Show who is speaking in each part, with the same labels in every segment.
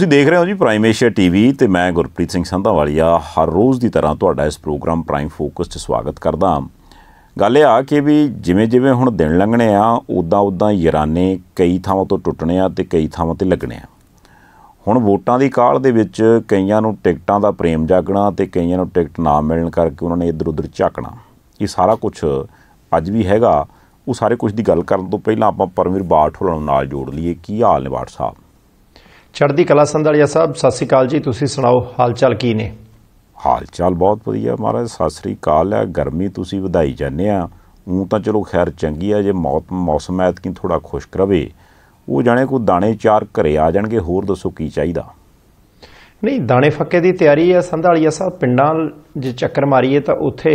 Speaker 1: ਤੁਸੀਂ ਦੇਖ ਰਹੇ ਹੋ ਜੀ ਪ੍ਰਾਈਮ ਏਸ਼ੀਆ ਟੀਵੀ ਤੇ ਮੈਂ ਗੁਰਪ੍ਰੀਤ ਸਿੰਘ ਸੰਧਾਵਾਲੀਆ ਹਰ ਰੋਜ਼ ਦੀ ਤਰ੍ਹਾਂ ਤੁਹਾਡਾ ਇਸ ਪ੍ਰੋਗਰਾਮ ਪ੍ਰਾਈਮ ਫੋਕਸ 'ਚ ਸਵਾਗਤ ਕਰਦਾ ਗੱਲ ਇਹ ਆ ਕਿ ਵੀ ਜਿਵੇਂ ਜਿਵੇਂ ਹੁਣ ਦਿਨ ਲੰਘਣੇ ਆ ਉਦਾਂ ਉਦਾਂ ਯਰਾਨੇ ਕਈ ਥਾਵਾਂ ਤੋਂ ਟੁੱਟਣੇ ਆ ਤੇ ਕਈ ਥਾਵਾਂ ਤੇ ਲੱਗਣੇ ਆ ਹੁਣ ਵੋਟਾਂ ਦੀ ਕਾਲ ਦੇ ਵਿੱਚ ਕਈਆਂ ਨੂੰ ਟਿਕਟਾਂ ਦਾ ਪ੍ਰੇਮ ਜਾਗਣਾ ਤੇ ਕਈਆਂ ਨੂੰ ਟਿਕਟ ਨਾ ਮਿਲਣ ਕਰਕੇ ਉਹਨਾਂ ਨੇ ਇੱਧਰ ਉੱਧਰ ਝਾਕਣਾ ਇਹ ਸਾਰਾ ਕੁਝ ਅੱਜ ਵੀ ਹੈਗਾ ਉਹ ਸਾਰੇ ਕੁਝ ਦੀ ਗੱਲ ਕਰਨ ਤੋਂ ਪਹਿਲਾਂ ਆਪਾਂ ਪਰਮਵੀਰ ਬਾਠ ਹੋਣਾ ਨਾਲ ਜੋੜ ਲਈਏ ਕੀ ਹਾਲ ਨੇ ਬਾਠ ਸਾਹਿਬ ਚੜ੍ਹਦੀ ਕਲਾ ਸੰਧਾਲੀਆ ਸਾਹਿਬ ਸਤਿ ਸ੍ਰੀ ਅਕਾਲ ਜੀ ਤੁਸੀਂ ਸੁਣਾਓ ਚਾਲ ਕੀ ਨੇ ਚਾਲ ਬਹੁਤ ਵਧੀਆ ਮਹਾਰਾਜ ਸਤਿ ਸ੍ਰੀ ਅਕਾਲ ਹੈ ਗਰਮੀ ਤੁਸੀਂ ਵਧਾਈ ਜਾਂਦੇ ਆ ਉਹ ਤਾਂ ਚਲੋ ਖੈਰ ਚੰਗੀ ਆ ਜੇ ਮੌਤ ਮੌਸਮ ਐਤ ਕੀ ਥੋੜਾ ਖੁਸ਼ਕ ਰਵੇ ਉਹ ਜਾਣੇ ਕੋ ਦਾਣੇ ਚਾਰ ਘਰੇ ਆ ਜਾਣਗੇ ਹੋਰ ਦੱਸੋ ਕੀ ਚਾਹੀਦਾ
Speaker 2: ਨਹੀਂ ਦਾਣੇ ਫੱਕੇ ਦੀ ਤਿਆਰੀ ਆ ਸੰਧਾਲੀਆ ਸਾਹਿਬ ਪਿੰਡਾਂ ਜੇ ਚੱਕਰ ਮਾਰੀਏ ਤਾਂ ਉੱਥੇ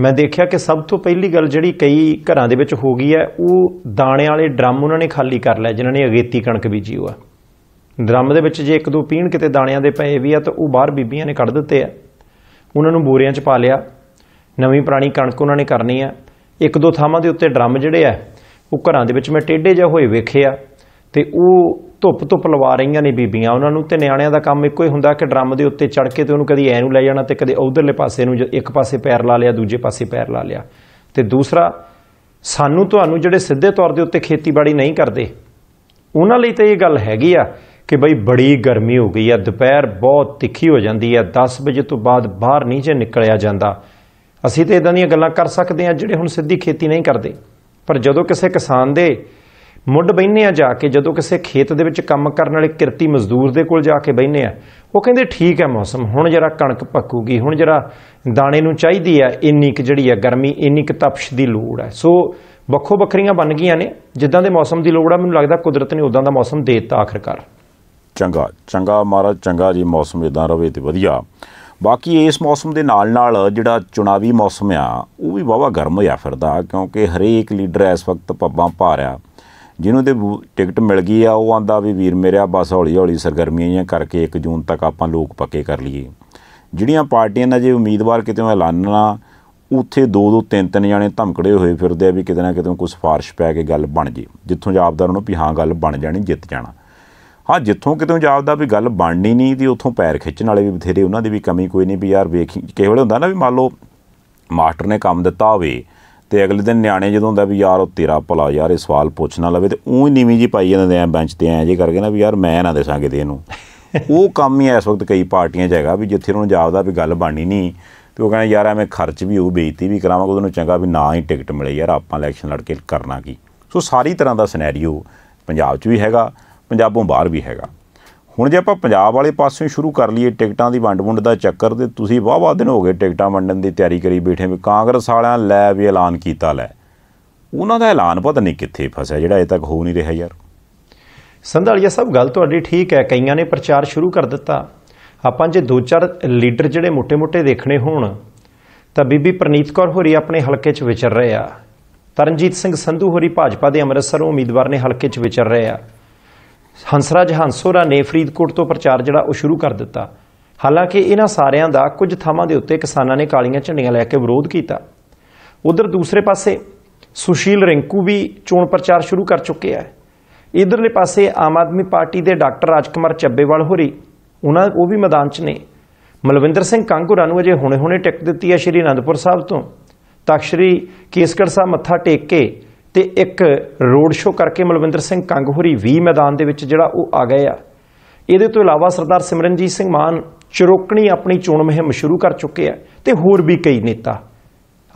Speaker 2: ਮੈਂ ਦੇਖਿਆ ਕਿ ਸਭ ਤੋਂ ਪਹਿਲੀ ਗੱਲ ਜਿਹੜੀ ਕਈ ਘਰਾਂ ਦੇ ਵਿੱਚ ਹੋ ਗਈ ਹੈ ਉਹ ਦਾਣੇ ਵਾਲੇ ਡਰਮ ਉਹਨਾਂ ਨੇ ਖਾਲੀ ਕਰ ਲਿਆ ਜਿਨ੍ਹਾਂ ਨੇ ਅਗੇਤੀ ਕਣਕ ਬੀਜੀ ਹੋਆ ਡਰਮ ਦੇ ਵਿੱਚ ਜੇ ਇੱਕ ਦੋ ਪੀਣ ਕਿਤੇ ਦਾਣਿਆਂ ਦੇ ਪਏ ਵੀ ਆ ਤਾਂ ਉਹ ਬਾਹਰ ਬੀਬੀਆਂ ਨੇ ਕੱਢ ਦਿੱਤੇ ਆ ਉਹਨਾਂ ਨੂੰ ਬੋਰੀਆਂ 'ਚ ਪਾ ਲਿਆ ਨਵੀਂ ਪੁਰਾਣੀ ਕਣਕ ਉਹਨਾਂ ਨੇ ਕਰਨੀ ਆ ਇੱਕ ਦੋ ਥਾਵਾਂ ਦੇ ਉੱਤੇ ਡਰਮ ਜਿਹੜੇ ਆ ਉਹ ਘਰਾਂ ਦੇ ਵਿੱਚ ਮੈਂ ਟੇਡੇ ਜਿਹਾ ਹੋਏ ਵੇਖਿਆ ਤੇ ਉਹ ਧੁੱਪ ਧੁੱਪ ਲਵਾ ਰਹੀਆਂ ਨੇ ਬੀਬੀਆਂ ਉਹਨਾਂ ਨੂੰ ਤੇ ਨਿਆਣਿਆਂ ਦਾ ਕੰਮ ਇੱਕੋ ਹੀ ਹੁੰਦਾ ਕਿ ਡਰਮ ਦੇ ਉੱਤੇ ਚੜ ਕੇ ਤੇ ਉਹਨੂੰ ਕਦੀ ਐ ਨੂੰ ਲੈ ਜਾਣਾ ਤੇ ਕਦੇ ਉਧਰਲੇ ਪਾਸੇ ਨੂੰ ਇੱਕ ਪਾਸੇ ਪੈਰ ਲਾ ਲਿਆ ਦੂਜੇ ਪਾਸੇ ਪੈਰ ਲਾ ਲਿਆ ਤੇ ਦੂਸਰਾ ਸਾਨੂੰ ਤੁਹਾਨੂੰ ਜਿਹੜੇ ਸਿੱਧੇ ਤੌਰ ਦੇ ਉੱਤੇ ਖੇਤੀਬਾੜੀ ਨਹੀਂ ਕਰਦੇ ਉਹਨਾਂ ਲਈ ਤਾਂ ਇਹ ਗੱਲ ਹੈਗੀ ਆ ਕਿ ਬਈ ਬੜੀ ਗਰਮੀ ਹੋ ਗਈ ਆ ਦੁਪਹਿਰ ਬਹੁਤ ਤਿੱਖੀ ਹੋ ਜਾਂਦੀ ਆ 10 ਵਜੇ ਤੋਂ ਬਾਅਦ ਬਾਹਰ ਨਹੀਂ ਜੇ ਨਿਕਲਿਆ ਜਾਂਦਾ ਅਸੀਂ ਤੇ ਇਦਾਂ ਦੀਆਂ ਗੱਲਾਂ ਕਰ ਸਕਦੇ ਆ ਜਿਹੜੇ ਹੁਣ ਸਿੱਧੀ ਖੇਤੀ ਨਹੀਂ ਕਰਦੇ ਪਰ ਜਦੋਂ ਕਿਸੇ ਕਿਸਾਨ ਦੇ ਮੁੱਢ ਬੈੰਨੇ ਆ ਜਾ ਕੇ ਜਦੋਂ ਕਿਸੇ ਖੇਤ ਦੇ ਵਿੱਚ ਕੰਮ ਕਰਨ ਵਾਲੇ ਕਿਰਤੀ ਮਜ਼ਦੂਰ ਦੇ ਕੋਲ ਜਾ ਕੇ ਬੈੰਨੇ ਆ ਉਹ ਕਹਿੰਦੇ ਠੀਕ ਹੈ ਮੌਸਮ ਹੁਣ ਜਰਾ ਕਣਕ ਪੱਕੂਗੀ ਹੁਣ ਜਰਾ ਦਾਣੇ ਨੂੰ ਚਾਹੀਦੀ ਆ ਇੰਨੀ ਕਿ ਜਿਹੜੀ ਆ ਗਰਮੀ ਇੰਨੀ ਕਿ ਤਪਸ਼ ਦੀ ਲੋੜ ਹੈ ਸੋ ਵੱਖੋ ਵੱਖਰੀਆਂ ਬਣ ਗਈਆਂ ਨੇ ਜਿੱਦਾਂ ਦੇ ਮੌਸਮ ਦੀ ਲੋੜ ਆ ਮੈਨੂੰ ਲੱਗਦਾ ਕੁਦਰਤ ਨੇ ਉਦਾਂ ਦਾ ਮੌਸਮ ਦੇ ਦਿੱਤਾ
Speaker 1: ਆਖਰਕਾਰ ਚੰਗਾ ਚੰਗਾ ਮਹਾਰਾਜ ਚੰਗਾ ਜੀ ਮੌਸਮ ਇਦਾਂ ਰਵੇ ਤੇ ਵਧੀਆ ਬਾਕੀ ਇਸ ਮੌਸਮ ਦੇ ਨਾਲ ਨਾਲ ਜਿਹੜਾ ਚੁਣਾਵੀ ਮੌਸਮ ਆ ਉਹ ਵੀ ਵਾਵਾ ਗਰਮ ਹੋਇਆ ਫਿਰਦਾ ਕਿਉਂਕਿ ਹਰੇਕ ਲੀਡਰ ਇਸ ਵਕਤ ਪੱਬਾਂ ਭਾ ਰਿਆ ਜਿਹਨੂੰ ਤੇ ਟਿਕਟ ਮਿਲ ਗਈ ਆ ਉਹ ਆਂਦਾ ਵੀ ਵੀਰ ਮੇਰਿਆ ਬਸ ਹੌਲੀ ਹੌਲੀ ਸਰਗਰਮੀਆਂ ਜਾਂ ਕਰਕੇ 1 ਜੂਨ ਤੱਕ ਆਪਾਂ ਲੋਕ ਪੱਕੇ ਕਰ ਲਈਏ ਜਿਹੜੀਆਂ ਪਾਰਟੀਆਂ ਦਾ ਜੇ ਉਮੀਦਵਾਰ ਕਿਤੇ ਐਲਾਨਣਾ ਉੱਥੇ ਦੋ ਦੋ ਤਿੰਨ ਤਿੰਨ ਜਾਣੇ ਧਮਕੜੇ ਹੋਏ ਫਿਰਦੇ ਆ ਵੀ ਕਿਤੇ ਨਾ ਕਿਤੇ ਕੋਈ ਸਫਾਰਿਸ਼ ਪੈ ਕੇ ਗੱਲ ਬਣ ਜੇ ਜਿੱਥੋਂ ਜਾਪਦਾਰ ਉਹਨੂੰ ਵੀ ਹਾਂ ਗੱਲ ਬਣ ਜਾਣੀ ਜਿੱਤ ਜਾਣਾ ਹਾਂ ਜਿੱਥੋਂ ਕਿਤੋਂ ਜਾਪਦਾ ਵੀ ਗੱਲ ਬਣਨੀ ਨਹੀਂ ਤੇ ਉੱਥੋਂ ਪੈਰ ਖਿੱਚਣ ਵਾਲੇ ਵੀ ਬਥੇਰੇ ਉਹਨਾਂ ਦੀ ਵੀ ਕਮੀ ਕੋਈ ਨਹੀਂ ਵੀ ਯਾਰ ਵੇਖੀ ਕੇਵਲ ਹੁੰਦਾ ਨਾ ਵੀ ਮੰਨ ਲਓ ਮਾਸਟਰ ਨੇ ਕੰਮ ਦਿੱਤਾ ਹੋਵੇ ਤੇ ਅਗਲੇ ਦਿਨ ਨਿਆਣੇ ਜਦੋਂ ਹੁੰਦਾ ਵੀ ਯਾਰ ਉਹ ਤੇਰਾ ਭਲਾ ਯਾਰ ਇਹ ਸਵਾਲ ਪੁੱਛਣਾ ਲਵੇ ਤੇ ਉਹ ਹੀ ਨੀਵੀਂ ਜੀ ਪਾਈ ਜਾਂਦੇ ਆ ਬੈਂਚ ਤੇ ਐ ਜੇ ਕਰਕੇ ਨਾ ਵੀ ਯਾਰ ਮੈਂ ਨਾ ਦੇਸਾਂਗੇ ਤੇ ਇਹਨੂੰ ਉਹ ਕੰਮ ਹੀ ਇਸ ਵਕਤ ਕਈ ਪਾਰਟੀਆਂ 'ਚ ਹੈਗਾ ਵੀ ਜਿੱਥੇ ਉਹਨਾਂ ਨੂੰ ਜਾਪਦਾ ਵੀ ਗੱਲ ਬਣਨੀ ਨਹੀਂ ਤੇ ਉਹ ਕਹਿੰਦਾ ਯਾਰ ਐਵੇਂ ਖਰਚ ਵੀ ਹੋਊ ਬੇਇੱਜ਼ਤੀ ਵੀ ਕਰਾਵਾਂਗਾ ਉਹਨੂੰ ਚੰਗਾ ਵੀ ਨਾ ਹੀ ਟਿਕਟ ਮਿਲੇ ਯਾਰ ਆਪਾਂ ਇਲੈਕਸ਼ਨ ਲੜ ਕੇ ਕਰਨਾ ਕੀ ਸੋ ਸਾਰੀ ਤਰ੍ਹਾਂ ਦਾ ਸਿਨੈਰੀਓ ਪੰਜਾਬ 'ਚ ਵੀ ਹੈਗਾ ਪੰਜਾਬੋਂ ਬਾਹਰ ਵੀ ਹੈਗਾ ਹੁਣ ਜੇ ਆਪਾਂ ਪੰਜਾਬ ਵਾਲੇ ਪਾਸੇ ਸ਼ੁਰੂ ਕਰ ਲਈਏ ਟਿਕਟਾਂ ਦੀ ਵੰਡ ਵੰਡ ਦਾ ਚੱਕਰ ਤੇ ਤੁਸੀਂ ਬਹੁਤ ਬਹੁਤ ਦਿਨ ਹੋ ਗਏ ਟਿਕਟਾਂ ਵੰਡਣ ਦੀ ਤਿਆਰੀ ਕਰੀ ਬੈਠੇ ਵੀ ਕਾਂਗਰਸ ਵਾਲਿਆਂ ਲੈ ਵੀ ਐਲਾਨ ਕੀਤਾ ਲੈ ਉਹਨਾਂ ਦਾ ਐਲਾਨ ਪਤਾ ਨਹੀਂ ਕਿੱਥੇ ਫਸਿਆ ਜਿਹੜਾ ਅਜੇ ਤੱਕ ਹੋ ਨਹੀਂ ਰਿਹਾ ਯਾਰ ਸੰਧਾਲੀਆ
Speaker 2: ਸਭ ਗੱਲ ਤੁਹਾਡੀ ਠੀਕ ਹੈ ਕਈਆਂ ਨੇ ਪ੍ਰਚਾਰ ਸ਼ੁਰੂ ਕਰ ਦਿੱਤਾ ਆਪਾਂ ਜੇ ਦੋ ਚਾਰ ਲੀਡਰ ਜਿਹੜੇ ਮੋٹے-ਮੋٹے ਦੇਖਣੇ ਹੋਣ ਤਾਂ ਬੀਬੀ ਪ੍ਰਨੀਤ ਕੌਰ ਹੋਰੀ ਆਪਣੇ ਹਲਕੇ 'ਚ ਵਿਚਰ ਰਹੇ ਆ ਤਰਨਜੀਤ ਸਿੰਘ ਸੰਧੂ ਹੋਰੀ ਭਾਜਪਾ ਦੇ ਅੰਮ੍ਰਿਤਸਰੋਂ ਉਮੀਦਵਾਰ ਨੇ ਹਲਕੇ 'ਚ ਵਿਚਰ ਰਹੇ ਆ ਹੰਸਰਾਜ ਹੰਸੋਰਾ ਨੇ ਫਰੀਦਕੋਟ ਤੋਂ ਪ੍ਰਚਾਰ ਜਿਹੜਾ ਉਹ ਸ਼ੁਰੂ ਕਰ ਦਿੱਤਾ ਹਾਲਾਂਕਿ ਇਹਨਾਂ ਸਾਰਿਆਂ ਦਾ ਕੁਝ ਥਾਵਾਂ ਦੇ ਉੱਤੇ ਕਿਸਾਨਾਂ ਨੇ ਕਾਲੀਆਂ ਝੰਡੀਆਂ ਲੈ ਕੇ ਵਿਰੋਧ ਕੀਤਾ ਉਧਰ ਦੂਸਰੇ ਪਾਸੇ ਸੁਸ਼ੀਲ ਰਿੰਕੂ ਵੀ ਚੋਣ ਪ੍ਰਚਾਰ ਸ਼ੁਰੂ ਕਰ ਚੁੱਕੇ ਆ ਇਧਰਲੇ ਪਾਸੇ ਆਮ ਆਦਮੀ ਪਾਰਟੀ ਦੇ ਡਾਕਟਰ ਰਾਜਕੁਮਾਰ ਚੱਬੇਵਾਲ ਹੋਰੀ ਉਹਨਾਂ ਉਹ ਵੀ ਮੈਦਾਨ 'ਚ ਨੇ ਮਲਵਿੰਦਰ ਸਿੰਘ ਕਾਂਗੂਰਾ ਨੂੰ ਅਜੇ ਹੁਣੇ-ਹੁਣੇ ਟਿਕਟ ਦਿੱਤੀ ਹੈ ਸ਼੍ਰੀ ਅਨੰਦਪੁਰ ਸਾਹਿਬ ਤੋਂ ਤਖਸ਼ਰੀ ਕੇਸਗੜ੍ਹ ਸਾਹਿਬ ਮੱਥਾ ਟੇਕ ਕੇ ਤੇ ਇੱਕ ਰੋਡ ਸ਼ੋਅ ਕਰਕੇ ਮਲਵਿੰਦਰ ਸਿੰਘ ਕੰਗਹੂਰੀ ਵੀ ਮੈਦਾਨ ਦੇ ਵਿੱਚ ਜਿਹੜਾ ਉਹ ਆ ਗਏ ਆ ਇਹਦੇ ਤੋਂ ਇਲਾਵਾ ਸਰਦਾਰ ਸਿਮਰਨਜੀਤ ਸਿੰਘ ਮਾਨ ਚਰੋਕਣੀ ਆਪਣੀ ਚੋਣ ਮਹਿੰਮ ਸ਼ੁਰੂ ਕਰ ਚੁੱਕੇ ਆ ਤੇ ਹੋਰ ਵੀ ਕਈ ਨੇਤਾ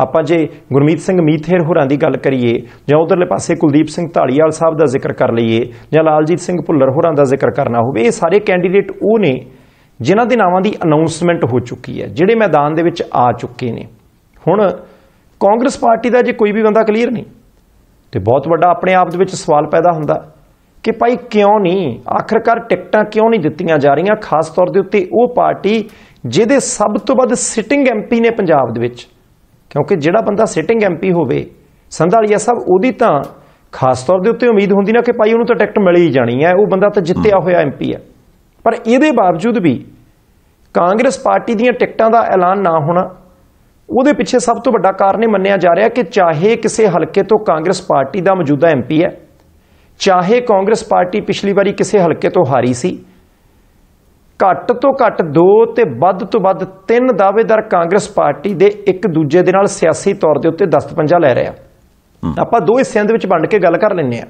Speaker 2: ਆਪਾਂ ਜੇ ਗੁਰਮੀਤ ਸਿੰਘ ਮੀਥੇਰ ਹੋਰਾਂ ਦੀ ਗੱਲ ਕਰੀਏ ਜਾਂ ਉਧਰਲੇ ਪਾਸੇ ਕੁਲਦੀਪ ਸਿੰਘ ਢਾਲੀਵਾਲ ਸਾਹਿਬ ਦਾ ਜ਼ਿਕਰ ਕਰ ਲਈਏ ਜਾਂ ਲਾਲਜੀਤ ਸਿੰਘ ਭੁੱਲਰ ਹੋਰਾਂ ਦਾ ਜ਼ਿਕਰ ਕਰਨਾ ਹੋਵੇ ਇਹ ਸਾਰੇ ਕੈਂਡੀਡੇਟ ਉਹ ਨੇ ਜਿਨ੍ਹਾਂ ਦੇ ਨਾਵਾਂ ਦੀ ਅਨਾਉਂਸਮੈਂਟ ਹੋ ਚੁੱਕੀ ਹੈ ਜਿਹੜੇ ਮੈਦਾਨ ਦੇ ਵਿੱਚ ਆ ਚੁੱਕੇ ਨੇ ਹੁਣ ਕਾਂਗਰਸ ਪਾਰਟੀ ਦਾ ਜੇ ਕੋਈ ਵੀ ਬੰਦਾ ਕਲੀਅਰ ਨਹੀਂ ਤੇ ਬਹੁਤ ਵੱਡਾ ਆਪਣੇ ਆਪ ਦੇ ਵਿੱਚ ਸਵਾਲ ਪੈਦਾ ਹੁੰਦਾ ਕਿ ਭਾਈ ਕਿਉਂ ਨਹੀਂ ਆਖਰਕਾਰ ਟਿਕਟਾਂ ਕਿਉਂ ਨਹੀਂ ਦਿੱਤੀਆਂ ਜਾ ਰਹੀਆਂ ਖਾਸ ਤੌਰ ਦੇ ਉੱਤੇ ਉਹ ਪਾਰਟੀ ਜਿਹਦੇ ਸਭ ਤੋਂ ਵੱਧ ਸਿਟਿੰਗ ਐਮਪੀ ਨੇ ਪੰਜਾਬ ਦੇ ਵਿੱਚ ਕਿਉਂਕਿ ਜਿਹੜਾ ਬੰਦਾ ਸਿਟਿੰਗ ਐਮਪੀ ਹੋਵੇ ਸੰਧਾਲੀਆ ਸਭ ਉਹਦੀ ਤਾਂ ਖਾਸ ਤੌਰ ਦੇ ਉੱਤੇ ਉਮੀਦ ਹੁੰਦੀ ਨਾ ਕਿ ਭਾਈ ਉਹਨੂੰ ਤਾਂ ਟਿਕਟ ਮਿਲ ਹੀ ਜਾਣੀ ਹੈ ਉਹ ਬੰਦਾ ਤਾਂ ਜਿੱਤਿਆ ਹੋਇਆ ਐਮਪੀ ਹੈ ਪਰ ਇਹਦੇ ਬਾਵਜੂਦ ਵੀ ਕਾਂਗਰਸ ਪਾਰਟੀ ਦੀਆਂ ਟਿਕਟਾਂ ਦਾ ਐਲਾਨ ਨਾ ਹੋਣਾ ਉਹਦੇ ਪਿੱਛੇ ਸਭ ਤੋਂ ਵੱਡਾ ਕਾਰਨ ਇਹ ਮੰਨਿਆ ਜਾ ਰਿਹਾ ਕਿ ਚਾਹੇ ਕਿਸੇ ਹਲਕੇ ਤੋਂ ਕਾਂਗਰਸ ਪਾਰਟੀ ਦਾ ਮੌਜੂਦਾ ਐਮਪੀ ਹੈ ਚਾਹੇ ਕਾਂਗਰਸ ਪਾਰਟੀ ਪਿਛਲੀ ਵਾਰੀ ਕਿਸੇ ਹਲਕੇ ਤੋਂ ਹਾਰੀ ਸੀ ਘੱਟ ਤੋਂ ਘੱਟ 2 ਤੇ ਵੱਧ ਤੋਂ ਵੱਧ 3 ਦਾਅਵੇਦਾਰ ਕਾਂਗਰਸ ਪਾਰਟੀ ਦੇ ਇੱਕ ਦੂਜੇ ਦੇ ਨਾਲ ਸਿਆਸੀ ਤੌਰ ਦੇ ਉੱਤੇ ਪੰਜਾ ਲੈ ਰਿਹਾ ਆਪਾਂ ਦੋ ਹਿੱਸਿਆਂ ਦੇ ਵਿੱਚ ਵੰਡ ਕੇ ਗੱਲ ਕਰ ਲੈਂਦੇ ਆ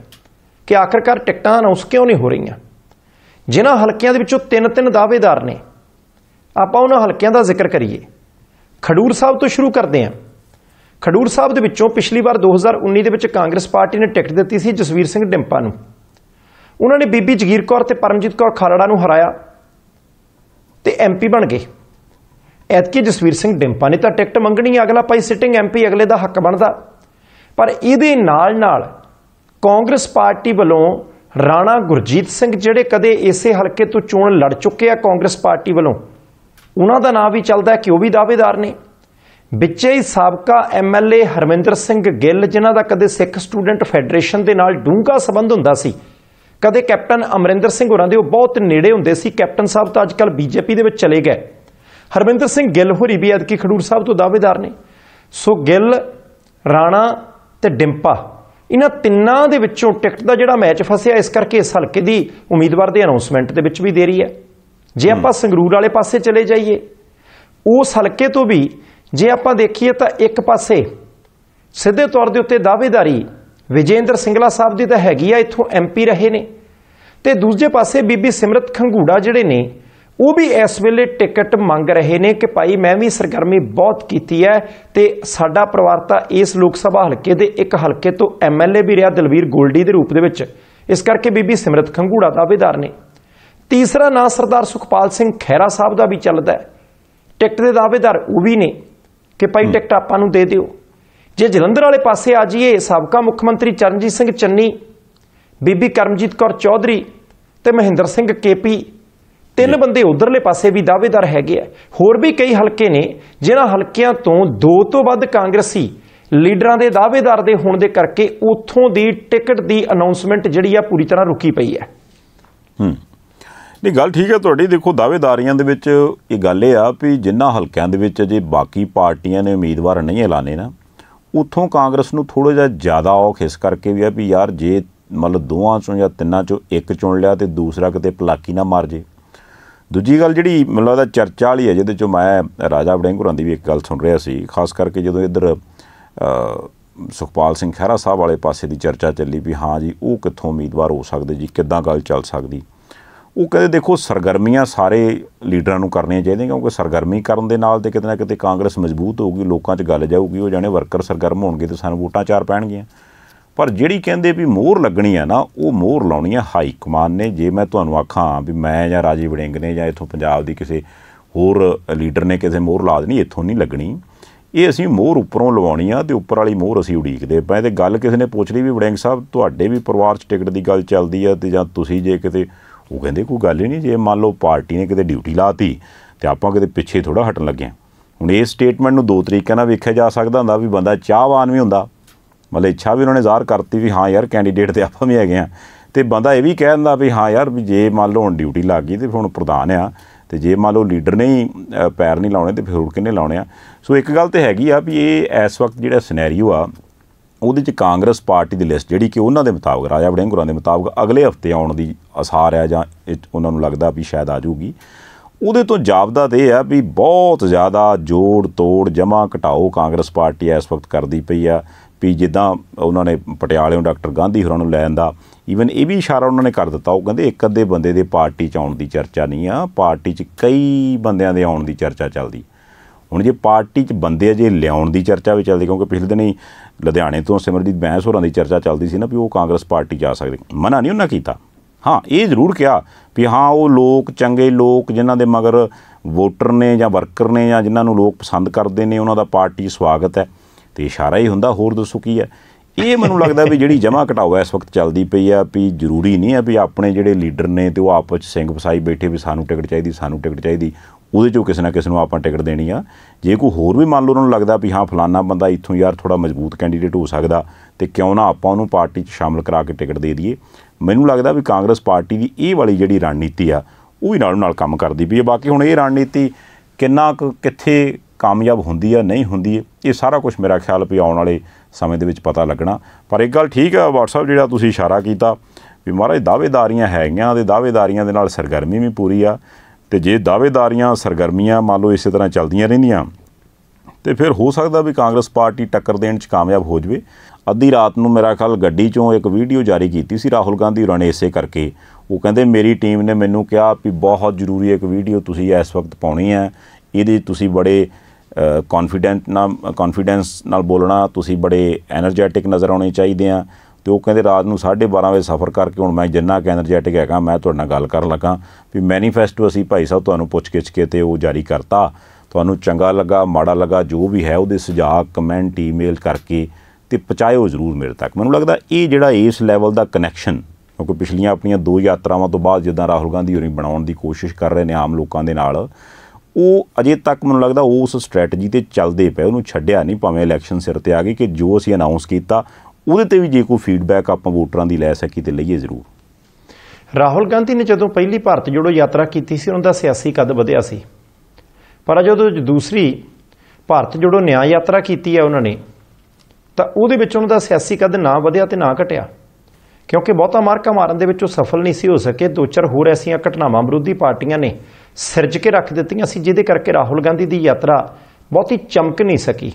Speaker 2: ਕਿ ਆਖਰਕਾਰ ਟਿਕਟਾਂ ਅਨਾਉਂਸ ਕਿਉਂ ਨਹੀਂ ਹੋ ਰਹੀਆਂ ਜਿਨ੍ਹਾਂ ਹਲਕਿਆਂ ਦੇ ਵਿੱਚੋਂ ਤਿੰਨ ਤਿੰਨ ਦਾਅਵੇਦਾਰ ਨੇ ਆਪਾਂ ਉਹਨਾਂ ਹਲਕਿਆਂ ਦਾ ਜ਼ਿਕਰ ਕਰੀਏ ਖਡੂਰ ਸਾਹਿਬ ਤੋਂ ਸ਼ੁਰੂ ਕਰਦੇ ਹਾਂ ਖਡੂਰ ਸਾਹਿਬ ਦੇ ਵਿੱਚੋਂ ਪਿਛਲੀ ਵਾਰ 2019 ਦੇ ਵਿੱਚ ਕਾਂਗਰਸ ਪਾਰਟੀ ਨੇ ਟਿਕਟ ਦਿੱਤੀ ਸੀ ਜਸਵੀਰ ਸਿੰਘ ਡਿੰਪਾ ਨੂੰ ਉਹਨਾਂ ਨੇ ਬੀਬੀ ਜਗੀਰ ਕੌਰ ਤੇ ਪਰਮਜੀਤ ਕੌਰ ਖਾਲੜਾ ਨੂੰ ਹਰਾਇਆ ਤੇ ਐਮਪੀ ਬਣ ਗਏ ਐਤਕੀ ਜਸਵੀਰ ਸਿੰਘ ਡਿੰਪਾ ਨੇ ਤਾਂ ਟਿਕਟ ਮੰਗਣੀ ਅਗਲਾ ਪਾਈ ਸਿਟਿੰਗ ਐਮਪੀ ਅਗਲੇ ਦਾ ਹੱਕ ਬਣਦਾ ਪਰ ਇਹਦੇ ਨਾਲ ਨਾਲ ਕਾਂਗਰਸ ਪਾਰਟੀ ਵੱਲੋਂ ਰਾਣਾ ਗੁਰਜੀਤ ਸਿੰਘ ਜਿਹੜੇ ਕਦੇ ਇਸੇ ਹਲਕੇ ਤੋਂ ਚੋਣ ਲੜ ਚੁੱਕੇ ਆ ਕਾਂਗਰਸ ਪਾਰਟੀ ਵੱਲੋਂ ਉਹਨਾਂ ਦਾ ਨਾਂ ਵੀ ਚੱਲਦਾ ਕਿ ਉਹ ਵੀ ਦਾਅਵੇਦਾਰ ਨੇ ਵਿੱਚੇ ਹੀ ਸਾਬਕਾ ਐਮਐਲਏ ਹਰਮਿੰਦਰ ਸਿੰਘ ਗਿੱਲ ਜਿਨ੍ਹਾਂ ਦਾ ਕਦੇ ਸਿੱਖ ਸਟੂਡੈਂਟ ਫੈਡਰੇਸ਼ਨ ਦੇ ਨਾਲ ਡੂੰਘਾ ਸਬੰਧ ਹੁੰਦਾ ਸੀ ਕਦੇ ਕੈਪਟਨ ਅਮਰਿੰਦਰ ਸਿੰਘ ਹੋਰਾਂ ਦੇ ਉਹ ਬਹੁਤ ਨੇੜੇ ਹੁੰਦੇ ਸੀ ਕੈਪਟਨ ਸਾਹਿਬ ਤਾਂ ਅੱਜਕੱਲ ਬੀਜੇਪੀ ਦੇ ਵਿੱਚ ਚਲੇ ਗਏ ਹਰਮਿੰਦਰ ਸਿੰਘ ਗਿੱਲ ਹੋਰੀ ਵੀ ਅਦਕੀ ਖਡੂਰ ਸਾਹਿਬ ਤੋਂ ਦਾਅਵੇਦਾਰ ਨੇ ਸੋ ਗਿੱਲ ਰਾਣਾ ਤੇ ਡਿੰਪਾ ਇਹਨਾਂ ਤਿੰਨਾਂ ਦੇ ਵਿੱਚੋਂ ਟਿਕਟ ਦਾ ਜਿਹੜਾ ਮੈਚ ਫਸਿਆ ਇਸ ਕਰਕੇ ਇਸ ਹਲਕੇ ਦੀ ਉਮੀਦਵਾਰ ਦੇ ਅਨਾਉਂਸਮੈਂਟ ਦੇ ਵਿੱਚ ਵੀ ਦੇਰੀ ਹੈ ਜੇ ਆਪਾਂ ਸੰਗਰੂਰ ਵਾਲੇ ਪਾਸੇ ਚਲੇ ਜਾਈਏ ਉਸ ਹਲਕੇ ਤੋਂ ਵੀ ਜੇ ਆਪਾਂ ਦੇਖੀਏ ਤਾਂ ਇੱਕ ਪਾਸੇ ਸਿੱਧੇ ਤੌਰ ਦੇ ਉੱਤੇ ਦਾਅਵੇਦਾਰੀ ਵਿਜੇਂਦਰ ਸਿੰਘਲਾ ਸਾਹਿਬ ਦੀ ਤਾਂ ਹੈਗੀ ਆ ਇੱਥੋਂ ਐਮਪੀ ਰਹੇ ਨੇ ਤੇ ਦੂਜੇ ਪਾਸੇ ਬੀਬੀ ਸਿਮਰਤ ਖੰਗੂੜਾ ਜਿਹੜੇ ਨੇ ਉਹ ਵੀ ਇਸ ਵੇਲੇ ਟਿਕਟ ਮੰਗ ਰਹੇ ਨੇ ਕਿ ਭਾਈ ਮੈਂ ਵੀ ਸਰਗਰਮੀ ਬਹੁਤ ਕੀਤੀ ਹੈ ਤੇ ਸਾਡਾ ਪਰਿਵਾਰ ਤਾਂ ਇਸ ਲੋਕ ਸਭਾ ਹਲਕੇ ਦੇ ਇੱਕ ਹਲਕੇ ਤੋਂ ਐਮਐਲਏ ਵੀ ਰਿਹਾ ਦਲਵੀਰ ਗੋਲਡੀ ਦੇ ਰੂਪ ਦੇ ਵਿੱਚ ਇਸ ਕਰਕੇ ਬੀਬੀ ਸਿਮਰਤ ਖੰਗੂੜਾ ਦਾਅਵੇਦਾਰ ਨੇ ਤੀਸਰਾ ਨਾਂ ਸਰਦਾਰ ਸੁਖਪਾਲ ਸਿੰਘ ਖੈਰਾ ਸਾਹਿਬ ਦਾ ਵੀ ਚੱਲਦਾ ਹੈ ਟਿਕਟ ਦੇ ਦਾਅਵੇਦਾਰ ਉਹ ਵੀ ਨੇ ਕਿ ਭਾਈ ਟਿਕਟ ਆਪਾਂ ਨੂੰ ਦੇ ਦਿਓ ਜੇ ਜਲੰਧਰ ਵਾਲੇ ਪਾਸੇ ਆ ਜਾਈਏ ਸਾਬਕਾ ਮੁੱਖ ਮੰਤਰੀ ਚਰਨਜੀਤ ਸਿੰਘ ਚੰਨੀ ਬੀਬੀ ਕਰਮਜੀਤ ਕੌਰ ਚੌਧਰੀ ਤੇ ਮਹਿੰਦਰ ਸਿੰਘ ਕੇਪੀ ਤਿੰਨ ਬੰਦੇ ਉਧਰਲੇ ਪਾਸੇ ਵੀ ਦਾਅਵੇਦਾਰ ਹੈਗੇ ਆ ਹੋਰ ਵੀ ਕਈ ਹਲਕੇ ਨੇ ਜਿਨ੍ਹਾਂ ਹਲਕਿਆਂ ਤੋਂ ਦੋ ਤੋਂ ਵੱਧ ਕਾਂਗਰਸੀ ਲੀਡਰਾਂ ਦੇ ਦਾਅਵੇਦਾਰ ਦੇ ਹੋਣ ਦੇ ਕਰਕੇ ਉਥੋਂ ਦੀ ਟਿਕਟ ਦੀ ਅਨਾਉਂਸਮੈਂਟ ਜਿਹੜੀ ਆ ਪੂਰੀ ਤਰ੍ਹਾਂ ਰੁਕੀ ਪਈ ਹੈ
Speaker 1: ਹੂੰ ਨਹੀਂ ਗੱਲ ਠੀਕ ਹੈ ਤੁਹਾਡੀ ਦੇਖੋ ਦਾਅਵੇਦਾਰੀਆਂ ਦੇ ਵਿੱਚ ਇਹ ਗੱਲ ਇਹ ਆ ਵੀ ਜਿੰਨਾ ਹਲਕਿਆਂ ਦੇ ਵਿੱਚ ਅਜੇ ਬਾਕੀ ਪਾਰਟੀਆਂ ਨੇ ਉਮੀਦਵਾਰ ਨਹੀਂ ਐਲਾਨੇ ਨਾ ਉਥੋਂ ਕਾਂਗਰਸ ਨੂੰ ਥੋੜਾ ਜਿਹਾ ਜ਼ਿਆਦਾ ਔਖ ਇਸ ਕਰਕੇ ਵੀ ਆ ਵੀ ਯਾਰ ਜੇ ਮਤਲਬ ਦੋਵਾਂ ਚੋਂ ਜਾਂ ਤਿੰਨਾਂ ਚੋਂ ਇੱਕ ਚੁਣ ਲਿਆ ਤੇ ਦੂਸਰਾ ਕਿਤੇ ਪਲਾਕੀ ਨਾ ਮਾਰ ਜੇ ਦੂਜੀ ਗੱਲ ਜਿਹੜੀ ਮਤਲਬ ਉਹਦਾ ਚਰਚਾ ਵਾਲੀ ਹੈ ਜਿਹਦੇ ਚੋਂ ਮੈਂ ਰਾਜਾ ਵੜਿੰਗ ਦੀ ਵੀ ਇੱਕ ਗੱਲ ਸੁਣ ਰਿਹਾ ਸੀ ਖਾਸ ਕਰਕੇ ਜਦੋਂ ਇੱਧਰ ਸੁਖਪਾਲ ਸਿੰਘ ਖਹਿਰਾ ਸਾਹਿਬ ਵਾਲੇ ਪਾਸੇ ਦੀ ਚਰਚਾ ਚੱਲੀ ਵੀ ਹਾਂ ਜੀ ਉਹ ਕਿੱਥੋਂ ਉਮੀਦਵਾਰ ਹੋ ਸਕਦੇ ਜੀ ਕਿੱਦਾਂ ਗੱਲ ਚੱਲ ਸਕਦੀ ਉਹ ਕਹਿੰਦੇ ਦੇਖੋ ਸਰਗਰਮੀਆਂ ਸਾਰੇ ਲੀਡਰਾਂ ਨੂੰ ਕਰਨੀਆਂ ਚਾਹੀਦੀਆਂ ਕਿਉਂਕਿ ਸਰਗਰਮੀ ਕਰਨ ਦੇ ਨਾਲ ਤੇ ਕਿਤੇ ਨਾ ਕਿਤੇ ਕਾਂਗਰਸ ਮਜ਼ਬੂਤ ਹੋਊਗੀ ਲੋਕਾਂ 'ਚ ਗੱਲ ਜਾਊਗੀ ਉਹ ਜਾਣੇ ਵਰਕਰ ਸਰਗਰਮ ਹੋਣਗੇ ਤੇ ਸਾਨੂੰ ਵੋਟਾਂ ਚਾਰ ਪੈਣਗੀਆਂ ਪਰ ਜਿਹੜੀ ਕਹਿੰਦੇ ਵੀ ਮੋਹਰ ਲੱਗਣੀ ਆ ਨਾ ਉਹ ਮੋਹਰ ਲਾਉਣੀ ਆ ਹਾਈ ਕਮਾਨ ਨੇ ਜੇ ਮੈਂ ਤੁਹਾਨੂੰ ਆਖਾਂ ਵੀ ਮੈਂ ਜਾਂ ਰਾਜੀ ਵੜਿੰਗ ਨੇ ਜਾਂ ਇਥੋਂ ਪੰਜਾਬ ਦੀ ਕਿਸੇ ਹੋਰ ਲੀਡਰ ਨੇ ਕਿਸੇ ਮੋਹਰ ਲਾ ਦੇਣੀ ਇਥੋਂ ਨਹੀਂ ਲੱਗਣੀ ਇਹ ਅਸੀਂ ਮੋਹਰ ਉੱਪਰੋਂ ਲਵਾਉਣੀ ਆ ਤੇ ਉੱਪਰ ਵਾਲੀ ਮੋਹਰ ਅਸੀਂ ਉਡੀਕਦੇ ਪਏ ਤੇ ਗੱਲ ਕਿਸੇ ਨੇ ਪੁੱਛ ਲਈ ਵੀ ਵੜਿੰਗ ਸਾਹਿਬ ਤੁਹਾਡੇ ਵੀ ਪਰਿਵਾਰ 'ਚ ਟਿਕਟ ਦੀ ਗੱਲ ਚੱਲਦੀ ਆ ਤੇ ਜਾਂ ਤੁਸੀਂ ਜੇ ਕਿਤੇ ਉਹ ਕਹਿੰਦੇ ਕੋਈ ਗੱਲ ਹੀ ਨਹੀਂ ਜੇ ਮੰਨ ਲਓ ਪਾਰਟੀ ਨੇ ਕਿਤੇ ਡਿਊਟੀ ਲਾਤੀ ਤੇ ਆਪਾਂ ਕਿਤੇ ਪਿੱਛੇ ਥੋੜਾ ਹਟਣ ਲੱਗੇ ਹੁਣ ਇਹ ਸਟੇਟਮੈਂਟ ਨੂੰ ਦੋ ਤਰੀਕਿਆਂ ਨਾਲ ਵੇਖਿਆ ਜਾ ਸਕਦਾ ਹੁੰਦਾ ਵੀ ਬੰਦਾ ਚਾਹਵਾਨ ਵੀ ਹੁੰਦਾ ਮਤਲਬ ਇੱਛਾ ਵੀ ਉਹਨਾਂ ਨੇ ਜ਼ਾਹਰ ਕਰਤੀ ਵੀ ਹਾਂ ਯਾਰ ਕੈਂਡੀਡੇਟ ਤੇ ਆਪਾਂ ਵੀ ਹੈਗੇ ਆ ਤੇ ਬੰਦਾ ਇਹ ਵੀ ਕਹਿ ਦਿੰਦਾ ਵੀ ਹਾਂ ਯਾਰ ਵੀ ਜੇ ਮੰਨ ਲਓ ਹੁਣ ਡਿਊਟੀ ਲੱਗ ਗਈ ਤੇ ਹੁਣ ਪ੍ਰਧਾਨ ਆ ਤੇ ਜੇ ਮੰਨ ਲਓ ਲੀਡਰ ਨੇ ਹੀ ਪੈਰ ਨਹੀਂ ਲਾਉਣੇ ਤੇ ਫਿਰ ਹੋਰ ਕਿੰਨੇ ਲਾਉਣੇ ਆ ਸੋ ਇੱਕ ਗੱਲ ਤੇ ਹੈਗੀ ਆ ਵੀ ਇਹ ਇਸ ਵਕਤ ਜਿਹੜਾ ਸਿਨੈਰੀਓ ਆ ਉਹਦੇ 'ਚ ਕਾਂਗਰਸ ਪਾਰਟੀ ਦੀ ਲਿਸਟ ਜਿਹੜੀ ਕਿ ਉਹਨਾਂ ਦੇ ਮੁਤਾਬਕ ਰਾਜਾ ਵੜਿੰਗੁਰਾਂ ਦੇ ਮੁਤਾਬਕ ਅਗਲੇ ਹਫਤੇ ਆਉਣ ਦੀ ਅਸਾਰ ਹੈ ਜਾਂ ਉਹਨਾਂ ਨੂੰ ਲੱਗਦਾ ਵੀ ਸ਼ਾਇਦ ਆ ਜਾਊਗੀ ਉਹਦੇ ਤੋਂ ਜਾਬਦਾ ਤੇ ਆ ਵੀ ਬਹੁਤ ਜ਼ਿਆਦਾ ਜੋੜ ਤੋੜ ਜਮਾ ਘਟਾਓ ਕਾਂਗਰਸ ਪਾਰਟੀ ਇਸ ਵਕਤ ਕਰਦੀ ਪਈ ਆ ਵੀ ਜਿੱਦਾਂ ਉਹਨਾਂ ਨੇ ਪਟਿਆਲੇੋਂ ਡਾਕਟਰ ਗਾਂਧੀ ਹੋਰਾਂ ਨੂੰ ਲੈ ਆਂਦਾ ਈਵਨ ਇਹ ਵੀ ਇਸ਼ਾਰਾ ਉਹਨਾਂ ਨੇ ਕਰ ਦਿੱਤਾ ਉਹ ਕਹਿੰਦੇ ਇੱਕ ਅੱਧੇ ਬੰਦੇ ਦੇ ਪਾਰਟੀ 'ਚ ਆਉਣ ਦੀ ਚਰਚਾ ਨਹੀਂ ਆ ਪਾਰਟੀ 'ਚ ਕਈ ਬੰਦਿਆਂ ਦੇ ਆਉਣ ਦੀ ਚਰਚਾ ਚੱਲਦੀ ਹੁਣ ਜੇ ਪਾਰਟੀ 'ਚ ਬੰਦੇ ਅਜੇ ਲਿਆਉਣ ਦੀ ਚਰਚਾ ਵੀ ਚੱਲਦੀ ਕਿਉਂਕਿ ਪਿਛਲੇ ਦਿਨੀ ਲੁਧਿਆਣੇ ਤੋਂ ਸਿਮਰਜੀਤ ਬੈਂਸ ਹੋਰਾਂ ਦੀ ਚਰਚਾ ਚੱਲਦੀ ਸੀ ਨਾ ਵੀ ਉਹ ਕਾਂਗਰਸ ਪਾਰਟੀ ਜਾ ਸਕਦੇ ਮਨਾ ਨਹੀਂ ਉਹਨਾਂ ਕੀਤਾ ਹਾਂ ਇਹ ਜ਼ਰੂਰ ਕਿਹਾ ਵੀ ਹਾਂ ਉਹ ਲੋਕ ਚੰਗੇ ਲੋਕ ਜਿਨ੍ਹਾਂ ਦੇ ਮਗਰ ਵੋਟਰ ਨੇ ਜਾਂ ਵਰਕਰ ਨੇ ਜਾਂ ਜਿਨ੍ਹਾਂ ਨੂੰ ਲੋਕ ਪਸੰਦ ਕਰਦੇ ਨੇ ਉਹਨਾਂ ਦਾ ਪਾਰਟੀ ਸਵਾਗਤ ਹੈ ਤੇ ਇਸ਼ਾਰਾ ਹੀ ਹੁੰਦਾ ਹੋਰ ਦੱਸੋ ਕੀ ਹੈ ਇਹ ਮੈਨੂੰ ਲੱਗਦਾ ਵੀ ਜਿਹੜੀ ਜਮਾ ਘਟਾਓ ਇਸ ਵਕਤ ਚੱਲਦੀ ਪਈ ਆ ਵੀ ਜ਼ਰੂਰੀ ਨਹੀਂ ਆ ਵੀ ਆਪਣੇ ਜਿਹੜੇ ਲੀਡਰ ਨੇ ਤੇ ਉਹ ਆਪਸ ਵਿੱਚ ਸਿੰਘ ਫਸਾਈ ਬੈਠੇ ਵੀ ਸਾਨੂੰ ਟਿਕਟ ਚਾਹੀਦੀ ਸਾਨੂੰ ਟਿਕਟ ਚਾਹੀਦੀ ਉਹਦੇ ਚੋਂ ਕਿਸੇ ਨਾ ਕਿਸੇ ਨੂੰ ਆਪਾਂ ਟਿਕਟ ਦੇਣੀ ਆ ਜੇ ਕੋਈ ਹੋਰ ਵੀ ਮੰਨ ਲਓ ਉਹਨਾਂ ਨੂੰ ਲੱਗਦਾ ਵੀ ਹਾਂ ਫਲਾਨਾ ਬੰਦਾ ਇੱਥੋਂ ਯਾਰ ਥੋੜਾ ਮਜ਼ਬੂਤ ਕੈਂਡੀਡੇਟ ਹੋ ਸਕਦਾ ਤੇ ਕਿਉਂ ਨਾ ਆਪਾਂ ਉਹਨੂੰ ਪਾਰਟੀ 'ਚ ਸ਼ਾਮਲ ਕਰਾ ਕੇ ਟਿਕਟ ਦੇ ਦਈਏ ਮੈਨੂੰ ਲੱਗਦਾ ਵੀ ਕਾਂਗਰਸ ਪਾਰਟੀ ਦੀ ਇਹ ਵਾਲੀ ਜਿਹੜੀ ਰਣਨੀਤੀ ਆ ਉਹ ਵੀ ਨਾਲ ਨਾਲ ਕੰਮ ਕਰਦੀ ਵੀ ਇਹ ਬਾਕੀ ਹੁਣ ਇਹ ਰਣਨੀਤੀ ਕਿੰਨਾ ਕਿੱਥੇ ਕਾਮਯਾਬ ਹੁੰਦੀ ਆ ਨਹੀਂ ਹੁੰਦੀ ਇਹ ਸਾਰਾ ਕੁਝ ਮੇਰਾ ਖਿਆਲ ਵੀ ਆਉਣ ਵਾਲੇ ਸਮੇਂ ਦੇ ਵਿੱਚ ਪਤਾ ਲੱਗਣਾ ਪਰ ਇੱਕ ਗੱਲ ਠੀਕ ਹੈ WhatsApp ਜਿਹੜਾ ਤੁਸੀਂ ਇਸ਼ਾਰਾ ਕੀਤਾ ਵੀ ਮਹਾਰਾਜ ਦਾਅਵੇਦਾਰੀਆਂ ਹੈਗੀਆਂ ਤੇ ਦਾਅਵੇਦਾਰੀਆਂ ਦੇ ਨਾਲ ਸਰਗਰਮੀ ਵੀ ਪੂਰੀ ਆ ਤੇ ਜੇ ਦਾਅਵੇਦਾਰੀਆਂ ਸਰਗਰਮੀਆਂ ਮੰਨ ਲਓ ਇਸੇ ਤਰ੍ਹਾਂ ਚੱਲਦੀਆਂ ਰਹਿੰਦੀਆਂ ਤੇ ਫਿਰ ਹੋ ਸਕਦਾ ਵੀ ਕਾਂਗਰਸ ਪਾਰਟੀ ਟੱਕਰ ਦੇਣ 'ਚ ਕਾਮਯਾਬ ਹੋ ਜਵੇ ਅੱਧੀ ਰਾਤ ਨੂੰ ਮੇਰਾ ਖਾਲ ਗੱਡੀ 'ਚੋਂ ਇੱਕ ਵੀਡੀਓ ਜਾਰੀ ਕੀਤੀ ਸੀ ਰਾਹੁਲ ਗਾਂਧੀ ਹੋਰਾਂ ਨੇ ਇਸੇ ਕਰਕੇ ਉਹ ਕਹਿੰਦੇ ਮੇਰੀ ਟੀਮ ਨੇ ਮੈਨੂੰ ਕਿਹਾ ਵੀ ਬਹੁਤ ਜ਼ਰੂਰੀ ਇੱਕ ਵੀਡੀਓ ਤੁਸੀਂ ਇਸ ਵਕਤ ਪਾਉਣੀ ਹੈ ਇਹਦੇ ਤੁਸੀਂ ਬੜੇ ਕੌਨਫੀਡੈਂਟ ਨਾਲ ਕੌਨਫੀਡੈਂਸ ਨਾਲ ਬੋਲਣਾ ਤੁਸੀਂ ਬੜੇ એનર્ਜੈਟਿਕ ਨਜ਼ਰ ਆਉਣੇ ਚਾਹੀਦੇ ਆ ਤੇ ਉਹ ਕਹਿੰਦੇ ਰਾਤ ਨੂੰ 12:30 ਵਜੇ ਸਫ਼ਰ ਕਰਕੇ ਹੁਣ ਮੈਂ ਜਿੰਨਾ ਕਿ એનર્ਜੈਟਿਕ ਹੈਗਾ ਮੈਂ ਤੁਹਾਡੇ ਨਾਲ ਗੱਲ ਕਰਨ ਲੱਗਾ ਵੀ ਮੈਨੀਫੈਸਟੋ ਅਸੀਂ ਭਾਈ ਸਾਹਿਬ ਤੁਹਾਨੂੰ ਪੁੱਛ ਕੇ ਕੇ ਤੇ ਉਹ ਜਾਰੀ ਕਰਤਾ ਤੁਹਾਨੂੰ ਚੰਗਾ ਲੱਗਾ ਮਾੜਾ ਲੱਗਾ ਜੋ ਵੀ ਹੈ ਉਹਦੇ ਸੁਝਾਅ ਕਮੈਂਟ ਈਮੇਲ ਕਰਕੇ ਤੇ ਪਹੁੰਚਾਇਓ ਜ਼ਰੂਰ ਮੇਰੇ ਤੱਕ ਮੈਨੂੰ ਲੱਗਦਾ ਇਹ ਜਿਹੜਾ ਇਸ ਲੈਵਲ ਦਾ ਕਨੈਕਸ਼ਨ ਕਿਉਂਕਿ ਪਿਛਲੀਆਂ ਆਪਣੀਆਂ ਦੋ ਯਾਤਰਾਵਾਂ ਤੋਂ ਬਾਅਦ ਜਿੱਦਾਂ ਰਾਹੁਲ ਗਾਂਧੀ ਹੋਰੀ ਬਣਾਉਣ ਦੀ ਕੋਸ਼ਿਸ਼ ਕਰ ਰਹੇ ਨੇ ਆਮ ਲੋਕਾਂ ਦੇ ਨਾਲ ਉਹ ਅਜੇ ਤੱਕ ਮੈਨੂੰ ਲੱਗਦਾ ਉਸ ਸਟ੍ਰੈਟਜੀ ਤੇ ਚੱਲਦੇ ਪਏ ਉਹਨੂੰ ਛੱਡਿਆ ਨਹੀਂ ਭਾਵੇਂ ਇਲੈਕਸ਼ਨ ਸਿਰ ਤੇ ਆ ਗਈ ਕਿ ਜੋ ਅਸੀਂ ਅਨਾਉਂਸ ਕੀਤਾ ਉਹਦੇ ਤੇ ਵੀ ਜੇ ਕੋਈ ਫੀਡਬੈਕ ਆਪਾਂ ਵੋਟਰਾਂ ਦੀ ਲੈ ਸਕੀ ਤੇ ਲਈਏ ਜ਼ਰੂਰ
Speaker 2: ਰਾਹੁਲ ਗਾਂਧੀ ਨੇ ਜਦੋਂ ਪਹਿਲੀ ਭਾਰਤ ਜੋੜੋ ਯਾਤਰਾ ਕੀਤੀ ਸੀ ਉਹਨਾਂ ਦਾ ਸਿਆਸੀ ਕੱਦ ਵਧਿਆ ਸੀ ਪਰ ਜਦੋਂ ਦੂਸਰੀ ਭਾਰਤ ਜੋੜੋ ਨਿਆਂ ਯਾਤਰਾ ਕੀਤੀ ਹੈ ਉਹਨਾਂ ਨੇ ਤਾਂ ਉਹਦੇ ਵਿੱਚ ਉਹਨਾਂ ਦਾ ਸਿਆਸੀ ਕੱਦ ਨਾ ਵਧਿਆ ਤੇ ਨਾ ਘਟਿਆ ਕਿਉਂਕਿ ਬਹੁਤਾ ਮਾਰਕਾ ਮਾਰਨ ਦੇ ਵਿੱਚ ਉਹ ਸਫਲ ਨਹੀਂ ਸੀ ਹੋ ਸਕੇ ਦੋ ਚਾਰ ਹੋਰ ਐਸੀਆਂ ਘਟਨਾਵਾਂ ਵਿਰੋਧੀ ਪਾਰਟੀਆਂ ਨੇ ਸਿਰਜ ਕੇ ਰੱਖ ਦਿੱਤੀਆਂ ਸੀ ਜਿਹਦੇ ਕਰਕੇ ਰਾਹੁਲ ਗਾਂਧੀ ਦੀ ਯਾਤਰਾ ਬਹੁਤੀ ਚਮਕ ਨਹੀਂ ਸਕੀ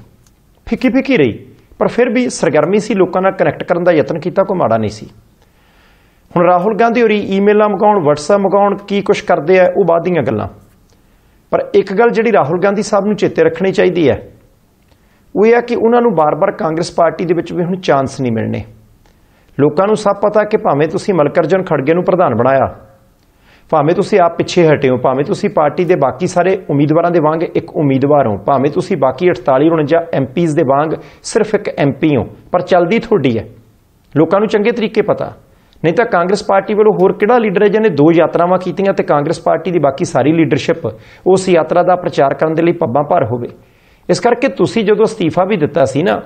Speaker 2: ਫਿੱਕੀ ਫਿੱਕੀ ਰਹੀ ਪਰ ਫਿਰ ਵੀ ਸਰਗਰਮੀ ਸੀ ਲੋਕਾਂ ਨਾਲ ਕਨੈਕਟ ਕਰਨ ਦਾ ਯਤਨ ਕੀਤਾ ਕੋਈ ਮਾੜਾ ਨਹੀਂ ਸੀ ਹੁਣ ਰਾਹੁਲ ਗਾਂਧੀ ਹੋਰੀ ਈਮੇਲਾਂ ਮਗਾਉਣ ਵਟਸਐਪ ਮਗਾਉਣ ਕੀ ਕੁਝ ਕਰਦੇ ਆ ਉਹ ਬਾਅਦ ਦੀਆਂ ਗੱਲਾਂ ਪਰ ਇੱਕ ਗੱਲ ਜਿਹੜੀ ਰਾਹੁਲ ਗਾਂਧੀ ਸਾਹਿਬ ਨੂੰ ਚੇਤੇ ਰੱਖਣੀ ਚਾਹੀਦੀ ਹੈ ਉਹ ਇਹ ਆ ਕਿ ਉਹਨਾਂ ਨੂੰ ਬਾਰ-ਬਾਰ ਕਾਂਗਰਸ ਪਾਰਟੀ ਦੇ ਵਿੱਚ ਵੀ ਹੁਣ ਚਾਂਸ ਨਹੀਂ ਮਿਲਣੇ ਲੋਕਾਂ ਨੂੰ ਸਭ ਪਤਾ ਕਿ ਭਾਵੇਂ ਤੁਸੀਂ ਮਲਕਰਜਨ ਖੜਗੇ ਨੂੰ ਪ੍ਰਧਾਨ ਬਣਾਇਆ ਭਾਵੇਂ ਤੁਸੀਂ ਆਪ ਪਿੱਛੇ ਹਟੇ ਹੋ ਭਾਵੇਂ ਤੁਸੀਂ ਪਾਰਟੀ ਦੇ ਬਾਕੀ ਸਾਰੇ ਉਮੀਦਵਾਰਾਂ ਦੇ ਵਾਂਗ ਇੱਕ ਉਮੀਦਵਾਰ ਹੋ ਭਾਵੇਂ ਤੁਸੀਂ ਬਾਕੀ 48 49 ਐਮਪੀਜ਼ ਦੇ ਵਾਂਗ ਸਿਰਫ ਇੱਕ ਐਮਪੀ ਹੋ ਪਰ ਚਲਦੀ ਤੁਹਾਡੀ ਹੈ ਲੋਕਾਂ ਨੂੰ ਚੰਗੇ ਤਰੀਕੇ ਪਤਾ ਨਹੀਂ ਤਾਂ ਕਾਂਗਰਸ ਪਾਰਟੀ ਵੱਲੋਂ ਹੋਰ ਕਿਹੜਾ ਲੀਡਰ ਹੈ ਜਿਹਨੇ ਦੋ ਯਾਤਰਾਵਾਂ ਕੀਤੀਆਂ ਤੇ ਕਾਂਗਰਸ ਪਾਰਟੀ ਦੀ ਬਾਕੀ ਸਾਰੀ ਲੀਡਰਸ਼ਿਪ ਉਸ ਯਾਤਰਾ ਦਾ ਪ੍ਰਚਾਰ ਕਰਨ ਦੇ ਲਈ ਪੱਬਾਂ ਭਰ ਹੋਵੇ ਇਸ ਕਰਕੇ ਤੁਸੀਂ ਜਦੋਂ ਅਸਤੀਫਾ ਵੀ ਦਿੱਤਾ ਸੀ ਨਾ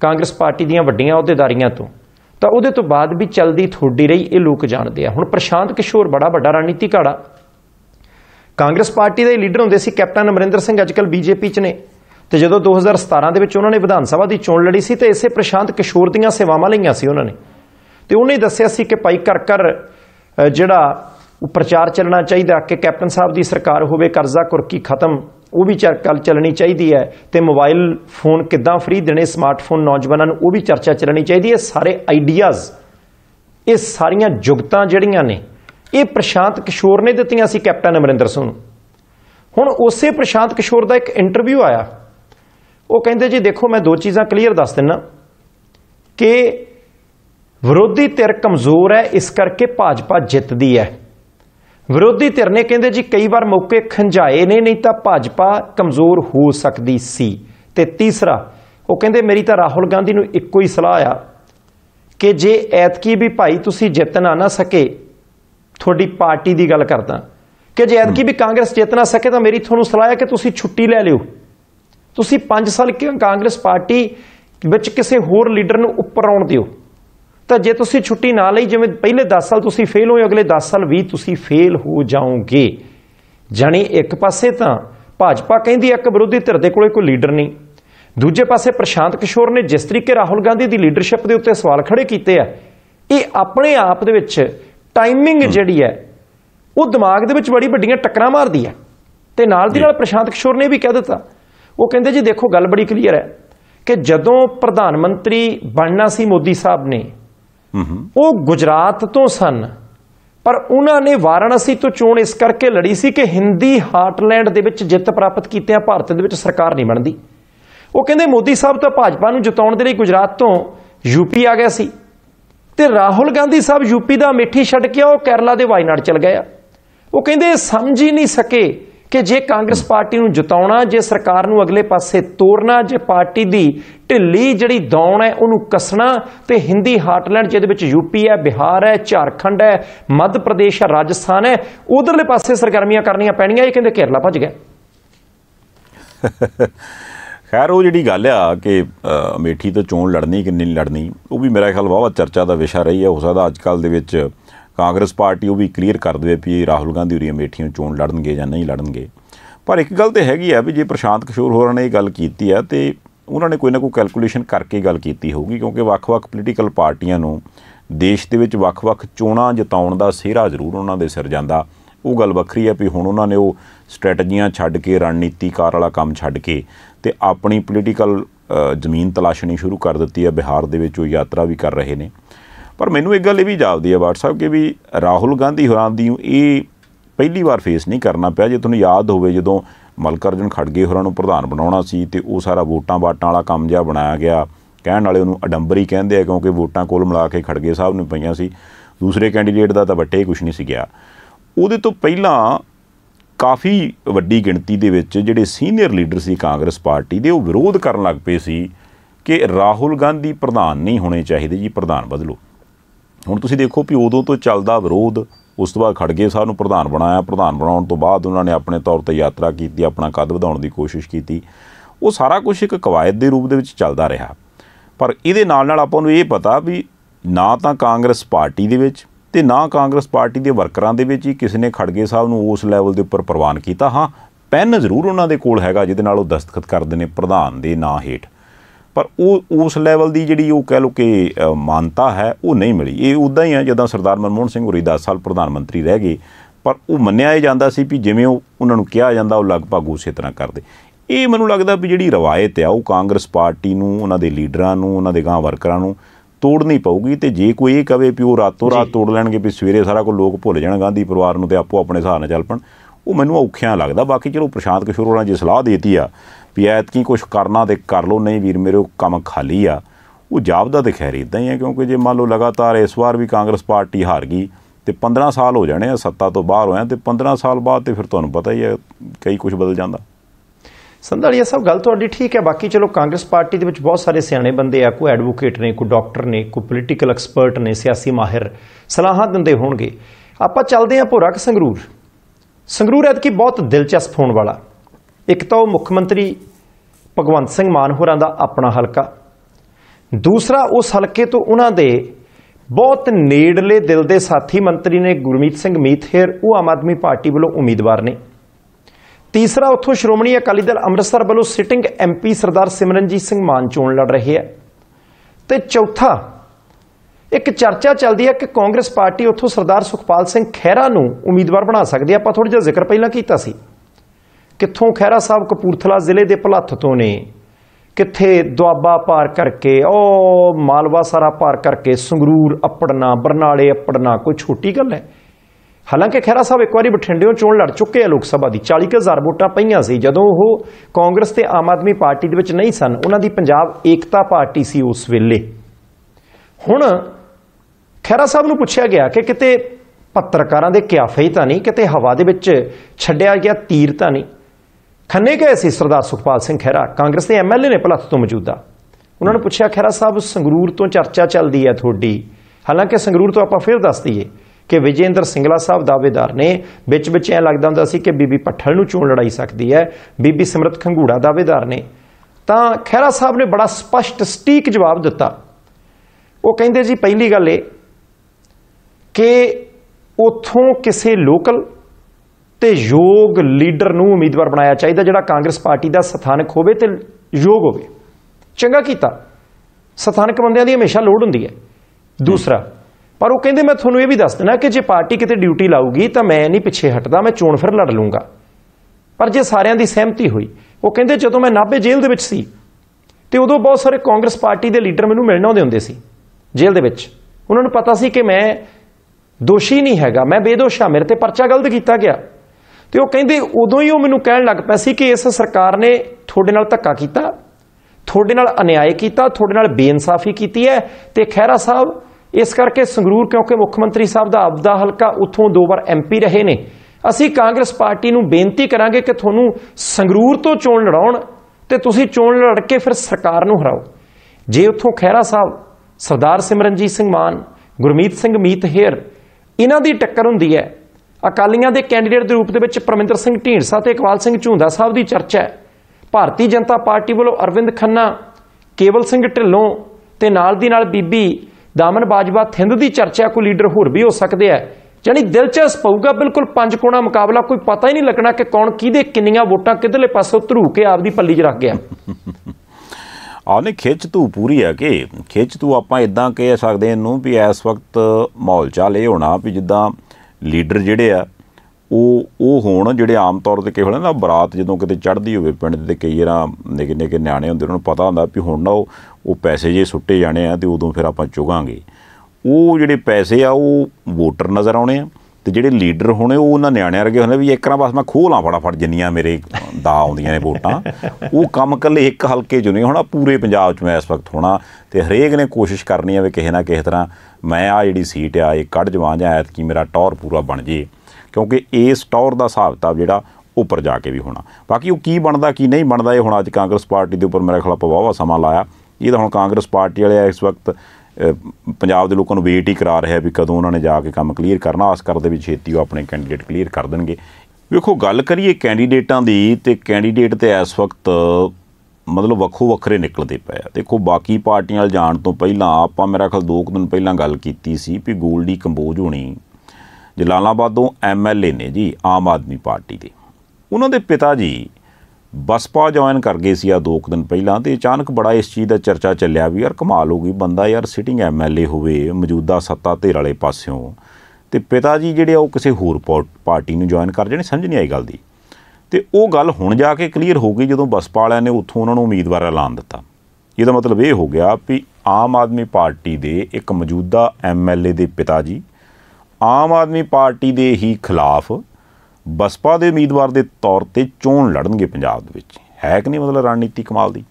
Speaker 2: ਕਾਂਗਰਸ ਪਾਰਟੀ ਦੀਆਂ ਵੱਡੀਆਂ ਅਹੁਦੇਦਾਰੀਆਂ ਤੋਂ ਤਾਂ ਉਹਦੇ ਤੋਂ ਬਾਅਦ ਵੀ ਚਲਦੀ ਥੋੜੀ ਰਹੀ ਇਹ ਲੋਕ ਜਾਣਦੇ ਆ ਹੁਣ ਪ੍ਰਸ਼ਾਂਤ ਕਿਸ਼ੋਰ ਬੜਾ ਵੱਡਾ ਰਣਨੀਤੀ ਘਾੜਾ ਕਾਂਗਰਸ ਪਾਰਟੀ ਦੇ ਲੀਡਰ ਹੁੰਦੇ ਸੀ ਕੈਪਟਨ ਅਮਰਿੰਦਰ ਸਿੰਘ ਅੱਜਕੱਲ ਬੀਜੇਪੀ 'ਚ ਨੇ ਤੇ ਜਦੋਂ 2017 ਦੇ ਵਿੱਚ ਉਹਨਾਂ ਨੇ ਵਿਧਾਨ ਸਭਾ ਦੀ ਚੋਣ ਲੜੀ ਸੀ ਤੇ ਇਸੇ ਪ੍ਰਸ਼ਾਂਤ ਕਿਸ਼ੋਰ ਦੀਆਂ ਸੇਵਾਵਾਂ ਲਈਆਂ ਸੀ ਉਹਨਾਂ ਨੇ ਤੇ ਉਹਨੇ ਦੱਸਿਆ ਸੀ ਕਿ ਭਾਈ ਕਰ ਕਰ ਜਿਹੜਾ ਉਹ ਪ੍ਰਚਾਰ ਚੱਲਣਾ ਚਾਹੀਦਾ ਕਿ ਕੈਪਟਨ ਸਾਹਿਬ ਦੀ ਸਰਕਾਰ ਹੋਵੇ ਕਰਜ਼ਾ ਕੁਰਕੀ ਖਤਮ ਉਹ ਵੀ ਚੱਲ ਚੱਲਣੀ ਚਾਹੀਦੀ ਹੈ ਤੇ ਮੋਬਾਈਲ ਫੋਨ ਕਿੱਦਾਂ ਫ੍ਰੀ ਦੇਣੇ ਸਮਾਰਟਫੋਨ ਨੌਜਵਾਨਾਂ ਨੂੰ ਉਹ ਵੀ ਚਰਚਾ ਚੱਲਣੀ ਚਾਹੀਦੀ ਹੈ ਸਾਰੇ ਆਈਡੀਆਜ਼ ਇਹ ਸਾਰੀਆਂ ਜੁਗਤਾਂ ਜਿਹੜੀਆਂ ਨੇ ਇਹ ਪ੍ਰਸ਼ਾਂਤ ਕਿਸ਼ੋਰ ਨੇ ਦਿੱਤੀਆਂ ਸੀ ਕੈਪਟਨ ਅਮਰਿੰਦਰ ਸਿੰਘ ਨੂੰ ਹੁਣ ਉਸੇ ਪ੍ਰਸ਼ਾਂਤ ਕਿਸ਼ੋਰ ਦਾ ਇੱਕ ਇੰਟਰਵਿਊ ਆਇਆ ਉਹ ਕਹਿੰਦੇ ਜੀ ਦੇਖੋ ਮੈਂ ਦੋ ਚੀਜ਼ਾਂ ਕਲੀਅਰ ਦੱਸ ਦਿੰਨਾ ਕਿ ਵਿਰੋਧੀ ਧਿਰ ਕਮਜ਼ੋਰ ਹੈ ਇਸ ਕਰਕੇ ਭਾਜਪਾ ਜਿੱਤਦੀ ਹੈ ਵਿਰੋਧੀ ਧਿਰ ਨੇ ਕਹਿੰਦੇ ਜੀ ਕਈ ਵਾਰ ਮੌਕੇ ਖੰਝਾਏ ਨੇ ਨਹੀਂ ਤਾਂ ਭਾਜਪਾ ਕਮਜ਼ੋਰ ਹੋ ਸਕਦੀ ਸੀ ਤੇ ਤੀਸਰਾ ਉਹ ਕਹਿੰਦੇ ਮੇਰੀ ਤਾਂ ਰਾਹੁਲ ਗਾਂਧੀ ਨੂੰ ਇੱਕੋ ਹੀ ਸਲਾਹ ਆ ਕਿ ਜੇ ਐਤਕੀ ਵੀ ਭਾਈ ਤੁਸੀਂ ਜਿੱਤਣਾ ਨਾ ਸਕੇ ਤੁਹਾਡੀ ਪਾਰਟੀ ਦੀ ਗੱਲ ਕਰਦਾ ਕਿ ਜੇ ਐਤਕੀ ਵੀ ਕਾਂਗਰਸ ਜਿੱਤ ਨਾ ਸਕੇ ਤਾਂ ਮੇਰੀ ਤੁਹਾਨੂੰ ਸਲਾਹ ਹੈ ਕਿ ਤੁਸੀਂ ਛੁੱਟੀ ਲੈ ਲਿਓ ਤੁਸੀਂ 5 ਸਾਲ ਕਿਉਂ ਕਾਂਗਰਸ ਪਾਰਟੀ ਵਿੱਚ ਕਿਸੇ ਹੋਰ ਲੀਡਰ ਨੂੰ ਉੱਪਰ ਆਉਣ ਦਿਓ ਤਾਂ ਜੇ ਤੁਸੀਂ ਛੁੱਟੀ ਨਾ ਲਈ ਜਿਵੇਂ ਪਹਿਲੇ 10 ਸਾਲ ਤੁਸੀਂ ਫੇਲ ਹੋਏ ਅਗਲੇ 10 ਸਾਲ ਵੀ ਤੁਸੀਂ ਫੇਲ ਹੋ ਜਾਓਗੇ ਜਾਨੀ ਇੱਕ ਪਾਸੇ ਤਾਂ ਭਾਜਪਾ ਕਹਿੰਦੀ ਇੱਕ ਵਿਰੋਧੀ ਧਿਰ ਦੇ ਕੋਲੇ ਕੋਈ ਲੀਡਰ ਨਹੀਂ ਦੂਜੇ ਪਾਸੇ ਪ੍ਰਸ਼ਾਂਤ ਕਿਸ਼ੋਰ ਨੇ ਜਿਸ ਤਰੀਕੇ ਰਾਹੁਲ ਗਾਂਧੀ ਦੀ ਲੀਡਰਸ਼ਿਪ ਦੇ ਉੱਤੇ ਸਵਾਲ ਖੜੇ ਕੀਤੇ ਆ ਇਹ ਆਪਣੇ ਆਪ ਦੇ ਵਿੱਚ ਟਾਈਮਿੰਗ ਜਿਹੜੀ ਹੈ ਉਹ ਦਿਮਾਗ ਦੇ ਵਿੱਚ ਬੜੀ ਵੱਡੀਆਂ ਟੱਕਰਾਂ ਮਾਰਦੀ ਹੈ ਤੇ ਨਾਲ ਦੀ ਨਾਲ ਪ੍ਰਸ਼ਾਂਤ ਕਿਸ਼ੋਰ ਨੇ ਵੀ ਕਹਿ ਦਿੱਤਾ ਉਹ ਕਹਿੰਦੇ ਜੀ ਦੇਖੋ ਗੱਲ ਬੜੀ ਕਲੀਅਰ ਹੈ ਕਿ ਜਦੋਂ ਪ੍ਰਧਾਨ ਮੰਤਰੀ ਬਣਨਾ ਸੀ ਮੋਦੀ ਸਾਹਿਬ ਨੇ ਉਹ ਗੁਜਰਾਤ ਤੋਂ ਸਨ ਪਰ ਉਹਨਾਂ ਨੇ ਵਾਰਾਣਸੀ ਤੋਂ ਚੋਣ ਇਸ ਕਰਕੇ ਲੜੀ ਸੀ ਕਿ ਹਿੰਦੀ ਹਾਰਟਲੈਂਡ ਦੇ ਵਿੱਚ ਜਿੱਤ ਪ੍ਰਾਪਤ ਕੀਤਿਆਂ ਭਾਰਤ ਦੇ ਵਿੱਚ ਸਰਕਾਰ ਨਹੀਂ ਬਣਦੀ ਉਹ ਕਹਿੰਦੇ ਮੋਦੀ ਸਾਹਿਬ ਤਾਂ ਭਾਜਪਾ ਨੂੰ ਜਿਤਾਉਣ ਦੇ ਲਈ ਗੁਜਰਾਤ ਤੋਂ ਯੂਪੀ ਆ ਗਿਆ ਸੀ ਤੇ ਰਾਹੁਲ ਗਾਂਧੀ ਸਾਹਿਬ ਯੂਪੀ ਦਾ ਮਿੱਠੀ ਛੱਡ ਕੇ ਉਹ ਕੇਰਲਾ ਦੇ ਵਾਇਨਾਡ ਚਲ ਗਏ ਆ ਉਹ ਕਹਿੰਦੇ ਸਮਝ ਹੀ ਨਹੀਂ ਸਕੇ ਕਿ ਜੇ ਕਾਂਗਰਸ ਪਾਰਟੀ ਨੂੰ ਜਿਤਾਉਣਾ ਜੇ ਸਰਕਾਰ ਨੂੰ ਅਗਲੇ ਪਾਸੇ ਤੋੜਨਾ ਜੇ ਪਾਰਟੀ ਦੀ ਢਿੱਲੀ ਜਿਹੜੀ ਦੌਣ ਹੈ ਉਹਨੂੰ ਕੱਸਣਾ ਤੇ ਹਿੰਦੀ ਹਾਰਟਲੈਂਡ ਜਿਹਦੇ ਵਿੱਚ ਯੂਪੀ ਹੈ ਬਿਹਾਰ ਹੈ ਝਾਰਖੰਡ ਹੈ ਮੱਧ ਪ੍ਰਦੇਸ਼ ਹੈ ਰਾਜਸਥਾਨ ਹੈ ਉਧਰਲੇ ਪਾਸੇ ਸਰਗਰਮੀਆਂ ਕਰਨੀਆਂ ਪੈਣੀਆਂ ਇਹ ਕਹਿੰਦੇ ਕੇਰਲਾ ਭੱਜ ਗਿਆ
Speaker 1: ਖੈਰ ਉਹ ਜਿਹੜੀ ਗੱਲ ਆ ਕਿ ਅਮੇਠੀ ਤੋਂ ਚੋਣ ਲੜਨੀ ਕਿ ਨਹੀਂ ਲੜਨੀ ਉਹ ਵੀ ਮੇਰਾ ਖਿਆਲ ਬਹੁਤ ਚਰਚਾ ਦਾ ਵਿਸ਼ਾ ਰਹੀ ਹੈ ਹੋ ਸਕਦਾ ਅੱਜ ਕੱਲ ਦੇ ਵਿੱਚ ਕਾਂਗਰਸ ਪਾਰਟੀ ਉਹ ਵੀ ਕਲੀਅਰ ਕਰ ਦਵੇ ਵੀ ਰਾਹੁਲ ਗਾਂਧੀ ਹੋਰੀ ਅਮੇਠੀਆਂ ਚੋਣ ਲੜਨਗੇ ਜਾਂ ਨਹੀਂ ਲੜਨਗੇ ਪਰ ਇੱਕ ਗੱਲ ਤੇ ਹੈਗੀ ਆ ਵੀ ਜੇ ਪ੍ਰਸ਼ਾਂਤ ਕਿਸ਼ੋਰ ਹੋਰਾਂ ਨੇ ਇਹ ਗੱਲ ਕੀਤੀ ਆ ਤੇ ਉਹਨਾਂ ਨੇ ਕੋਈ ਨਾ ਕੋਈ ਕੈਲਕੂਲੇਸ਼ਨ ਕਰਕੇ ਗੱਲ ਕੀਤੀ ਹੋਊਗੀ ਕਿਉਂਕਿ ਵੱਖ-ਵੱਖ ਪੋਲੀਟੀਕਲ ਪਾਰਟੀਆਂ ਨੂੰ ਦੇਸ਼ ਦੇ ਵਿੱਚ ਵੱਖ-ਵੱਖ ਚੋਣਾਂ ਜਿਤਾਉਣ ਦਾ ਸਿਹਰਾ ਜ਼ਰੂਰ ਉਹਨਾਂ ਦੇ ਸਿਰ ਜਾਂਦਾ ਉਹ ਗੱਲ ਵੱਖਰੀ ਆ ਵੀ ਹੁਣ ਉਹਨਾਂ ਨੇ ਉਹ ਸਟ੍ਰੈਟਜੀਆਂ ਛੱਡ ਕੇ ਰਣਨੀਤੀਕਾਰ ਵਾਲਾ ਕੰਮ ਛੱਡ ਕੇ ਤੇ ਆਪਣੀ ਪੋਲੀਟੀਕਲ ਜ਼ਮੀਨ ਤਲਾਸ਼ਣੀ ਸ਼ੁਰੂ ਕਰ ਦਿੱਤੀ ਆ ਬਿਹਾਰ ਦੇ ਵਿੱਚ ਉਹ ਯਾਤਰਾ ਵੀ ਕਰ ਰਹੇ ਨੇ ਪਰ ਮੈਨੂੰ ਇੱਕ ਗੱਲ ਇਹ ਵੀ ਜਾਪਦੀ ਹੈ WhatsApp ਕਿ ਵੀ ਰਾਹੁਲ ਗਾਂਧੀ ਹੋਰਾਂ ਦੀ ਇਹ ਪਹਿਲੀ ਵਾਰ ਫੇਸ ਨਹੀਂ ਕਰਨਾ ਪਿਆ ਜੇ ਤੁਹਾਨੂੰ ਯਾਦ ਹੋਵੇ ਜਦੋਂ ਮਲਕਰਜਨ ਖੜਗੇ ਹੋਰਾਂ ਨੂੰ ਪ੍ਰਧਾਨ ਬਣਾਉਣਾ ਸੀ ਤੇ ਉਹ ਸਾਰਾ ਵੋਟਾਂ ਵਾਟਾਂ ਵਾਲਾ ਕੰਮ ਜਿਹਾ ਬਣਾਇਆ ਗਿਆ ਕਹਿਣ ਵਾਲੇ ਉਹਨੂੰ ਅਡੰਬਰੀ ਕਹਿੰਦੇ ਆ ਕਿਉਂਕਿ ਵੋਟਾਂ ਕੋਲ ਮਿਲਾ ਕੇ ਖੜਗੇ ਸਾਹਿਬ ਨੂੰ ਪਈਆਂ ਸੀ ਦੂਸਰੇ ਕੈਂਡੀਡੇਟ ਦਾ ਤਾਂ ਬੱਟੇ ਕੁਝ ਨਹੀਂ ਸੀ ਗਿਆ ਉਹਦੇ ਤੋਂ ਪਹਿਲਾਂ ਕਾਫੀ ਵੱਡੀ ਗਿਣਤੀ ਦੇ ਵਿੱਚ ਜਿਹੜੇ ਸੀਨੀਅਰ ਲੀਡਰ ਸੀ ਕਾਂਗਰਸ ਪਾਰਟੀ ਦੇ ਉਹ ਵਿਰੋਧ ਕਰਨ ਲੱਗ ਪਏ ਸੀ ਕਿ ਰਾਹੁਲ ਗਾਂਧੀ ਪ੍ਰਧਾਨ ਨਹੀਂ ਹੋਣੇ ਚਾਹੀਦੇ ਜੀ ਪ੍ਰਧਾਨ ਬਦਲੋ ਹੁਣ ਤੁਸੀਂ ਦੇਖੋ ਵੀ ਉਦੋਂ ਤੋਂ ਚੱਲਦਾ ਵਿਰੋਧ ਉਸ ਤੋਂ ਬਾਅਦ ਖੜਗੇ ਸਾਹਿਬ ਨੂੰ ਪ੍ਰਧਾਨ ਬਣਾਇਆ ਪ੍ਰਧਾਨ ਬਣਾਉਣ ਤੋਂ ਬਾਅਦ ਉਹਨਾਂ ਨੇ ਆਪਣੇ ਤੌਰ ਤੇ ਯਾਤਰਾ ਕੀਤੀ ਆਪਣਾ ਕਦ ਵਧਾਉਣ ਦੀ ਕੋਸ਼ਿਸ਼ ਕੀਤੀ ਉਹ ਸਾਰਾ ਕੁਝ ਇੱਕ ਕਵਾਇਦ ਦੇ ਰੂਪ ਦੇ ਵਿੱਚ ਚੱਲਦਾ ਰਿਹਾ ਪਰ ਇਹਦੇ ਨਾਲ ਨਾਲ ਆਪਾਂ ਨੂੰ ਇਹ ਪਤਾ ਵੀ ਨਾ ਤਾਂ ਕਾਂਗਰਸ ਪਾਰਟੀ ਦੇ ਵਿੱਚ ਤੇ ਨਾ ਕਾਂਗਰਸ ਪਾਰਟੀ ਦੇ ਵਰਕਰਾਂ ਦੇ ਵਿੱਚ ਹੀ ਕਿਸੇ ਨੇ ਖੜਗੇ ਸਾਹਿਬ ਨੂੰ ਉਸ ਲੈਵਲ ਦੇ ਉੱਪਰ ਪ੍ਰਵਾਨ ਕੀਤਾ ਹਾਂ ਪੈਨ ਜ਼ਰੂਰ ਉਹਨਾਂ ਦੇ ਕੋਲ ਹੈਗਾ ਜਿਹਦੇ ਨਾਲ ਉਹ ਦਸਤਖਤ ਕਰਦੇ ਨੇ ਪ੍ਰਧਾਨ ਦੇ ਨਾਂ ਹੇਠ ਪਰ ਉਹ ਉਸ ਲੈਵਲ ਦੀ ਜਿਹੜੀ ਉਹ ਕਹਿ ਲੋ ਕਿ ਮਾਨਤਾ ਹੈ ਉਹ ਨਹੀਂ ਮਿਲੀ ਇਹ ਉਦਾਂ ਹੀ ਆ ਜਦੋਂ ਸਰਦਾਰ ਮਨਮੋਹਨ ਸਿੰਘ ਹੋਰੀ 10 ਸਾਲ ਪ੍ਰਧਾਨ ਮੰਤਰੀ ਰਹਿ ਗਏ ਪਰ ਉਹ ਮੰਨਿਆ ਜਾਂਦਾ ਸੀ ਵੀ ਜਿਵੇਂ ਉਹ ਉਹਨਾਂ ਨੂੰ ਕਿਹਾ ਜਾਂਦਾ ਉਹ ਲਗਭਗ ਉਸੇ ਤਰ੍ਹਾਂ ਕਰਦੇ ਇਹ ਮੈਨੂੰ ਲੱਗਦਾ ਵੀ ਜਿਹੜੀ ਰਵਾਇਤ ਆ ਉਹ ਕਾਂਗਰਸ ਪਾਰਟੀ ਨੂੰ ਉਹਨਾਂ ਦੇ ਲੀਡਰਾਂ ਨੂੰ ਉਹਨਾਂ ਦੇ ਗਾਂ ਵਰਕਰਾਂ ਨੂੰ ਤੋੜਨੀ ਪਊਗੀ ਤੇ ਜੇ ਕੋਈ ਇਹ ਕਵੇ ਵੀ ਉਹ ਰਾਤੋਂ ਰਾਤ ਤੋੜ ਲੈਣਗੇ ਵੀ ਸਵੇਰੇ ਸਾਰਾ ਕੋ ਲੋਕ ਭੁੱਲ ਜਾਣ ਗਾਂਧੀ ਪਰਿਵਾਰ ਨੂੰ ਤੇ ਆਪੋ ਆਪਣੇ ਸਾਹ ਨਾਲ ਚੱਲ ਪਣ ਉਹ ਮੈਨੂੰ ਔਖਿਆਂ ਲੱਗਦਾ ਬਾਕੀ ਚਲੋ ਪ੍ਰਸ਼ਾਂਤ ਕਿਸ਼ੋਰ ਹੋਣਾ ਜੇ ਸਲਾਹ ਦੇਤੀ ਆ ਵੀ ਐਤਕੀ ਕੁਝ ਕਰਨਾ ਤੇ ਕਰ ਲੋ ਨਹੀਂ ਵੀਰ ਮੇਰੇ ਕੰਮ ਖਾਲੀ ਆ ਉਹ ਜਾਬਦਾ ਤੇ ਖੈਰ ਇਦਾਂ ਹੀ ਆ ਕਿਉਂਕਿ ਜੇ ਮੰਨ ਲਓ ਲਗਾਤਾਰ ਇਸ ਵਾਰ ਵੀ ਕਾਂਗਰਸ ਪਾਰਟੀ ਹਾਰ ਗਈ ਤੇ 15 ਸਾਲ ਹੋ ਜਾਣੇ ਆ ਸੱਤਾ ਤੋਂ ਬਾਹਰ ਹੋਇਆ ਤੇ 15 ਸਾਲ ਬਾਅਦ ਤੇ ਫਿਰ ਤੁਹਾਨੂੰ ਪਤਾ ਹੀ ਹੈ ਕਈ ਕੁਝ ਬਦਲ ਜਾਂਦਾ
Speaker 2: ਸੰਧਾਲੀਆ ਸਭ ਗੱਲ ਤੁਹਾਡੀ ਠੀਕ ਹੈ ਬਾਕੀ ਚਲੋ ਕਾਂਗਰਸ ਪਾਰਟੀ ਦੇ ਵਿੱਚ ਬਹੁਤ ਸਾਰੇ ਸਿਆਣੇ ਬੰਦੇ ਆ ਕੋਈ ਐਡਵੋਕੇਟ ਨੇ ਕੋਈ ਡਾਕਟਰ ਨੇ ਕੋਈ ਪੋਲੀਟੀਕਲ ਐਕਸਪਰਟ ਨੇ ਸਿਆਸੀ ਮਾਹਿਰ ਸਲਾਹਾਂ ਦਿੰਦੇ ਹੋਣਗੇ ਆਪਾਂ ਚੱਲਦੇ ਆ ਭੋਰਾ ਸੰਗਰੂਰ ਸੰਗਰੂਰ ਸੰਗਰੂਰ ਐਤਕੀ ਬਹੁਤ ਦਿਲਚਸਪ ਹੋਣ ਵਾਲਾ ਇੱਕ ਤਾਂ ਉਹ ਮੁੱਖ ਮੰਤਰੀ ਭਗਵੰਤ ਸਿੰਘ ਮਾਨ ਹੋਰਾਂ ਦਾ ਆਪਣਾ ਹਲਕਾ ਦੂਸਰਾ ਉਸ ਹਲਕੇ ਤੋਂ ਉਹਨਾਂ ਦੇ ਬਹੁਤ ਨੇੜਲੇ ਦਿਲ ਦੇ ਸਾਥੀ ਮੰਤਰੀ ਨੇ ਗੁਰਮੀਤ ਸਿੰਘ ਮੀਥੇਰ ਉਹ ਆਮ ਆਦਮੀ ਪਾਰਟੀ ਵੱਲੋਂ ਉਮੀਦਵਾਰ ਨੇ ਤੀਸਰਾ ਉੱਥੋਂ ਸ਼੍ਰੋਮਣੀ ਅਕਾਲੀ ਦਲ ਅੰਮ੍ਰਿਤਸਰ ਵੱਲੋਂ ਸਿਟਿੰਗ ਐਮਪੀ ਸਰਦਾਰ ਸਿਮਰਨਜੀਤ ਸਿੰਘ ਮਾਨ ਚੋਣ ਲੜ ਰਹੇ ਹੈ ਤੇ ਚੌਥਾ ਇੱਕ ਚਰਚਾ ਚੱਲਦੀ ਹੈ ਕਿ ਕਾਂਗਰਸ ਪਾਰਟੀ ਉੱਥੋਂ ਸਰਦਾਰ ਸੁਖਪਾਲ ਸਿੰਘ ਖਹਿਰਾ ਨੂੰ ਉਮੀਦਵਾਰ ਬਣਾ ਸਕਦੀ ਹੈ ਆਪਾਂ ਥੋੜਾ ਜਿਹਾ ਜ਼ਿਕਰ ਪਹਿਲਾਂ ਕੀਤਾ ਸੀ ਕਿੱਥੋਂ ਖੈਰਾ ਸਾਹਿਬ ਕਪੂਰਥਲਾ ਜ਼ਿਲ੍ਹੇ ਦੇ ਭਲੱਥ ਤੋਂ ਨੇ ਕਿੱਥੇ ਦੁਆਬਾ ਪਾਰ ਕਰਕੇ ਉਹ ਮਾਲਵਾ ਸਾਰਾ ਪਾਰ ਕਰਕੇ ਸੰਗਰੂਰ ਅਪੜਨਾ ਬਰਨਾਲੇ ਅਪੜਨਾ ਕੋਈ ਛੋਟੀ ਗੱਲ ਹੈ ਹਾਲਾਂਕਿ ਖੈਰਾ ਸਾਹਿਬ ਇੱਕ ਵਾਰੀ ਬਠਿੰਡਿਓਂ ਚੋਣ ਲੜ ਚੁੱਕੇ ਆ ਲੋਕ ਸਭਾ ਦੀ 40000 ਵੋਟਾਂ ਪਈਆਂ ਸੀ ਜਦੋਂ ਉਹ ਕਾਂਗਰਸ ਤੇ ਆਮ ਆਦਮੀ ਪਾਰਟੀ ਦੇ ਵਿੱਚ ਨਹੀਂ ਸਨ ਉਹਨਾਂ ਦੀ ਪੰਜਾਬ ਏਕਤਾ ਪਾਰਟੀ ਸੀ ਉਸ ਵੇਲੇ ਹੁਣ ਖੈਰਾ ਸਾਹਿਬ ਨੂੰ ਪੁੱਛਿਆ ਗਿਆ ਕਿ ਕਿਤੇ ਪੱਤਰਕਾਰਾਂ ਦੇ ਕਿਆਫੇ ਤਾਂ ਨਹੀਂ ਕਿਤੇ ਹਵਾ ਦੇ ਵਿੱਚ ਛੱਡਿਆ ਗਿਆ ਤੀਰ ਤਾਂ ਨਹੀਂ ਖੰਨੇ ਗਏ ਸੀ ਸਰਦਾਰ ਸੁਖਪਾਲ ਸਿੰਘ ਖਹਿਰਾ ਕਾਂਗਰਸ ਦੇ ਐਮਐਲਏ ਨੇ ਭਲੱਥ ਤੋਂ ਮੌਜੂਦਾ ਉਹਨਾਂ ਨੂੰ ਪੁੱਛਿਆ ਖਹਿਰਾ ਸਾਹਿਬ ਸੰਗਰੂਰ ਤੋਂ ਚਰਚਾ ਚੱਲਦੀ ਹੈ ਤੁਹਾਡੀ ਹਾਲਾਂਕਿ ਸੰਗਰੂਰ ਤੋਂ ਆਪਾਂ ਫਿਰ ਦੱਸ ਦਈਏ ਕਿ ਵਿਜੇਂਦਰ ਸਿੰਘਲਾ ਸਾਹਿਬ ਦਾਅਵੇਦਾਰ ਨੇ ਵਿੱਚ ਵਿੱਚ ਐ ਲੱਗਦਾ ਹੁੰਦਾ ਸੀ ਕਿ ਬੀਬੀ ਪੱਠਲ ਨੂੰ ਚੋਣ ਲੜਾਈ ਸਕਦੀ ਹੈ ਬੀਬੀ ਸਿਮਰਤ ਖੰਗੂੜਾ ਦਾਅਵੇਦਾਰ ਨੇ ਤਾਂ ਖਹਿਰਾ ਸਾਹਿਬ ਨੇ ਬੜਾ ਸਪਸ਼ਟ ਸਟੀਕ ਜਵਾਬ ਦਿੱਤਾ ਉਹ ਕਹਿੰਦੇ ਜੀ ਪਹਿਲੀ ਗੱਲ ਇਹ ਕਿ ਉਥੋਂ ਕਿਸੇ ਲੋਕਲ ਤੇ ਯੋਗ ਲੀਡਰ ਨੂੰ ਉਮੀਦਵਾਰ ਬਣਾਇਆ ਚਾਹੀਦਾ ਜਿਹੜਾ ਕਾਂਗਰਸ ਪਾਰਟੀ ਦਾ ਸਥਾਨਕ ਹੋਵੇ ਤੇ ਯੋਗ ਹੋਵੇ ਚੰਗਾ ਕੀਤਾ ਸਥਾਨਕ ਬੰਦਿਆਂ ਦੀ ਹਮੇਸ਼ਾ ਲੋੜ ਹੁੰਦੀ ਹੈ ਦੂਸਰਾ ਪਰ ਉਹ ਕਹਿੰਦੇ ਮੈਂ ਤੁਹਾਨੂੰ ਇਹ ਵੀ ਦੱਸ ਦਿੰਦਾ ਕਿ ਜੇ ਪਾਰਟੀ ਕਿਤੇ ਡਿਊਟੀ ਲਾਊਗੀ ਤਾਂ ਮੈਂ ਨਹੀਂ ਪਿੱਛੇ ਹਟਦਾ ਮੈਂ ਚੋਣ ਫਿਰ ਲੜ ਲੂੰਗਾ ਪਰ ਜੇ ਸਾਰਿਆਂ ਦੀ ਸਹਿਮਤੀ ਹੋਈ ਉਹ ਕਹਿੰਦੇ ਜਦੋਂ ਮੈਂ ਨਾਭੇ ਜੇਲ੍ਹ ਦੇ ਵਿੱਚ ਸੀ ਤੇ ਉਦੋਂ ਬਹੁਤ ਸਾਰੇ ਕਾਂਗਰਸ ਪਾਰਟੀ ਦੇ ਲੀਡਰ ਮੈਨੂੰ ਮਿਲਣ ਆਉਂਦੇ ਹੁੰਦੇ ਸੀ ਜੇਲ੍ਹ ਦੇ ਵਿੱਚ ਉਹਨਾਂ ਨੂੰ ਪਤਾ ਸੀ ਕਿ ਮੈਂ ਦੋਸ਼ੀ ਨਹੀਂ ਹੈਗਾ ਮੈਂ ਬੇਦੋਸ਼ਾ ਮੇਰੇ ਤੇ ਪਰਚਾ ਗਲਤ ਕੀਤਾ ਗਿਆ ਤੇ ਉਹ ਕਹਿੰਦੇ ਉਦੋਂ ਹੀ ਉਹ ਮੈਨੂੰ ਕਹਿਣ ਲੱਗ ਪਿਆ ਸੀ ਕਿ ਇਸ ਸਰਕਾਰ ਨੇ ਤੁਹਾਡੇ ਨਾਲ ਧੱਕਾ ਕੀਤਾ ਤੁਹਾਡੇ ਨਾਲ ਅਨਿਆਏ ਕੀਤਾ ਤੁਹਾਡੇ ਨਾਲ ਬੇਇਨਸਾਫੀ ਕੀਤੀ ਹੈ ਤੇ ਖੈਰਾ ਸਾਹਿਬ ਇਸ ਕਰਕੇ ਸੰਗਰੂਰ ਕਿਉਂਕਿ ਮੁੱਖ ਮੰਤਰੀ ਸਾਹਿਬ ਦਾ ਆਪਦਾ ਹਲਕਾ ਉੱਥੋਂ ਦੋ ਵਾਰ ਐਮਪੀ ਰਹੇ ਨੇ ਅਸੀਂ ਕਾਂਗਰਸ ਪਾਰਟੀ ਨੂੰ ਬੇਨਤੀ ਕਰਾਂਗੇ ਕਿ ਤੁਹਾਨੂੰ ਸੰਗਰੂਰ ਤੋਂ ਚੋਣ ਲੜਾਉਣ ਤੇ ਤੁਸੀਂ ਚੋਣ ਲੜ ਕੇ ਫਿਰ ਸਰਕਾਰ ਨੂੰ ਹਰਾਓ ਜੇ ਉੱਥੋਂ ਖੈਰਾ ਸਾਹਿਬ ਸਰਦਾਰ ਸਿਮਰਨਜੀਤ ਸਿੰਘ ਮਾਨ ਗੁਰਮੀਤ ਸਿੰਘ ਮੀਤ ਹੇਰ ਇਹਨਾਂ ਦੀ ਟੱਕਰ ਹੁੰਦੀ ਹੈ ਅਕਾਲੀਆਂ ਦੇ ਕੈਂਡੀਡੇਟ ਦੇ ਰੂਪ ਦੇ ਵਿੱਚ ਪਰਮਿੰਦਰ ਸਿੰਘ ਢੀਂਡਸਾ ਤੇ ਇਕਵਾਲ ਸਿੰਘ ਝੁੰਦਾ ਸਾਹਿਬ ਦੀ ਚਰਚਾ ਹੈ ਭਾਰਤੀ ਜਨਤਾ ਪਾਰਟੀ ਵੱਲੋਂ ਅਰਵਿੰਦ ਖੰਨਾ ਕੇਵਲ ਸਿੰਘ ਢਿੱਲੋਂ ਤੇ ਨਾਲ ਦੀ ਨਾਲ ਬੀਬੀ ਦਾਮਨ ਬਾਜਵਾ ਥਿੰਦ ਦੀ ਚਰਚਾ ਕੋਈ ਲੀਡਰ ਹੋਰ ਵੀ ਹੋ ਸਕਦੇ ਆ ਜਾਨੀ ਦਿਲਚਸਪ ਹੋਊਗਾ ਬਿਲਕੁਲ ਪੰਜ ਕੋਣਾ ਮੁਕਾਬਲਾ ਕੋਈ ਪਤਾ ਹੀ ਨਹੀਂ ਲੱਗਣਾ ਕਿ ਕੌਣ ਕਿਹਦੇ ਕਿੰਨੀਆਂ ਵੋਟਾਂ ਕਿਧਰਲੇ ਪਾਸੋਂ ਧਰੂ ਕੇ ਆਪਦੀ ਪੱਲੀ 'ਚ ਰੱਖ ਗਿਆ
Speaker 1: ਆਨੇ ਖਿੱਚ ਤੂ ਪੂਰੀ ਹੈ ਕਿ ਖਿੱਚ ਤੂ ਆਪਾਂ ਇਦਾਂ ਕਹਿ ਸਕਦੇ ਇਹਨੂੰ ਵੀ ਇਸ ਵਕਤ ਮਾਹੌਲ ਚਾਲੇ ਹੋਣਾ ਵੀ ਜਿੱਦਾਂ ਲੀਡਰ ਜਿਹੜੇ ਆ ਉਹ ਉਹ ਹੋਣ ਜਿਹੜੇ ਆਮ ਤੌਰ ਤੇ ਕਿਹਾ ਜਾਂਦਾ ਬਰਾਤ ਜਦੋਂ ਕਿਤੇ ਚੜਦੀ ਹੋਵੇ ਪਿੰਡ ਦੇ ਕਈ ਜਰਾ ਨਿਕੇ ਨਿਕੇ ਨਿਆਣੇ ਹੁੰਦੇ ਉਹਨਾਂ ਨੂੰ ਪਤਾ ਹੁੰਦਾ ਵੀ ਹੁਣ ਨਾ ਉਹ ਪੈਸੇ ਜੇ ਸੁੱਟੇ ਜਾਣੇ ਆ ਤੇ ਉਦੋਂ ਫਿਰ ਆਪਾਂ ਚੁਗਾਂਗੇ ਉਹ ਜਿਹੜੇ ਪੈਸੇ ਆ ਉਹ ਵੋਟਰ ਨਜ਼ਰ ਆਉਣੇ ਆ ਤੇ ਜਿਹੜੇ ਲੀਡਰ ਹੋਣੇ ਉਹ ਉਹਨਾਂ ਨਿਆਣਿਆਂ ਵਰਗੇ ਹੁੰਦੇ ਵੀ ਇੱਕ ਤਰ੍ਹਾਂ ਬਸ ਮੈਂ ਫੜਾ ਫੜ ਜਿੰਨੀਆਂ ਮੇਰੇ ਦਾ ਆਉਂਦੀਆਂ ਨੇ ਵੋਟਾਂ ਉਹ ਕੰਮ ਕੱਲੇ ਇੱਕ ਹਲਕੇ 'ਚ ਨਹੀਂ ਹੋਣਾ ਪੂਰੇ ਪੰਜਾਬ 'ਚ ਮੈਂ ਇਸ ਵਕਤ ਹੋਣਾ ਤੇ ਹਰੇਕ ਨੇ ਕੋਸ਼ਿਸ਼ ਕਰਨੀ ਹੈ ਵੀ ਕਿਸੇ ਨਾ ਕਿਸੇ ਤਰ੍ਹਾਂ ਮੈਂ ਆ ਜਿਹੜੀ ਸੀਟ ਆ ਇਹ ਕੱਢ ਜਵਾਂ ਜਾਂ ਐਤ ਕੀ ਮੇਰਾ ਟੌਰ ਪੂਰਾ ਬਣ ਜੇ ਕਿਉਂਕਿ ਇਸ ਟੌਰ ਦਾ ਹਿਸਾਬ ਤਾਂ ਜਿਹੜਾ ਉੱਪਰ ਜਾ ਕੇ ਵੀ ਹੋਣਾ ਬਾਕੀ ਉਹ ਕੀ ਬਣਦਾ ਕੀ ਨਹੀਂ ਬਣਦਾ ਇਹ ਹੁਣ ਅੱਜ ਕਾਂਗਰਸ ਪਾਰਟੀ ਦੇ ਉੱਪਰ ਮੇਰਾ ਖਿਆਲ ਪਵਾਵਾ ਸਮਾਂ ਲਾਇਆ ਇਹ ਤਾਂ ਹੁਣ ਕਾਂਗਰਸ ਪਾਰਟੀ ਵਾਲੇ ਇਸ ਵਕਤ ਪੰਜਾਬ ਦੇ ਲੋਕਾਂ ਨੂੰ ਵੇਟ ਹੀ ਕਰਾ ਰਿਹਾ ਵੀ ਕਦੋਂ ਉਹਨਾਂ ਨੇ ਜਾ ਕੇ ਕੰਮ ਕਲੀਅਰ ਕਰਨਾ ਆਸ ਕਰਦੇ ਵੀ ਛੇਤੀ ਉਹ ਆਪਣੇ ਕੈਂਡੀਡੇਟ ਕਲੀਅਰ ਕਰ ਦੇਣਗੇ ਵੇਖੋ ਗੱਲ ਕਰੀਏ ਕੈਂਡੀਡੇਟਾਂ ਦੀ ਤੇ ਕੈਂਡੀਡੇਟ ਤੇ ਇਸ ਵਕਤ ਮਤਲਬ ਵੱਖੋ ਵੱਖਰੇ ਨਿਕਲਦੇ ਪਏ ਆ ਦੇਖੋ ਬਾਕੀ ਪਾਰਟੀਆਂ ਨਾਲ ਜਾਣ ਤੋਂ ਪਹਿਲਾਂ ਆਪਾਂ ਮੇਰਾ ਖਿਆਲ ਦੋ ਦਿਨ ਪਹਿਲਾਂ ਗੱਲ ਕੀਤੀ ਸੀ ਵੀ ਗੋਲਡੀ ਕੰਬੋਜ ਹੋਣੀ ਜਲਾਲਾਬਾਦੋਂ ਐਮਐਲਏ ਨੇ ਜੀ ਆਮ ਆਦਮੀ ਪਾਰਟੀ ਦੇ ਉਹਨਾਂ ਦੇ ਪਿਤਾ ਜੀ ਬਸਪਾ ਜੁਆਇਨ ਕਰ ਗਏ ਸੀ ਆ 2 ਦਿਨ ਪਹਿਲਾਂ ਤੇ ਅਚਾਨਕ ਬੜਾ ਇਸ ਚੀਜ਼ ਦਾ ਚਰਚਾ ਚੱਲਿਆ ਵੀ ਯਾਰ ਕਮਾਲ ਹੋ ਗਈ ਬੰਦਾ ਯਾਰ ਸਿਟਿੰਗ ਐਮਐਲਏ ਹੋਵੇ ਮੌਜੂਦਾ ਸੱਤਾ ਧਿਰ ਵਾਲੇ ਪਾਸਿਓਂ ਤੇ ਪਿਤਾ ਜੀ ਜਿਹੜੇ ਉਹ ਕਿਸੇ ਹੋਰ ਪਾਰਟੀ ਨੂੰ ਜੁਆਇਨ ਕਰ ਜਾਣੇ ਸਮਝ ਨਹੀਂ ਆਈ ਗੱਲ ਦੀ ਤੇ ਉਹ ਗੱਲ ਹੁਣ ਜਾ ਕੇ ਕਲੀਅਰ ਹੋ ਗਈ ਜਦੋਂ ਬਸਪਾ ਵਾਲਿਆਂ ਨੇ ਉੱਥੋਂ ਉਹਨਾਂ ਨੂੰ ਉਮੀਦਵਾਰ ਐਲਾਨ ਦਿੱਤਾ ਇਹਦਾ ਮਤਲਬ ਇਹ ਹੋ ਗਿਆ ਵੀ ਆਮ ਆਦਮੀ ਪਾਰਟੀ ਦੇ ਇੱਕ ਮੌਜੂਦਾ ਐਮਐਲਏ ਦੇ ਪਿਤਾ ਜੀ ਆਮ ਆਦਮੀ ਪਾਰਟੀ ਦੇ ਹੀ ਖਿਲਾਫ ਬਸਪਾ ਦੇ ਉਮੀਦਵਾਰ ਦੇ ਤੌਰ ਤੇ ਚੋਣ ਲੜਨਗੇ ਪੰਜਾਬ ਦੇ ਵਿੱਚ ਹੈ ਕਿ ਨਹੀਂ ਮਤਲਬ ਰਣਨੀਤੀ ਕਮਾਲ ਦੀ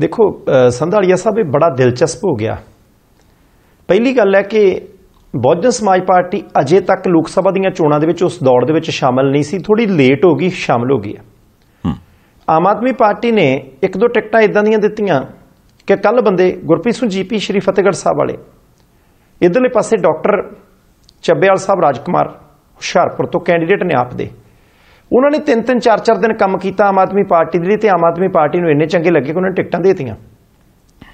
Speaker 1: ਦੇਖੋ ਸੰਧਾਲੀਆ ਸਾਹਿਬ ਇਹ ਬੜਾ ਦਿਲਚਸਪ ਹੋ ਗਿਆ
Speaker 2: ਪਹਿਲੀ ਗੱਲ ਹੈ ਕਿ ਬਹੁਜਨ ਸਮਾਜ ਪਾਰਟੀ ਅਜੇ ਤੱਕ ਲੋਕ ਸਭਾ ਦੀਆਂ ਚੋਣਾਂ ਦੇ ਵਿੱਚ ਉਸ ਦੌੜ ਦੇ ਵਿੱਚ ਸ਼ਾਮਲ ਨਹੀਂ ਸੀ ਥੋੜੀ ਲੇਟ ਹੋ ਗਈ ਸ਼ਾਮਲ ਹੋ ਗਈ ਆਮ ਆਦਮੀ ਪਾਰਟੀ ਨੇ ਇੱਕ ਦੋ ਟਿਕਟਾਂ ਇਦਾਂ ਦੀਆਂ ਦਿੱਤੀਆਂ ਕਿ ਕੱਲ ਬੰਦੇ ਗੁਰਪ੍ਰੀਤ ਸਿੰਘ ਜੀਪੀ ਸ਼੍ਰੀ ਫਤਿਹਗੜ੍ਹ ਸਾਹਿਬ ਵਾਲੇ ਇਧਰਲੇ ਪਾਸੇ ਡਾਕਟਰ ਚੱਬੇਵਾਲ ਸਾਹਿਬ ਰਾਜਕੁਮਾਰ ਹੁਸ਼ਿਆਰਪੁਰ ਤੋਂ ਕੈਂਡੀਡੇਟ ਨੇ ਆਪ ਦੇ ਉਹਨਾਂ ਨੇ ਤਿੰਨ ਤਿੰਨ ਚਾਰ ਚਾਰ ਦਿਨ ਕੰਮ ਕੀਤਾ ਆਮ ਆਦਮੀ ਪਾਰਟੀ ਦੇ ਲਈ ਤੇ ਆਮ ਆਦਮੀ ਪਾਰਟੀ ਨੂੰ ਇੰਨੇ ਚੰਗੇ ਲੱਗੇ ਕਿ ਉਹਨਾਂ ਨੇ ਟਿਕਟਾਂ ਦੇਤੀਆਂ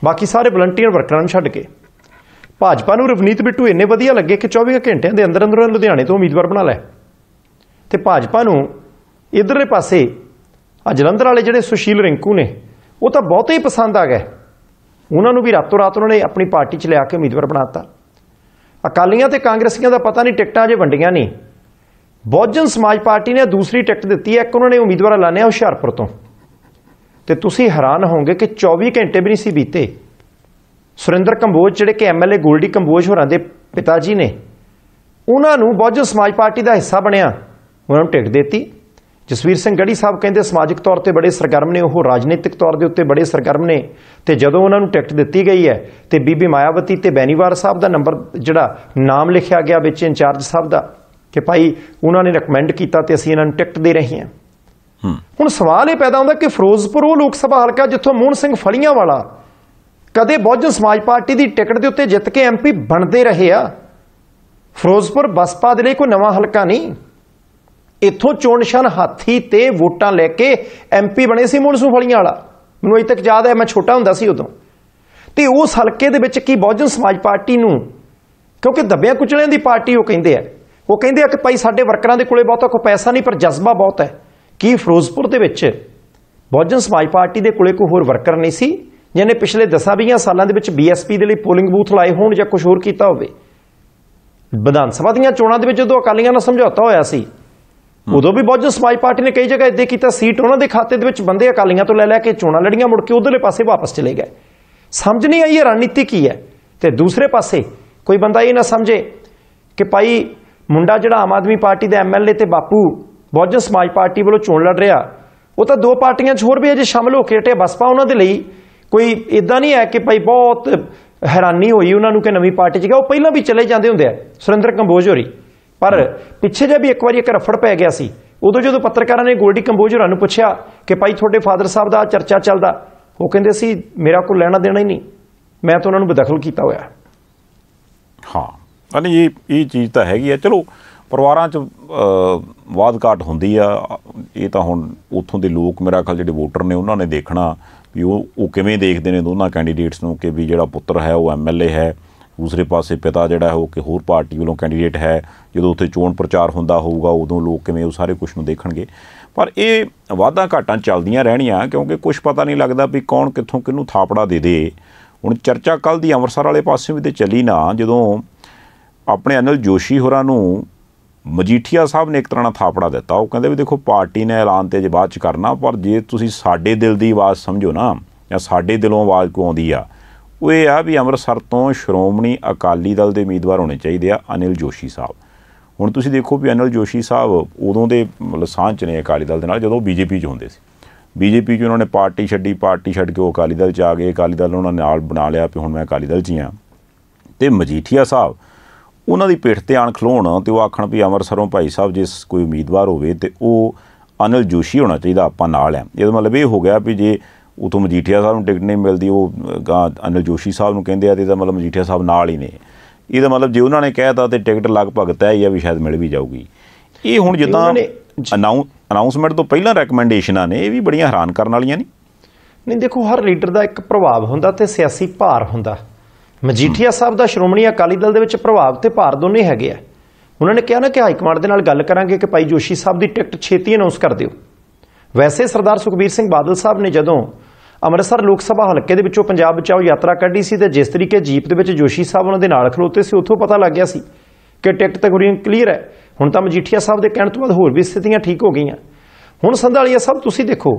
Speaker 2: ਬਾਕੀ ਸਾਰੇ ਵਲੰਟੀਅਰ ਵਰਕਰਾਂ ਨੂੰ ਛੱਡ ਕੇ ਭਾਜਪਾ ਨੂੰ ਰਵਨੀਤ ਬਿੱਟੂ ਇੰਨੇ ਵਧੀਆ ਲੱਗੇ ਕਿ 24 ਘੰਟਿਆਂ ਦੇ ਅੰਦਰ ਅੰਦਰ ਲੁਧਿਆਣੇ ਤੋਂ ਉਮੀਦਵਾਰ ਬਣਾ ਲਿਆ ਤੇ ਭਾਜਪਾ ਨੂੰ ਇਧਰਲੇ ਪਾਸੇ ਆ ਜਲੰਧਰ ਵਾਲੇ ਜਿਹੜੇ ਸੁਸ਼ੀਲ ਰਿੰਕੂ ਨੇ ਉਹ ਤਾਂ ਬਹੁਤੇ ਹੀ ਪਸੰਦ ਆ ਗਏ ਉਹਨਾਂ ਨੂੰ ਵੀ ਰਾਤੋਂ ਰਾਤ ਉਹਨਾਂ ਨੇ ਆਪਣੀ ਪਾਰਟੀ 'ਚ ਲਿਆ ਕੇ ਉਮੀਦਵਾਰ ਬਣਾਤਾ ਅਕਾਲੀਆਂ ਤੇ ਕਾਂਗਰਸੀਆਂ ਦਾ ਪਤਾ ਨਹੀਂ ਟਿਕਟਾਂ ਜੇ ਵੰਡੀਆਂ ਨਹੀਂ ਬਹੁਜਨ ਸਮਾਜ ਪਾਰਟੀ ਨੇ ਦੂਸਰੀ ਟਿਕਟ ਦਿੱਤੀ ਹੈ ਇੱਕ ਉਹਨਾਂ ਨੇ ਉਮੀਦਵਾਰ ਐਲਾਨਿਆ ਹੁਸ਼ਿਆਰਪੁਰ ਤੋਂ ਤੇ ਤੁਸੀਂ ਹੈਰਾਨ ਹੋਵੋਗੇ ਕਿ 24 ਘੰਟੇ ਵੀ ਨਹੀਂ ਸੀ ਬੀਤੇ ਸੁਰਿੰਦਰ ਕੰਬੋਜ ਜਿਹੜੇ ਕਿ ਐਮਐਲਏ ਗੋਲਡੀ ਕੰਬੋਜ ਹੋਰਾਂ ਦੇ ਪਿਤਾ ਜੀ ਨੇ ਉਹਨਾਂ ਨੂੰ ਬਹੁਜਨ ਸਮਾਜ ਪਾਰਟੀ ਦਾ ਹਿੱਸਾ ਬਣਿਆ ਉਹਨਾਂ ਨੂੰ ਟਿਕਟ ਦਿੱਤੀ ਜਸਵੀਰ ਸਿੰਘ ਗੜੀ ਸਾਹਿਬ ਕਹਿੰਦੇ ਸਮਾਜਿਕ ਤੌਰ ਤੇ ਬੜੇ ਸਰਗਰਮ ਨੇ ਉਹ ਰਾਜਨੀਤਿਕ ਤੌਰ ਦੇ ਉੱਤੇ ਬੜੇ ਸਰਗਰਮ ਨੇ ਤੇ ਜਦੋਂ ਉਹਨਾਂ ਨੂੰ ਟਿਕਟ ਦਿੱਤੀ ਗਈ ਹੈ ਤੇ ਬੀਬੀ ਮਾਇਆਵਤੀ ਤੇ ਬੈਨੀਵਾਰ ਸਾਹਿਬ ਦਾ ਨੰਬਰ ਜਿਹੜਾ ਨਾਮ ਲਿਖਿਆ ਗਿਆ ਵਿੱਚ ਇੰਚਾਰਜ ਸਾਹਿਬ ਦਾ ਕਿ ਭਾਈ ਉਹਨਾਂ ਨੇ ਰეკਮੈਂਡ ਕੀਤਾ ਤੇ ਅਸੀਂ ਇਹਨਾਂ ਨੂੰ ਟਿਕਟ ਦੇ ਰਹੇ ਹਾਂ ਹੁਣ ਸਵਾਲ ਇਹ ਪੈਦਾ ਹੁੰਦਾ ਕਿ ਫਿਰੋਜ਼ਪੁਰ ਉਹ ਲੋਕ ਸਭਾ ਹਲਕਾ ਜਿੱਥੋਂ ਮੋਹਨ ਸਿੰਘ ਫਲੀਆਂ ਵਾਲਾ ਕਦੇ ਬਹੁਜਨ ਸਮਾਜ ਪਾਰਟੀ ਦੀ ਟਿਕਟ ਦੇ ਉੱਤੇ ਜਿੱਤ ਕੇ ਐਮਪੀ ਬਣਦੇ ਰਹੇ ਆ ਫਿਰੋਜ਼ਪੁਰ ਬਸਪਾ ਦੇ ਲਈ ਕੋਈ ਨਵਾਂ ਹਲਕਾ ਨਹੀਂ ਇੱਥੋਂ ਚੋਣ ਨਿਸ਼ਾਨ ਹਾਥੀ ਤੇ ਵੋਟਾਂ ਲੈ ਕੇ ਐਮਪੀ ਬਣੇ ਸੀ ਮੋਹਨ ਸਿੰਘ ਫਲੀਆਂ ਵਾਲਾ ਮੈਨੂੰ ਅਜੇ ਤੱਕ ਯਾਦ ਹੈ ਮੈਂ ਛੋਟਾ ਹੁੰਦਾ ਸੀ ਉਦੋਂ ਤੇ ਉਸ ਹਲਕੇ ਦੇ ਵਿੱਚ ਕੀ ਬਹੁਜਨ ਸਮਾਜ ਪਾਰਟੀ ਨੂੰ ਕਿਉਂਕਿ ਦੱਬਿਆਂ ਕੁਚਲਿਆਂ ਦੀ ਪਾਰਟੀ ਉਹ ਕਹਿੰਦੇ ਆ ਉਹ ਕਹਿੰਦੇ ਆ ਕਿ ਭਾਈ ਸਾਡੇ ਵਰਕਰਾਂ ਦੇ ਕੋਲੇ ਬਹੁਤਾ ਕੋਈ ਪੈਸਾ ਨਹੀਂ ਪਰ ਜਜ਼ਬਾ ਬਹੁਤ ਹੈ ਕੀ ਫਿਰੋਜ਼ਪੁਰ ਦੇ ਵਿੱਚ ਬੋਜਨ ਸਮਾਜ ਪਾਰਟੀ ਦੇ ਕੋਲੇ ਕੋਈ ਹੋਰ ਵਰਕਰ ਨਹੀਂ ਸੀ ਜਿਹਨੇ ਪਿਛਲੇ 10-20 ਸਾਲਾਂ ਦੇ ਵਿੱਚ ਬੀਐਸਪੀ ਦੇ ਲਈ ਪੋਲਿੰਗ ਬੂਥ ਲਾਏ ਹੋਣ ਜਾਂ ਕੁਝ ਹੋਰ ਕੀਤਾ ਹੋਵੇ ਵਿਧਾਨ ਸਭਾ ਦੀਆਂ ਚੋਣਾਂ ਦੇ ਵਿੱਚ ਜਦੋਂ ਅਕਾਲੀਆਂ ਨਾਲ ਸਮਝੌਤਾ ਹੋਇਆ ਸੀ ਉਦੋਂ ਵੀ ਬੋਜਨ ਸਮਾਜ ਪਾਰਟੀ ਨੇ ਕਈ ਜਗ੍ਹਾ ਇੱਦਾਂ ਕੀਤਾ ਸੀਟ ਉਹਨਾਂ ਦੇ ਖਾਤੇ ਦੇ ਵਿੱਚ ਬੰਦੇ ਅਕਾਲੀਆਂ ਤੋਂ ਲੈ ਲੈ ਕੇ ਚੋਣਾਂ ਲੜੀਆਂ ਮੁੜ ਕੇ ਉਧਰਲੇ ਪਾਸੇ ਵਾਪਸ ਚਲੇ ਗਏ ਸਮਝ ਨਹੀਂ ਆਈ ਇਹ ਰਣਨੀਤੀ ਕੀ ਹੈ ਤੇ ਦੂਸਰੇ ਪਾਸੇ ਕੋਈ ਬੰਦਾ ਇਹ ਨਾ ਸਮਝੇ ਕਿ ਭਾਈ ਮੁੰਡਾ ਜਿਹੜਾ ਆਮ ਆਦਮੀ ਪਾਰਟੀ ਦਾ ਐਮਐਲਏ ਤੇ ਬਾਪੂ ਬਹੁਜਨ ਸਮਾਜ ਪਾਰਟੀ ਵੱਲੋਂ ਚੋਣ ਲੜ ਰਿਹਾ ਉਹ ਤਾਂ ਦੋ ਪਾਰਟੀਆਂ 'ਚ ਹੋਰ ਵੀ ਅਜੇ ਸ਼ਾਮਲ ਹੋ ਕੇ ਟੇ ਬਸਪਾ ਉਹਨਾਂ ਦੇ ਲਈ ਕੋਈ ਇਦਾਂ ਨਹੀਂ ਹੈ ਕਿ ਭਾਈ ਬਹੁਤ ਹੈਰਾਨੀ ਹੋਈ ਉਹਨਾਂ ਨੂੰ ਕਿ ਨਵੀਂ ਪਾਰਟੀ 'ਚ ਗਿਆ ਉਹ ਪਹਿਲਾਂ ਵੀ ਚਲੇ ਜਾਂਦੇ ਹੁੰਦੇ ਆ ਸੁਰਿੰਦਰ ਕੰਬੋਜ ਹੋਰੀ ਪਰ ਪਿੱਛੇ ਜੇ ਵੀ ਇੱਕ ਵਾਰੀ ਇੱਕ ਰਫੜ ਪੈ ਗਿਆ ਸੀ ਉਦੋਂ ਜਦੋਂ ਪੱਤਰਕਾਰਾਂ ਨੇ ਗੋਲਡੀ ਕੰਬੋਜ ਹੋਰਾਂ ਨੂੰ ਪੁੱਛਿਆ ਕਿ ਭਾਈ ਤੁਹਾਡੇ ਫਾਦਰ ਸਾਹਿਬ ਦਾ ਚਰਚਾ ਚੱਲਦਾ ਉਹ ਕਹਿੰਦੇ ਸੀ ਮੇਰਾ ਕੋਈ ਲੈਣਾ ਦੇਣਾ ਹੀ ਨਹੀਂ ਮੈਂ ਤਾਂ ਉਹਨਾਂ ਨੂੰ ਬਦਖਲ ਕੀਤਾ ਹੋਇਆ
Speaker 1: ਹਾਂ ਨਹੀਂ ਇਹ ਇਹ ਚੀਜ਼ ਤਾਂ ਹੈਗੀ ਆ ਚਲੋ ਪਰਿਵਾਰਾਂ 'ਚ ਵਾਦ ਘਾਟ ਹੁੰਦੀ ਆ ਇਹ ਤਾਂ ਹੁਣ ਉੱਥੋਂ ਦੇ ਲੋਕ ਮੇਰਾ ਖਿਆਲ ਜਿਹੜੇ ਵੋਟਰ ਨੇ ਉਹਨਾਂ ਨੇ ਦੇਖਣਾ ਵੀ ਉਹ ਉਹ ਕਿਵੇਂ ਦੇਖਦੇ ਨੇ ਦੋਨਾਂ ਕੈਂਡੀਡੇਟਸ ਨੂੰ ਕਿ ਵੀ ਜਿਹੜਾ ਪੁੱਤਰ ਹੈ ਉਹ ਐਮਐਲਏ ਹੈ ਦੂਸਰੇ ਪਾਸੇ ਪਿਤਾ ਜਿਹੜਾ ਹੈ ਉਹ ਕਿ ਹੋਰ ਪਾਰਟੀ ਵੱਲੋਂ ਕੈਂਡੀਡੇਟ ਹੈ ਜਦੋਂ ਉੱਥੇ ਚੋਣ ਪ੍ਰਚਾਰ ਹੁੰਦਾ ਹੋਊਗਾ ਉਦੋਂ ਲੋਕ ਕਿਵੇਂ ਉਹ ਸਾਰੇ ਕੁਝ ਨੂੰ ਦੇਖਣਗੇ ਪਰ ਇਹ ਵਾਧਾ ਘਾਟਾਂ ਚੱਲਦੀਆਂ ਰਹਿਣੀਆਂ ਕਿਉਂਕਿ ਕੁਝ ਪਤਾ ਨਹੀਂ ਲੱਗਦਾ ਵੀ ਕੌਣ ਕਿੱਥੋਂ ਕਿਹਨੂੰ ਥਾਪੜਾ ਦੇ ਦੇ ਹੁਣ ਚਰਚਾ ਕੱਲ ਦੀ ਅੰਮ੍ਰਿਤਸਰ ਵਾਲੇ ਪਾਸੇ ਵੀ ਤੇ ਚੱਲੀ ਨਾ ਜਦੋਂ ਆਪਣੇ ਅਨਲ ਜੋਸ਼ੀ ਹੋਰਾਂ ਨੂੰ ਮਜੀਠੀਆ ਸਾਹਿਬ ਨੇ ਇੱਕ ਤਰ੍ਹਾਂ ਨਾਲ ਥਾਪੜਾ ਦਿੱਤਾ ਉਹ ਕਹਿੰਦੇ ਵੀ ਦੇਖੋ ਪਾਰਟੀ ਨੇ ਐਲਾਨ ਤੇ ਜੇ ਬਾਅਦ ਚ ਕਰਨਾ ਪਰ ਜੇ ਤੁਸੀਂ ਸਾਡੇ ਦਿਲ ਦੀ ਆਵਾਜ਼ ਸਮਝੋ ਨਾ ਜਾਂ ਸਾਡੇ ਦਿਲੋਂ ਆਵਾਜ਼ ਕੋ ਆਉਂਦੀ ਆ ਉਹ ਇਹ ਆ ਵੀ ਅੰਮ੍ਰਿਤਸਰ ਤੋਂ ਸ਼੍ਰੋਮਣੀ ਅਕਾਲੀ ਦਲ ਦੇ ਉਮੀਦਵਾਰ ਹੋਣੇ ਚਾਹੀਦੇ ਆ ਅਨਿਲ ਜੋਸ਼ੀ ਸਾਹਿਬ ਹੁਣ ਤੁਸੀਂ ਦੇਖੋ ਵੀ ਅਨਿਲ ਜੋਸ਼ੀ ਸਾਹਿਬ ਉਦੋਂ ਦੇ ਲਸਾਂ ਚ ਨੇ ਅਕਾਲੀ ਦਲ ਦੇ ਨਾਲ ਜਦੋਂ ਬੀਜੇਪੀ ਚ ਹੁੰਦੇ ਸੀ ਬੀਜੇਪੀ ਚ ਉਹਨਾਂ ਨੇ ਪਾਰਟੀ ਛੱਡੀ ਪਾਰਟੀ ਛੱਡ ਕੇ ਉਹ ਅਕਾਲੀ ਦਲ ਚ ਆ ਗਏ ਅਕਾਲੀ ਦਲ ਉਹਨਾਂ ਨਾਲ ਬਣਾ ਲਿਆ ਵੀ ਹੁਣ ਮੈਂ ਅਕਾਲੀ ਦਲ ਚ ਆ ਤੇ ਮਜੀਠੀਆ ਸਾਹਿਬ ਉਹਨਾਂ ਦੀ ਪਿੱਠ ਤੇ ਆਣ ਖਲੋਣ ਤੇ ਉਹ ਆਖਣ ਵੀ ਅਮਰਸਰੋਂ ਭਾਈ ਸਾਹਿਬ ਜਿਸ ਕੋਈ ਉਮੀਦਵਾਰ ਹੋਵੇ ਤੇ ਉਹ ਅਨਲ ਜੋਸ਼ੀ ਹੋਣਾ ਚਾਹੀਦਾ ਆਪਾਂ ਨਾਲ ਹੈ ਇਹਦਾ ਮਤਲਬ ਇਹ ਹੋ ਗਿਆ ਵੀ ਜੇ ਉਤੋਂ ਮਜੀਠੀਆ ਸਾਹਿਬ ਨੂੰ ਟਿਕਟ ਨਹੀਂ ਮਿਲਦੀ ਉਹ ਅਨਲ ਜੋਸ਼ੀ ਸਾਹਿਬ ਨੂੰ ਕਹਿੰਦੇ ਆ ਤੇ ਇਹਦਾ ਮਤਲਬ ਮਜੀਠੀਆ ਸਾਹਿਬ ਨਾਲ ਹੀ ਨੇ ਇਹਦਾ ਮਤਲਬ ਜੇ ਉਹਨਾਂ ਨੇ ਕਹਿਤਾ ਤੇ ਟਿਕਟ ਲਗਭਗ ਤੈਅ ਹੀ ਆ ਵੀ ਸ਼ਾਇਦ ਮਿਲ ਵੀ ਜਾਊਗੀ ਇਹ ਹੁਣ ਜਿੱਦਾਂ ਅਨਾਉਂਸਮੈਂਟ ਤੋਂ ਪਹਿਲਾਂ ਰეკਮੈਂਡੇਸ਼ਨਾਂ ਨੇ ਇਹ ਵੀ ਬੜੀਆਂ ਹੈਰਾਨ ਕਰਨ ਵਾਲੀਆਂ ਨੇ
Speaker 2: ਨਹੀਂ ਦੇਖੋ ਹਰ ਲੀਡਰ ਦਾ ਇੱਕ ਪ੍ਰਭਾਵ ਹੁੰਦਾ ਤੇ ਸਿਆਸੀ ਭਾਰ ਹੁੰਦਾ ਮਜੀਠੀਆ ਸਾਹਿਬ ਦਾ ਸ਼੍ਰੋਮਣੀ ਅਕਾਲੀ ਦਲ ਦੇ ਵਿੱਚ ਪ੍ਰਭਾਵ ਤੇ ਭਾਰ ਦੋਨੇ ਹੈਗੇ ਆ ਉਹਨਾਂ ਨੇ ਕਿਹਾ ਨਾ ਕਿ ਹਾਈ ਕਮਾਂਡ ਦੇ ਨਾਲ ਗੱਲ ਕਰਾਂਗੇ ਕਿ ਭਾਈ ਜੋਸ਼ੀ ਸਾਹਿਬ ਦੀ ਟਿਕਟ ਛੇਤੀ ਅਨਾਉਂਸ ਕਰ ਦਿਓ ਵੈਸੇ ਸਰਦਾਰ ਸੁਖਬੀਰ ਸਿੰਘ ਬਾਦਲ ਸਾਹਿਬ ਨੇ ਜਦੋਂ ਅੰਮ੍ਰਿਤਸਰ ਲੋਕ ਸਭਾ ਹਲਕੇ ਦੇ ਵਿੱਚੋਂ ਪੰਜਾਬ ਬਚਾਓ ਯਾਤਰਾ ਕੱਢੀ ਸੀ ਤੇ ਜਿਸ ਤਰੀਕੇ ਜੀਪ ਦੇ ਵਿੱਚ ਜੋਸ਼ੀ ਸਾਹਿਬ ਉਹਨਾਂ ਦੇ ਨਾਲ ਖਲੋਤੇ ਸੀ ਉੱਥੋਂ ਪਤਾ ਲੱਗ ਗਿਆ ਸੀ ਕਿ ਟਿਕਟ ਤਾਂ ਤਕਰੀਬਨ ਕਲੀਅਰ ਹੈ ਹੁਣ ਤਾਂ ਮਜੀਠੀਆ ਸਾਹਿਬ ਦੇ ਕਹਿਣ ਤੋਂ ਬਾਅਦ ਹੋਰ ਵੀ ਸਥਿਤੀਆਂ ਠੀਕ ਹੋ ਗਈਆਂ ਹੁਣ ਸੰਧਾਲੀਆ ਸਾਹਿਬ ਤੁਸੀਂ ਦੇਖੋ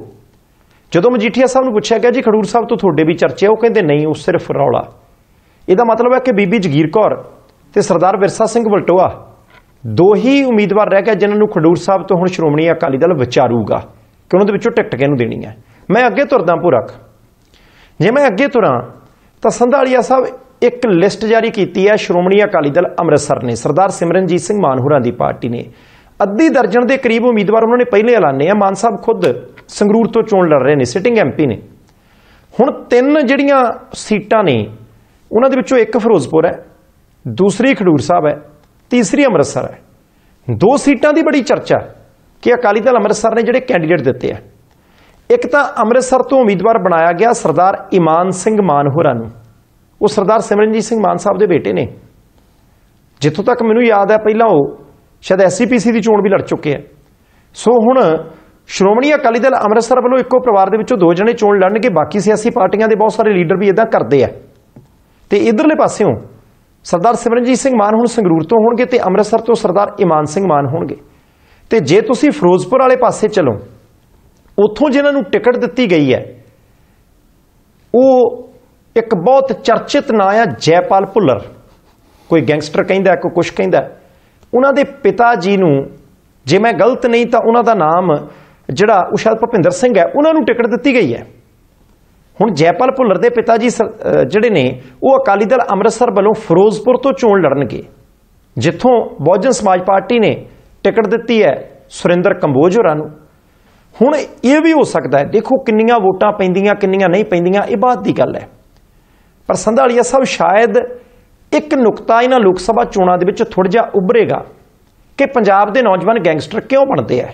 Speaker 2: ਜਦੋਂ ਮਜੀਠੀਆ ਸਾਹਿਬ ਨੂੰ ਪੁੱਛਿਆ ਗਿਆ ਜੀ ਖੜੂਰ ਸਾਹਿਬ ਤੋਂ ਤੁਹਾਡੇ ਵੀ ਚਰਚੇ ਉਹ ਕਹਿੰਦੇ ਨਹੀਂ ਉਹ ਸਿਰਫ ਰੌਲਾ ਇਹਦਾ ਮਤਲਬ ਹੈ ਕਿ ਬੀਬੀ ਜਗੀਰ ਕੌਰ ਤੇ ਸਰਦਾਰ ਵਿਰਸਾ ਸਿੰਘ ਬਲਟੋਆ ਦੋ ਹੀ ਉਮੀਦਵਾਰ ਰਹਿ ਗਏ ਜਿਨ੍ਹਾਂ ਨੂੰ ਖਡੂਰ ਸਾਹਿਬ ਤੋਂ ਹੁਣ ਸ਼੍ਰੋਮਣੀ ਅਕਾਲੀ ਦਲ ਵਿਚਾਰੂਗਾ ਕਿ ਉਹਨਾਂ ਦੇ ਵਿੱਚੋਂ ਟਿਕਟ ਕਿਹਨੂੰ ਦੇਣੀ ਹੈ ਮੈਂ ਅੱਗੇ ਤੁਰਦਾ ਪੂਰਕ ਜੇ ਮੈਂ ਅੱਗੇ ਤੁਰਾਂ ਤਾਂ ਸੰਧਾਲੀਆ ਸਾਹਿਬ ਇੱਕ ਲਿਸਟ ਜਾਰੀ ਕੀਤੀ ਹੈ ਸ਼੍ਰੋਮਣੀ ਅਕਾਲੀ ਦਲ ਅੰਮ੍ਰਿਤਸਰ ਨੇ ਸਰਦਾਰ ਸਿਮਰਨਜੀਤ ਸਿੰਘ ਮਾਨਹੁਰਾਂ ਦੀ ਪਾਰਟੀ ਨੇ ਅੱਧੀ ਦਰਜਨ ਦੇ ਕਰੀਬ ਉਮੀਦਵਾਰ ਉਹਨਾਂ ਨੇ ਪਹਿਲੇ ਐਲਾਨੇ ਆ ਮਾਨ ਸਾਹਿਬ ਖੁਦ ਸੰਗਰੂਰ ਤੋਂ ਚੋਣ ਲੜ ਰਹੇ ਨੇ ਸਿਟਿੰਗ ਐਮਪੀ ਨੇ ਹੁਣ ਤਿੰਨ ਜਿਹੜੀਆਂ ਸੀਟਾਂ ਨੇ ਉਹਨਾਂ ਦੇ ਵਿੱਚੋਂ ਇੱਕ ਫਿਰੋਜ਼ਪੁਰ ਹੈ ਦੂਸਰੀ ਖਡੂਰ ਸਾਹਿਬ ਹੈ ਤੀਸਰੀ ਅੰਮ੍ਰਿਤਸਰ ਹੈ ਦੋ ਸੀਟਾਂ ਦੀ ਬੜੀ ਚਰਚਾ ਕਿ ਅਕਾਲੀ ਦਲ ਅੰਮ੍ਰਿਤਸਰ ਨੇ ਜਿਹੜੇ ਕੈਂਡੀਡੇਟ ਦਿੱਤੇ ਆ ਇੱਕ ਤਾਂ ਅੰਮ੍ਰਿਤਸਰ ਤੋਂ ਉਮੀਦਵਾਰ ਬਣਾਇਆ ਗਿਆ ਸਰਦਾਰ ਇਮਾਨ ਸਿੰਘ ਮਾਨ ਹੋਰਾਂ ਨੂੰ ਉਹ ਸਰਦਾਰ ਸਿਮਰਨਜੀਤ ਸਿੰਘ ਮਾਨ ਸਾਹਿਬ ਦੇ ਬੇਟੇ ਨੇ ਜਿੱਥੋਂ ਤੱਕ ਮੈਨੂੰ ਯਾਦ ਹੈ ਪਹਿਲਾਂ ਉਹ ਸ਼ਾਇਦ ਐਸਸੀਪੀਸੀ ਦੀ ਚੋਣ ਵੀ ਲੜ ਚੁੱਕੇ ਆ ਸੋ ਹੁਣ ਸ਼੍ਰੋਮਣੀ ਅਕਾਲੀ ਦਲ ਅੰਮ੍ਰਿਤਸਰ ਵੱਲੋਂ ਇੱਕੋ ਪਰਿਵਾਰ ਦੇ ਵਿੱਚੋਂ ਦੋ ਜਣੇ ਚੋਣ ਲੜਨਗੇ ਬਾਕੀ ਸਿਆਸੀ ਪਾਰਟੀਆਂ ਦੇ ਬਹੁਤ ਸਾਰੇ ਲੀਡਰ ਵੀ ਇਦਾਂ ਕਰਦੇ ਆ ਤੇ ਇਧਰਲੇ ਪਾਸਿਓਂ ਸਰਦਾਰ ਸਿਮਰਨਜੀਤ ਸਿੰਘ ਮਾਨ ਹੁਣ ਸੰਗਰੂਰ ਤੋਂ ਹੋਣਗੇ ਤੇ ਅੰਮ੍ਰਿਤਸਰ ਤੋਂ ਸਰਦਾਰ ਇਮਾਨ ਸਿੰਘ ਮਾਨ ਹੋਣਗੇ ਤੇ ਜੇ ਤੁਸੀਂ ਫਿਰੋਜ਼ਪੁਰ ਵਾਲੇ ਪਾਸੇ ਚਲੋ ਉੱਥੋਂ ਜਿਨ੍ਹਾਂ ਨੂੰ ਟਿਕਟ ਦਿੱਤੀ ਗਈ ਹੈ ਉਹ ਇੱਕ ਬਹੁਤ ਚਰਚਿਤ ਨਾਂ ਆ ਜੈਪਾਲ ਭੁੱਲਰ ਕੋਈ ਗੈਂਗਸਟਰ ਕਹਿੰਦਾ ਕੋਈ ਕੁਝ ਕਹਿੰਦਾ ਉਹਨਾਂ ਦੇ ਪਿਤਾ ਜੀ ਨੂੰ ਜੇ ਮੈਂ ਗਲਤ ਨਹੀਂ ਤਾਂ ਉਹਨਾਂ ਦਾ ਨਾਮ ਜਿਹੜਾ ਉਸ਼ਾਦ ਭਪਿੰਦਰ ਸਿੰਘ ਹੈ ਉਹਨਾਂ ਨੂੰ ਟਿਕਟ ਦਿੱਤੀ ਗਈ ਹੈ ਹੁਣ ਜੈਪਾਲ ਭੁੱਲਰ ਦੇ ਪਿਤਾ ਜੀ ਜਿਹੜੇ ਨੇ ਉਹ ਅਕਾਲੀ ਦਲ ਅੰਮ੍ਰਿਤਸਰ ਵੱਲੋਂ ਫਿਰੋਜ਼ਪੁਰ ਤੋਂ ਚੋਣ ਲੜਨਗੇ ਜਿੱਥੋਂ ਬਹੁਜਨ ਸਮਾਜ ਪਾਰਟੀ ਨੇ ਟਿਕਟ ਦਿੱਤੀ ਹੈ ਸੁਰਿੰਦਰ ਕੰਬੋਜ ਹੋਰਾਂ ਨੂੰ ਹੁਣ ਇਹ ਵੀ ਹੋ ਸਕਦਾ ਹੈ ਦੇਖੋ ਕਿੰਨੀਆਂ ਵੋਟਾਂ ਪੈਂਦੀਆਂ ਕਿੰਨੀਆਂ ਨਹੀਂ ਪੈਂਦੀਆਂ ਇਹ ਬਾਤ ਦੀ ਗੱਲ ਹੈ ਪਰ ਸੰਧਾਲੀਆ ਸਾਹਿਬ ਸ਼ਾਇਦ ਇੱਕ ਨੁਕਤਾ ਇਹਨਾਂ ਲੋਕ ਸਭਾ ਚੋਣਾਂ ਦੇ ਵਿੱਚ ਥੋੜਾ ਜਿਹਾ ਉੱਭਰੇਗਾ ਕਿ ਪੰਜਾਬ ਦੇ ਨੌਜਵਾਨ ਗੈਂਗਸਟਰ ਕਿਉਂ ਬਣਦੇ ਆ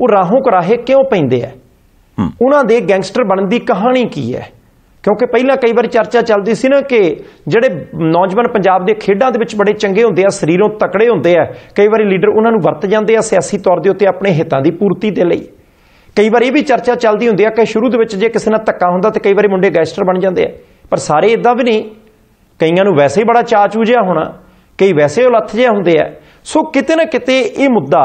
Speaker 2: ਉਹ ਰਾਹੋਂ ਕਰਾਹੇ ਕਿਉਂ ਪੈਂਦੇ ਆ ਉਹਨਾਂ ਦੇ ਗੈਂਗਸਟਰ ਬਣਨ ਦੀ ਕਹਾਣੀ ਕੀ ਹੈ ਕਿਉਂਕਿ ਪਹਿਲਾਂ ਕਈ ਵਾਰ ਚਰਚਾ ਚੱਲਦੀ ਸੀ ਨਾ ਕਿ ਜਿਹੜੇ ਨੌਜਵਾਨ ਪੰਜਾਬ ਦੇ ਖੇਡਾਂ ਦੇ ਵਿੱਚ ਬੜੇ ਚੰਗੇ ਹੁੰਦੇ ਆ ਸਰੀਰੋਂ ਤਕੜੇ ਹੁੰਦੇ ਆ ਕਈ ਵਾਰੀ ਲੀਡਰ ਉਹਨਾਂ ਨੂੰ ਵਰਤ ਜਾਂਦੇ ਆ ਸਿਆਸੀ ਤੌਰ ਦੇ ਉੱਤੇ ਆਪਣੇ ਹਿੱਤਾਂ ਦੀ ਪੂਰਤੀ ਦੇ ਲਈ ਕਈ ਵਾਰ ਇਹ ਵੀ ਚਰਚਾ ਚੱਲਦੀ ਹੁੰਦੀ ਆ ਕਿ ਸ਼ੁਰੂ ਦੇ ਵਿੱਚ ਜੇ ਕਿਸੇ ਨਾਲ ਧੱਕਾ ਹੁੰਦਾ ਤੇ ਕਈ ਵਾਰੀ ਮੁੰਡੇ ਗੈਂਗਸਟਰ ਬਣ ਜਾਂਦੇ ਆ ਪਰ ਸਾਰੇ ਇਦਾਂ ਵੀ ਨਹੀਂ ਕਈਆਂ ਨੂੰ ਵੈਸੇ ਹੀ ਬੜਾ ਚਾਚੂ ਜਿਹਾ ਹੋਣਾ ਕਈ ਵੈਸੇ ਉਲੱਥ ਜਿਹਾ ਹੁੰਦੇ ਆ ਸੋ ਕਿਤੇ ਨਾ ਕਿਤੇ ਇਹ ਮੁੱਦਾ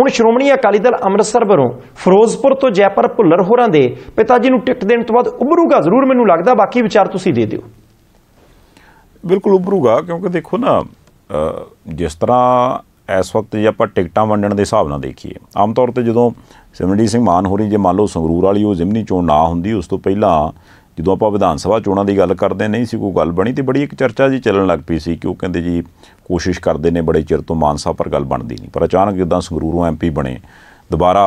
Speaker 2: ਹੁਣ ਸ਼੍ਰੋਮਣੀ ਅਕਾਲੀ ਦਲ ਅੰਮ੍ਰਿਤਸਰ ਵੱਲੋਂ ਫਿਰੋਜ਼ਪੁਰ ਤੋਂ ਜੈਪਰ ਭੁੱਲਰ ਹੋਰਾਂ ਦੇ ਪਿਤਾ ਜੀ ਨੂੰ ਟਿਕਟ ਦੇਣ ਤੋਂ ਬਾਅਦ ਉਭਰੂਗਾ ਜ਼ਰੂਰ ਮੈਨੂੰ ਲੱਗਦਾ ਬਾਕੀ ਵਿਚਾਰ ਤੁਸੀਂ ਦੇ ਦਿਓ
Speaker 1: ਬਿਲਕੁਲ ਉਭਰੂਗਾ ਕਿਉਂਕਿ ਦੇਖੋ ਨਾ ਜਿਸ ਤਰ੍ਹਾਂ ਇਸ ਵਕਤ ਜੇ ਆਪਾਂ ਟਿਕਟਾਂ ਵੰਡਣ ਦੇ ਹਿਸਾਬ ਨਾਲ ਦੇਖੀਏ ਆਮ ਤੌਰ ਤੇ ਜਦੋਂ ਸਿਮਰਨਜੀਤ ਸਿੰਘ ਮਾਨ ਹੋਰੀ ਜੇ ਮੰਨ ਲਓ ਸੰਗਰੂਰ ਵਾਲੀ ਉਹ ਜ਼ਿਮਨੀ ਚੋਣ ਨਾ ਹੁੰਦੀ ਉਸ ਤੋਂ ਪਹਿਲਾਂ ਜਦੋਂ ਆਪਾਂ ਵਿਧਾਨ ਸਭਾ ਚੋਣਾਂ ਦੀ ਗੱਲ ਕਰਦੇ ਨਹੀਂ ਸੀ ਕੋਈ ਗੱਲ ਬਣੀ ਤੇ ਬੜੀ ਇੱਕ ਚਰਚਾ ਜੀ ਚੱਲਣ ਲੱਗ ਪਈ ਸੀ ਕਿ ਉਹ ਕਹਿੰਦੇ ਜੀ ਕੋਸ਼ਿਸ਼ ਕਰਦੇ ਨੇ ਬੜੇ ਚਿਰ ਤੋਂ ਮਾਨਸਾ ਪਰ ਗੱਲ ਬਣਦੀ ਨਹੀਂ ਪਰ ਅਚਾਨਕ ਜਿੱਦਾਂ ਸੰਗਰੂਰੋਂ ਐਮਪੀ ਬਣੇ ਦੁਬਾਰਾ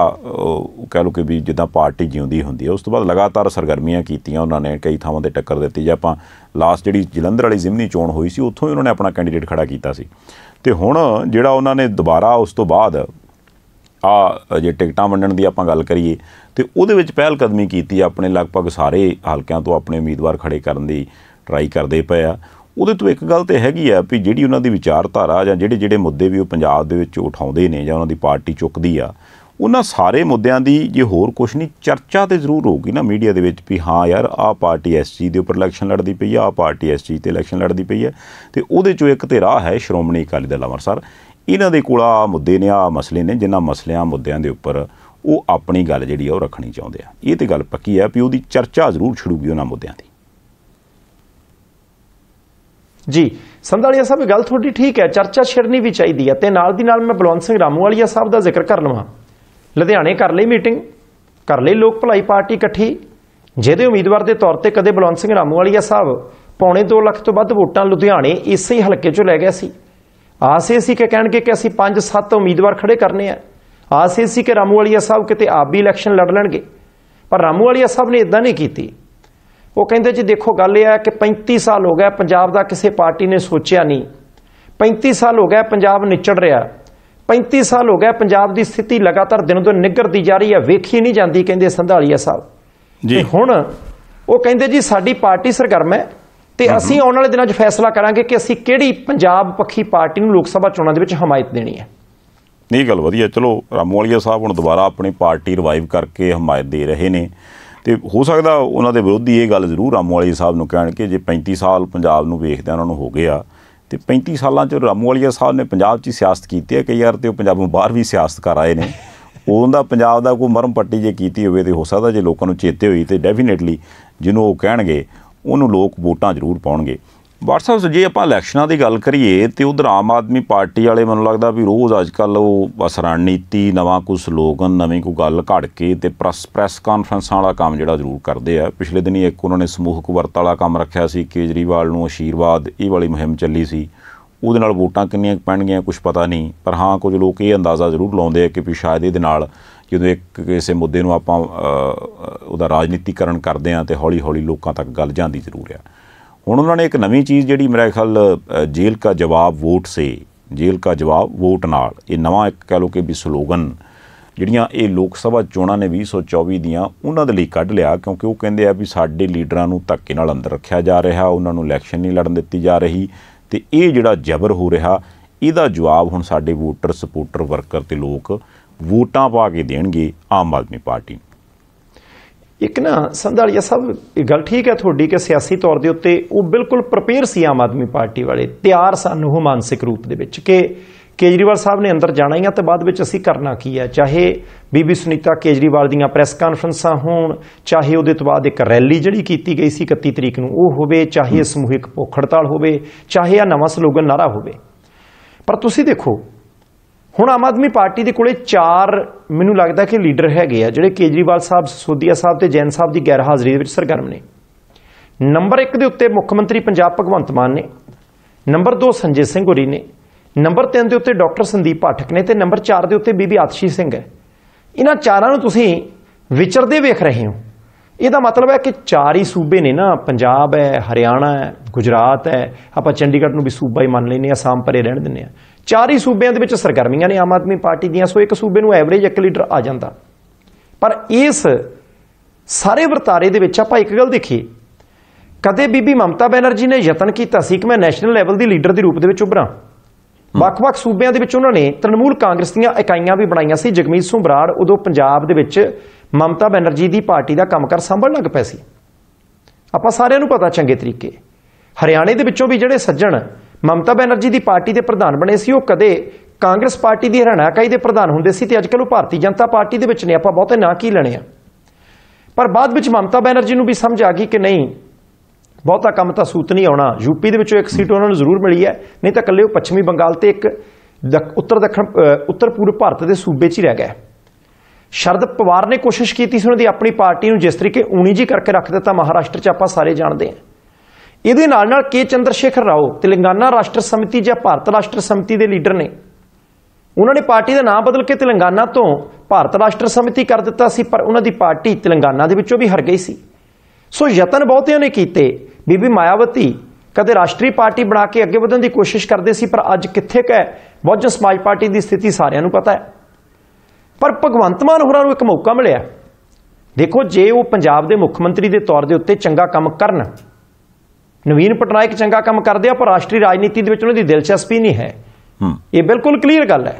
Speaker 1: ਕਹਿ ਲੋ ਕਿ ਵੀ ਜਿੱਦਾਂ ਪਾਰਟੀ ਜਿਉਂਦੀ ਹੁੰਦੀ ਹੈ ਉਸ ਤੋਂ ਬਾਅਦ ਲਗਾਤਾਰ ਸਰਗਰਮੀਆਂ ਕੀਤੀਆਂ ਉਹਨਾਂ ਨੇ ਕਈ ਥਾਵਾਂ ਤੇ ਟੱਕਰ ਦਿੱਤੀ ਜੇ ਆਪਾਂ ਲਾਸਟ ਜਿਹੜੀ ਜਲੰਧਰ ਵਾਲੀ ਜ਼ਿਮਨੀ ਚੋਣ ਹੋਈ ਸੀ ਉੱਥੋਂ ਹੀ ਉਹਨਾਂ ਨੇ ਆਪਣਾ ਕੈਂਡੀਡੇਟ ਖੜਾ ਕੀਤਾ ਸੀ ਤੇ ਹੁਣ ਜਿਹੜਾ ਉਹਨਾਂ ਨੇ ਦੁਬਾਰਾ ਉਸ ਤੋਂ ਬਾਅਦ ਆ ਜੇ ਟਿਕਟਾਂ ਵੰਡਣ ਦੀ ਆਪਾਂ ਗੱਲ ਕਰੀਏ ਤੇ ਉਹਦੇ ਵਿੱਚ ਪਹਿਲ ਕਦਮੀ ਕੀਤੀ ਆਪਣੇ ਲਗਭਗ ਸਾਰੇ ਹਲਕਿਆਂ ਤੋਂ ਆਪਣੇ ਉਮੀਦਵਾਰ ਖੜੇ ਕਰਨ ਦੀ ਟਰਾਈ ਕਰਦੇ ਪਏ ਆ ਉਹਦੇ ਤੋਂ ਇੱਕ ਗੱਲ ਤੇ ਹੈਗੀ ਆ ਵੀ ਜਿਹੜੀ ਉਹਨਾਂ ਦੀ ਵਿਚਾਰਧਾਰਾ ਜਾਂ ਜਿਹੜੇ ਜਿਹੜੇ ਮੁੱਦੇ ਵੀ ਉਹ ਪੰਜਾਬ ਦੇ ਵਿੱਚ ਉਠਾਉਂਦੇ ਨੇ ਜਾਂ ਉਹਨਾਂ ਦੀ ਪਾਰਟੀ ਚੁੱਕਦੀ ਆ ਉਹਨਾਂ ਸਾਰੇ ਮੁੱਦਿਆਂ ਦੀ ਜੇ ਹੋਰ ਕੁਝ ਨਹੀਂ ਚਰਚਾ ਤੇ ਜ਼ਰੂਰ ਹੋਊਗੀ ਨਾ ਮੀਡੀਆ ਦੇ ਵਿੱਚ ਵੀ ਹਾਂ ਯਾਰ ਆਹ ਪਾਰਟੀ ਐਸਜੀ ਦੇ ਉੱਪਰ ਇਲੈਕਸ਼ਨ ਲੜਦੀ ਪਈ ਆ ਆਹ ਪਾਰਟੀ ਐਸਜੀ ਤੇ ਇਲੈਕਸ਼ਨ ਲੜਦੀ ਪਈ ਆ ਤੇ ਉਹਦੇ ਚੋਂ ਇੱਕ ਤੇ ਰਾਹ ਹੈ ਸ਼੍ਰੋਮਣੀ ਅਕਾਲੀ ਦਲ ਸਰ ਇਹਨਾਂ ਦੇ ਕੋਲ ਆ ਮੁੱਦੇ ਨੇ ਆ ਮਸਲੇ ਨੇ ਜਿਨ੍ਹਾਂ ਮਸਲਿਆਂ ਮੁੱਦਿਆਂ ਦੇ ਉੱਪਰ ਉਹ ਆਪਣੀ ਗੱਲ ਜਿਹੜੀ ਆ ਉਹ ਰੱਖਣੀ ਚਾਹੁੰਦੇ ਆ ਇਹ ਤੇ ਗੱਲ ਪੱਕੀ ਆ ਵੀ ਉਹਦੀ ਚਰਚਾ ਜ਼ਰੂਰ ਛੜੂਗੀ ਉਹਨਾਂ ਮੁੱਦਿਆਂ ਦੀ
Speaker 2: ਜੀ ਸੰਧਾਲੀਆ ਸਾਹਿਬ ਗੱਲ ਤੁਹਾਡੀ ਠੀਕ ਹੈ ਚਰਚਾ ਛੜਨੀ ਵੀ ਚਾਹੀਦੀ ਹੈ ਤੇ ਨਾਲ ਦੀ ਨਾਲ ਮੈਂ ਬਲਵੰਤ ਸਿੰਘ ਰਾਮੂਵਾਲੀਆ ਸਾਹਿਬ ਦਾ ਜ਼ਿਕਰ ਕਰ ਲਵਾਂ ਲੁਧਿਆਣੇ ਕਰ ਲਈ ਮੀਟਿੰਗ ਕਰ ਲਈ ਲੋਕ ਭਲਾਈ ਪਾਰਟੀ ਇਕੱਠੀ ਜਿਹਦੇ ਉਮੀਦਵਾਰ ਦੇ ਤੌਰ ਤੇ ਕਦੇ ਬਲਵੰਤ ਸਿੰਘ ਰਾਮੂਵਾਲੀਆ ਸਾਹਿਬ ਪੌਣੇ 2 ਲੱਖ ਤੋਂ ਵੱਧ ਵੋਟਾਂ ਲੁਧਿਆਣੇ ਇਸੇ ਹਲਕੇ ਚੋਂ ਲੈ ਗਿਆ ਸੀ ਆਸੇ ਸੀ ਕਿ ਕਹਿਣਗੇ ਕਿ ਅਸੀਂ 5-7 ਉਮੀਦਵਾਰ ਖੜੇ ਕਰਨੇ ਆ ਆਸੇ ਸੀ ਕਿ ਰਾਮੂ ਵਾਲੀਆ ਸਾਹਿਬ ਕਿਤੇ ਆਪ ਵੀ ਇਲੈਕਸ਼ਨ ਲੜ ਲੈਣਗੇ ਪਰ ਰਾਮੂ ਵਾਲੀਆ ਸਾਹਿਬ ਨੇ ਇਦਾਂ ਨਹੀਂ ਕੀਤੀ ਉਹ ਕਹਿੰਦੇ ਜੀ ਦੇਖੋ ਗੱਲ ਇਹ ਆ ਕਿ 35 ਸਾਲ ਹੋ ਗਿਆ ਪੰਜਾਬ ਦਾ ਕਿਸੇ ਪਾਰਟੀ ਨੇ ਸੋਚਿਆ ਨਹੀਂ 35 ਸਾਲ ਹੋ ਗਿਆ ਪੰਜਾਬ ਨਿਚੜ ਰਿਹਾ 35 ਸਾਲ ਹੋ ਗਿਆ ਪੰਜਾਬ ਦੀ ਸਥਿਤੀ ਲਗਾਤਾਰ ਦਿਨੋਂ ਦਿਨ ਨਿਗਰਦੀ ਜਾ ਰਹੀ ਹੈ ਵੇਖੀ ਨਹੀਂ ਜਾਂਦੀ ਕਹਿੰਦੇ ਸੰਧਾਲੀਆ ਸਾਹਿਬ ਜੀ ਹੁਣ ਉਹ ਕਹਿੰਦੇ ਜੀ ਸਾਡੀ ਪਾਰਟੀ ਸਰਗਰਮ ਹੈ ਤੇ ਅਸੀਂ ਆਉਣ ਵਾਲੇ ਦਿਨਾਂ 'ਚ ਫੈਸਲਾ ਕਰਾਂਗੇ ਕਿ ਅਸੀਂ ਕਿਹੜੀ ਪੰਜਾਬ ਪੱਖੀ ਪਾਰਟੀ ਨੂੰ ਲੋਕ ਸਭਾ ਚੋਣਾਂ ਦੇ ਵਿੱਚ ਹਮਾਇਤ ਦੇਣੀ ਹੈ
Speaker 1: ਨਹੀਂ ਗੱਲ ਵਧੀਆ ਚਲੋ ਵਾਲੀਆ ਸਾਹਿਬ ਹੁਣ ਦੁਬਾਰਾ ਆਪਣੀ ਪਾਰਟੀ ਰਿਵਾਈਵ ਕਰਕੇ ਹਮਾਇਤ ਦੇ ਰਹੇ ਨੇ ਤੇ ਹੋ ਸਕਦਾ ਉਹਨਾਂ ਦੇ ਵਿਰੋਧੀ ਇਹ ਗੱਲ ਜ਼ਰੂਰ ਵਾਲੀਆ ਸਾਹਿਬ ਨੂੰ ਕਹਿਣ ਕਿ ਜੇ 35 ਸਾਲ ਪੰਜਾਬ ਨੂੰ ਵੇਖਦਿਆਂ ਉਹਨਾਂ ਨੂੰ ਹੋ ਗਿਆ ਤੇ 35 ਸਾਲਾਂ ਚ ਵਾਲੀਆ ਸਾਹਿਬ ਨੇ ਪੰਜਾਬ 'ਚ ਸਿਆਸਤ ਕੀਤੀ ਹੈ ਕਈ ਯਾਰ ਤੇ ਉਹ ਪੰਜਾਬੋਂ ਬਾਹਰ ਵੀ ਸਿਆਸਤ ਕਰ ਆਏ ਨੇ ਉਹਨਾਂ ਦਾ ਪੰਜਾਬ ਦਾ ਕੋਈ ਮਰਮ ਪੱਟੀ ਜੇ ਕੀਤੀ ਹੋਵੇ ਤੇ ਹੋ ਸਕਦਾ ਜੇ ਲੋਕਾਂ ਨੂੰ ਚੇਤੇ ਹੋਈ ਤੇ ਡੈਫੀਨੇਟਲੀ ਜਿਹਨੂੰ ਉਹ ਕਹਿਣਗੇ ਉਹਨੂੰ ਲੋਕ ਵੋਟਾਂ ਜ਼ਰੂਰ ਪਾਉਣਗੇ ਵਟਸਐਪ ਜੇ ਆਪਾਂ ਇਲੈਕਸ਼ਨਾਂ ਦੀ ਗੱਲ ਕਰੀਏ ਤੇ ਉਧਰ ਆਮ ਆਦਮੀ ਪਾਰਟੀ ਵਾਲੇ ਮੈਨੂੰ ਲੱਗਦਾ ਵੀ ਰੋਜ਼ ਅੱਜਕੱਲ ਉਹ ਬਸ ਰਣਨੀਤੀ ਨਵਾਂ ਕੋਈ ਸਲੋਗਨ ਨਵੀਂ ਕੋਈ ਗੱਲ ਘੜ ਕੇ ਤੇ ਪ੍ਰੈਸ ਪ੍ਰੈਸ ਕਾਨਫਰੰਸਾਂ ਵਾਲਾ ਕੰਮ ਜਿਹੜਾ ਜ਼ਰੂਰ ਕਰਦੇ ਆ ਪਿਛਲੇ ਦਿਨੀ ਇੱਕ ਉਹਨਾਂ ਨੇ ਸਮੂਹਕ ਵਰਤ ਵਾਲਾ ਕੰਮ ਰੱਖਿਆ ਸੀ ਕੇਜਰੀਵਾਲ ਨੂੰ ਅਸ਼ੀਰਵਾਦ ਇਹ ਵਾਲੀ ਮੁਹਿੰਮ ਚੱਲੀ ਸੀ ਉਹਦੇ ਨਾਲ ਵੋਟਾਂ ਕਿੰਨੀਆਂ ਪੈਣਗੀਆਂ ਕੁਝ ਪਤਾ ਨਹੀਂ ਪਰ ਹਾਂ ਕੁਝ ਲੋਕ ਇਹ ਅੰਦਾਜ਼ਾ ਜ਼ਰੂਰ ਲਾਉਂਦੇ ਆ ਕਿ ਵੀ ਸ਼ਾਇਦ ਇਹਦੇ ਨਾਲ ਜਦੋਂ ਇੱਕ ਕਿਸੇ ਮੁੱਦੇ ਨੂੰ ਆਪਾਂ ਉਹਦਾ ਰਾਜਨੀਤੀਕਰਨ ਕਰਦੇ ਆਂ ਤੇ ਹੌਲੀ-ਹੌਲੀ ਲੋਕਾਂ ਤੱਕ ਗੱਲ ਜਾਂਦੀ ਜ਼ਰੂਰ ਆ ਹੁਣ ਉਹਨਾਂ ਨੇ ਇੱਕ ਨਵੀਂ ਚੀਜ਼ ਜਿਹੜੀ ਮੇਰੇ ਖਿਆਲ ਜੇਲ੍ਹ ਦਾ ਜਵਾਬ ਵੋਟ ਸੇ ਜੇਲ੍ਹ ਦਾ ਜਵਾਬ ਵੋਟ ਨਾਲ ਇਹ ਨਵਾਂ ਇੱਕ ਕਹ ਲੋ ਕਿ ਵੀ ਸਲੋਗਨ ਜਿਹੜੀਆਂ ਇਹ ਲੋਕ ਸਭਾ ਚੋਣਾਂ ਨੇ 2024 ਦੀਆਂ ਉਹਨਾਂ ਦੇ ਲਈ ਕੱਢ ਲਿਆ ਕਿਉਂਕਿ ਉਹ ਕਹਿੰਦੇ ਆ ਵੀ ਸਾਡੇ ਲੀਡਰਾਂ ਨੂੰ ਧੱਕੇ ਨਾਲ ਅੰਦਰ ਰੱਖਿਆ ਜਾ ਰਿਹਾ ਉਹਨਾਂ ਨੂੰ ਇਲੈਕਸ਼ਨ ਨਹੀਂ ਲੜਨ ਦਿੱਤੀ ਜਾ ਰਹੀ ਤੇ ਇਹ ਜਿਹੜਾ ਜ਼ਬਰ ਹੋ ਰਿਹਾ ਇਹਦਾ ਜਵਾਬ ਹੁਣ ਸਾਡੇ ਵੋਟਰ ਸਪੋਰਟਰ ਵਰਕਰ ਤੇ ਲੋਕ ਵੋਟਾਂ ਪਾ ਕੇ ਦੇਣਗੇ ਆਮ ਆਦਮੀ ਪਾਰਟੀ
Speaker 2: ਇੱਕ ਨਾ ਸੰਧਾਲੀਆ ਸਾਹਿਬ ਇਹ ਗੱਲ ਠੀਕ ਹੈ ਤੁਹਾਡੀ ਕਿ ਸਿਆਸੀ ਤੌਰ ਦੇ ਉੱਤੇ ਉਹ ਬਿਲਕੁਲ ਪ੍ਰਪੇਅਰ ਸੀ ਆਮ ਆਦਮੀ ਪਾਰਟੀ ਵਾਲੇ ਤਿਆਰ ਸਨ ਉਹ ਮਾਨਸਿਕ ਰੂਪ ਦੇ ਵਿੱਚ ਕਿ ਕੇਜਰੀਵਾਲ ਸਾਹਿਬ ਨੇ ਅੰਦਰ ਜਾਣਾ ਹੀ ਆ ਤੇ ਬਾਅਦ ਵਿੱਚ ਅਸੀਂ ਕਰਨਾ ਕੀ ਹੈ ਚਾਹੇ ਬੀਬੀ ਸੁਨੀਤਾ ਕੇਜਰੀਵਾਲ ਦੀਆਂ ਪ੍ਰੈਸ ਕਾਨਫਰੰਸਾਂ ਹੋਣ ਚਾਹੇ ਉਹਦੇ ਤੋਂ ਬਾਅਦ ਇੱਕ ਰੈਲੀ ਜਿਹੜੀ ਕੀਤੀ ਗਈ ਸੀ 31 ਤਰੀਕ ਨੂੰ ਉਹ ਹੋਵੇ ਚਾਹੇ ਸਮੂਹਿਕ ਭੁੱਖ ਹੜਤਾਲ ਹੋਵੇ ਚਾਹੇ ਆ ਨਵਾਂ ਸਲੋਗਨ ਨਾਰਾ ਹੋਵੇ ਪਰ ਤੁਸੀਂ ਦੇਖੋ ਹੁਣ ਆਮ ਆਦਮੀ ਪਾਰਟੀ ਦੇ ਕੋਲੇ ਚਾਰ ਮੈਨੂੰ ਲੱਗਦਾ ਕਿ ਲੀਡਰ ਹੈਗੇ ਆ ਜਿਹੜੇ ਕੇਜਰੀਵਾਲ ਸਾਹਿਬ ਸੋਦੀਆ ਸਾਹਿਬ ਤੇ ਜੈਨ ਸਾਹਿਬ ਦੀ ਗੈਰ ਹਾਜ਼ਰੀ ਦੇ ਵਿੱਚ ਸਰਗਰਮ ਨੇ ਨੰਬਰ 1 ਦੇ ਉੱਤੇ ਮੁੱਖ ਮੰਤਰੀ ਪੰਜਾਬ ਭਗਵੰਤ ਮਾਨ ਨੇ ਨੰਬਰ 2 ਸੰਜੇ ਸਿੰਘ ਹੋਰੀ ਨੇ ਨੰਬਰ 3 ਦੇ ਉੱਤੇ ਡਾਕਟਰ ਸੰਦੀਪ ਪਾਠਕ ਨੇ ਤੇ ਨੰਬਰ 4 ਦੇ ਉੱਤੇ ਬੀਬੀ ਆਤਸ਼ੀ ਸਿੰਘ ਹੈ ਇਹਨਾਂ ਚਾਰਾਂ ਨੂੰ ਤੁਸੀਂ ਵਿਚਰਦੇ ਵੇਖ ਰਹੇ ਹੋ ਇਹਦਾ ਮਤਲਬ ਹੈ ਕਿ ਚਾਰ ਹੀ ਸੂਬੇ ਨੇ ਨਾ ਪੰਜਾਬ ਹੈ ਹਰਿਆਣਾ ਹੈ ਗੁਜਰਾਤ ਹੈ ਆਪਾਂ ਚੰਡੀਗੜ੍ਹ ਨੂੰ ਵੀ ਸੂਬਾ ਹੀ ਮੰਨ ਲੈਨੇ ਆ ਆਸਾਮ ਪਰੇ ਰਹਿਣ ਦਿੰਨੇ ਆ ਚਾਰ ਹੀ ਸੂਬਿਆਂ ਦੇ ਵਿੱਚ ਸਰਗਰਮੀਆਂ ਨੇ ਆਮ ਆਦਮੀ ਪਾਰਟੀ ਦੀਆਂ ਸੋ ਇੱਕ ਸੂਬੇ ਨੂੰ ਐਵਰੇਜ ਇੱਕ ਲੀਡਰ ਆ ਜਾਂਦਾ ਪਰ ਇਸ ਸਾਰੇ ਵਰਤਾਰੇ ਦੇ ਵਿੱਚ ਆਪਾਂ ਇੱਕ ਗੱਲ ਦੇਖੀ ਕਦੇ ਬੀਬੀ ਮਮਤਾ ਬੈਨਰਜੀ ਨੇ ਯਤਨ ਕੀਤਾ ਸੀ ਕਿ ਮੈਂ ਨੈਸ਼ਨਲ ਲੈਵਲ ਦੀ ਲੀਡਰ ਦੇ ਰੂਪ ਦੇ ਵਿੱਚ ਉਭਰਾਂ ਵੱਖ-ਵੱਖ ਸੂਬਿਆਂ ਦੇ ਵਿੱਚ ਉਹਨਾਂ ਨੇ ਤ੍ਰਿਣਮੂਲ ਕਾਂਗਰਸ ਦੀਆਂ ਇਕਾਈਆਂ ਵੀ ਬਣਾਈਆਂ ਸੀ ਜਗਮੀਤ ਸਿੰਘ ਬਰਾੜ ਉਦੋਂ ਪੰਜਾਬ ਦੇ ਵਿੱਚ ਮਮਤਾ ਬੈਨਰਜੀ ਦੀ ਪਾਰਟੀ ਦਾ ਕੰਮਕਾਰ ਸੰਭਲ ਲੱਗ ਪਿਆ ਸੀ ਆਪਾਂ ਸਾਰਿਆਂ ਨੂੰ ਪਤਾ ਚੰਗੇ ਤਰੀਕੇ ਹਰਿਆਣੇ ਦੇ ਵਿੱਚੋਂ ਵੀ ਜਿਹੜੇ ਸੱਜਣ ਮਮਤਾ ਬੈਨਰਜੀ ਦੀ ਪਾਰਟੀ ਦੇ ਪ੍ਰਧਾਨ ਬਣੇ ਸੀ ਉਹ ਕਦੇ ਕਾਂਗਰਸ ਪਾਰਟੀ ਦੀ ਹਰਿਆਣਾ ਕਾਈ ਦੇ ਪ੍ਰਧਾਨ ਹੁੰਦੇ ਸੀ ਤੇ ਅੱਜ ਕੱਲ ਉਹ ਭਾਰਤੀ ਜਨਤਾ ਪਾਰਟੀ ਦੇ ਵਿੱਚ ਨੇ ਆਪਾਂ ਬਹੁਤੇ ਨਾਂ ਕੀ ਲੈਣੇ ਆ ਪਰ ਬਾਅਦ ਵਿੱਚ ਮਮਤਾ ਬੈਨਰਜੀ ਨੂੰ ਵੀ ਸਮਝ ਆ ਗਈ ਕਿ ਨਹੀਂ ਬਹੁਤਾ ਕੰਮ ਤਾਂ ਸੂਤ ਨਹੀਂ ਆਉਣਾ ਯੂਪੀ ਦੇ ਵਿੱਚੋਂ ਇੱਕ ਸੀਟ ਉਹਨਾਂ ਨੂੰ ਜ਼ਰੂਰ ਮਿਲੀ ਹੈ ਨਹੀਂ ਤਾਂ ਇਕੱਲੇ ਉਹ ਪੱਛਮੀ ਬੰਗਾਲ ਤੇ ਇੱਕ ਉੱਤਰ ਦੱਖਣ ਉੱਤਰ ਪੂਰਬ ਭਾਰਤ ਦੇ ਸੂਬੇ 'ਚ ਹੀ ਰਹਿ ਗਿਆ ਸ਼ਰਦ ਪਵਾਰ ਨੇ ਕੋਸ਼ਿਸ਼ ਕੀਤੀ ਸੀ ਉਹਨਾਂ ਦੀ ਆਪਣੀ ਪਾਰਟੀ ਨੂੰ ਜਿਸ ਤਰੀਕੇ ਊਣੀ ਜੀ ਕਰਕੇ ਰੱਖ ਦਿੱਤਾ ਮਹਾਰਾਸ਼ਟਰ 'ਚ ਆਪਾਂ ਸਾਰੇ ਜਾਣਦੇ ਹਾਂ ਇਹਦੇ ਨਾਲ ਨਾਲ ਕੇ ਚੰਦਰ ਸ਼ੇਖਰ ਰਾਓ ਤੇਲੰਗਾਨਾ ਰਾਸ਼ਟਰ ਸਮਿਤੀ ਜਾਂ ਭਾਰਤ ਰਾਸ਼ਟਰ ਸਮਿਤੀ ਦੇ ਲੀਡਰ ਨੇ ਉਹਨਾਂ ਨੇ ਪਾਰਟੀ ਦਾ ਨਾਮ ਬਦਲ ਕੇ ਤੇਲੰਗਾਨਾ ਤੋਂ ਭਾਰਤ ਰਾਸ਼ਟਰ ਸਮਿਤੀ ਕਰ ਦਿੱਤਾ ਸੀ ਪਰ ਉਹਨਾਂ ਦੀ ਪਾਰਟੀ ਤੇਲੰਗਾਨਾ ਦੇ ਵਿੱਚੋਂ ਵੀ ਹਰ ਗਈ ਸੀ ਸੋ ਯਤਨ ਬਹੁਤਿਆਂ ਨੇ ਕੀਤੇ ਬੀਬੀ ਮਾਇਆਵਤੀ ਕਦੇ ਰਾਸ਼ਟਰੀ ਪਾਰਟੀ ਬਣਾ ਕੇ ਅੱਗੇ ਵਧਣ ਦੀ ਕੋਸ਼ਿਸ਼ ਕਰਦੇ ਸੀ ਪਰ ਅੱਜ ਕਿੱਥੇ ਹੈ ਬਹੁਜਨ ਸਮਾਜ ਪਾਰਟੀ ਦੀ ਸਥਿਤੀ ਸਾਰਿਆਂ ਨੂੰ ਪਤਾ ਹੈ ਪਰ ਭਗਵੰਤ ਮਾਨ ਹੋਰਾਂ ਨੂੰ ਇੱਕ ਮੌਕਾ ਮਿਲਿਆ ਦੇਖੋ ਜੇ ਉਹ ਪੰਜਾਬ ਦੇ ਮੁੱਖ ਮੰਤਰੀ ਦੇ ਤੌਰ ਦੇ ਉੱਤੇ ਚੰਗਾ ਕੰਮ ਕਰਨ ਨਵੀਨ ਪਟਨਾਇਕ ਚੰਗਾ ਕੰਮ ਕਰਦੇ ਆ ਪਰ ਰਾਸ਼ਟਰੀ ਰਾਜਨੀਤੀ ਦੇ ਵਿੱਚ ਉਹਨਾਂ ਦੀ ਦਿਲਚਸਪੀ ਨਹੀਂ ਹੈ ਇਹ ਬਿਲਕੁਲ ਕਲੀਅਰ ਗੱਲ ਹੈ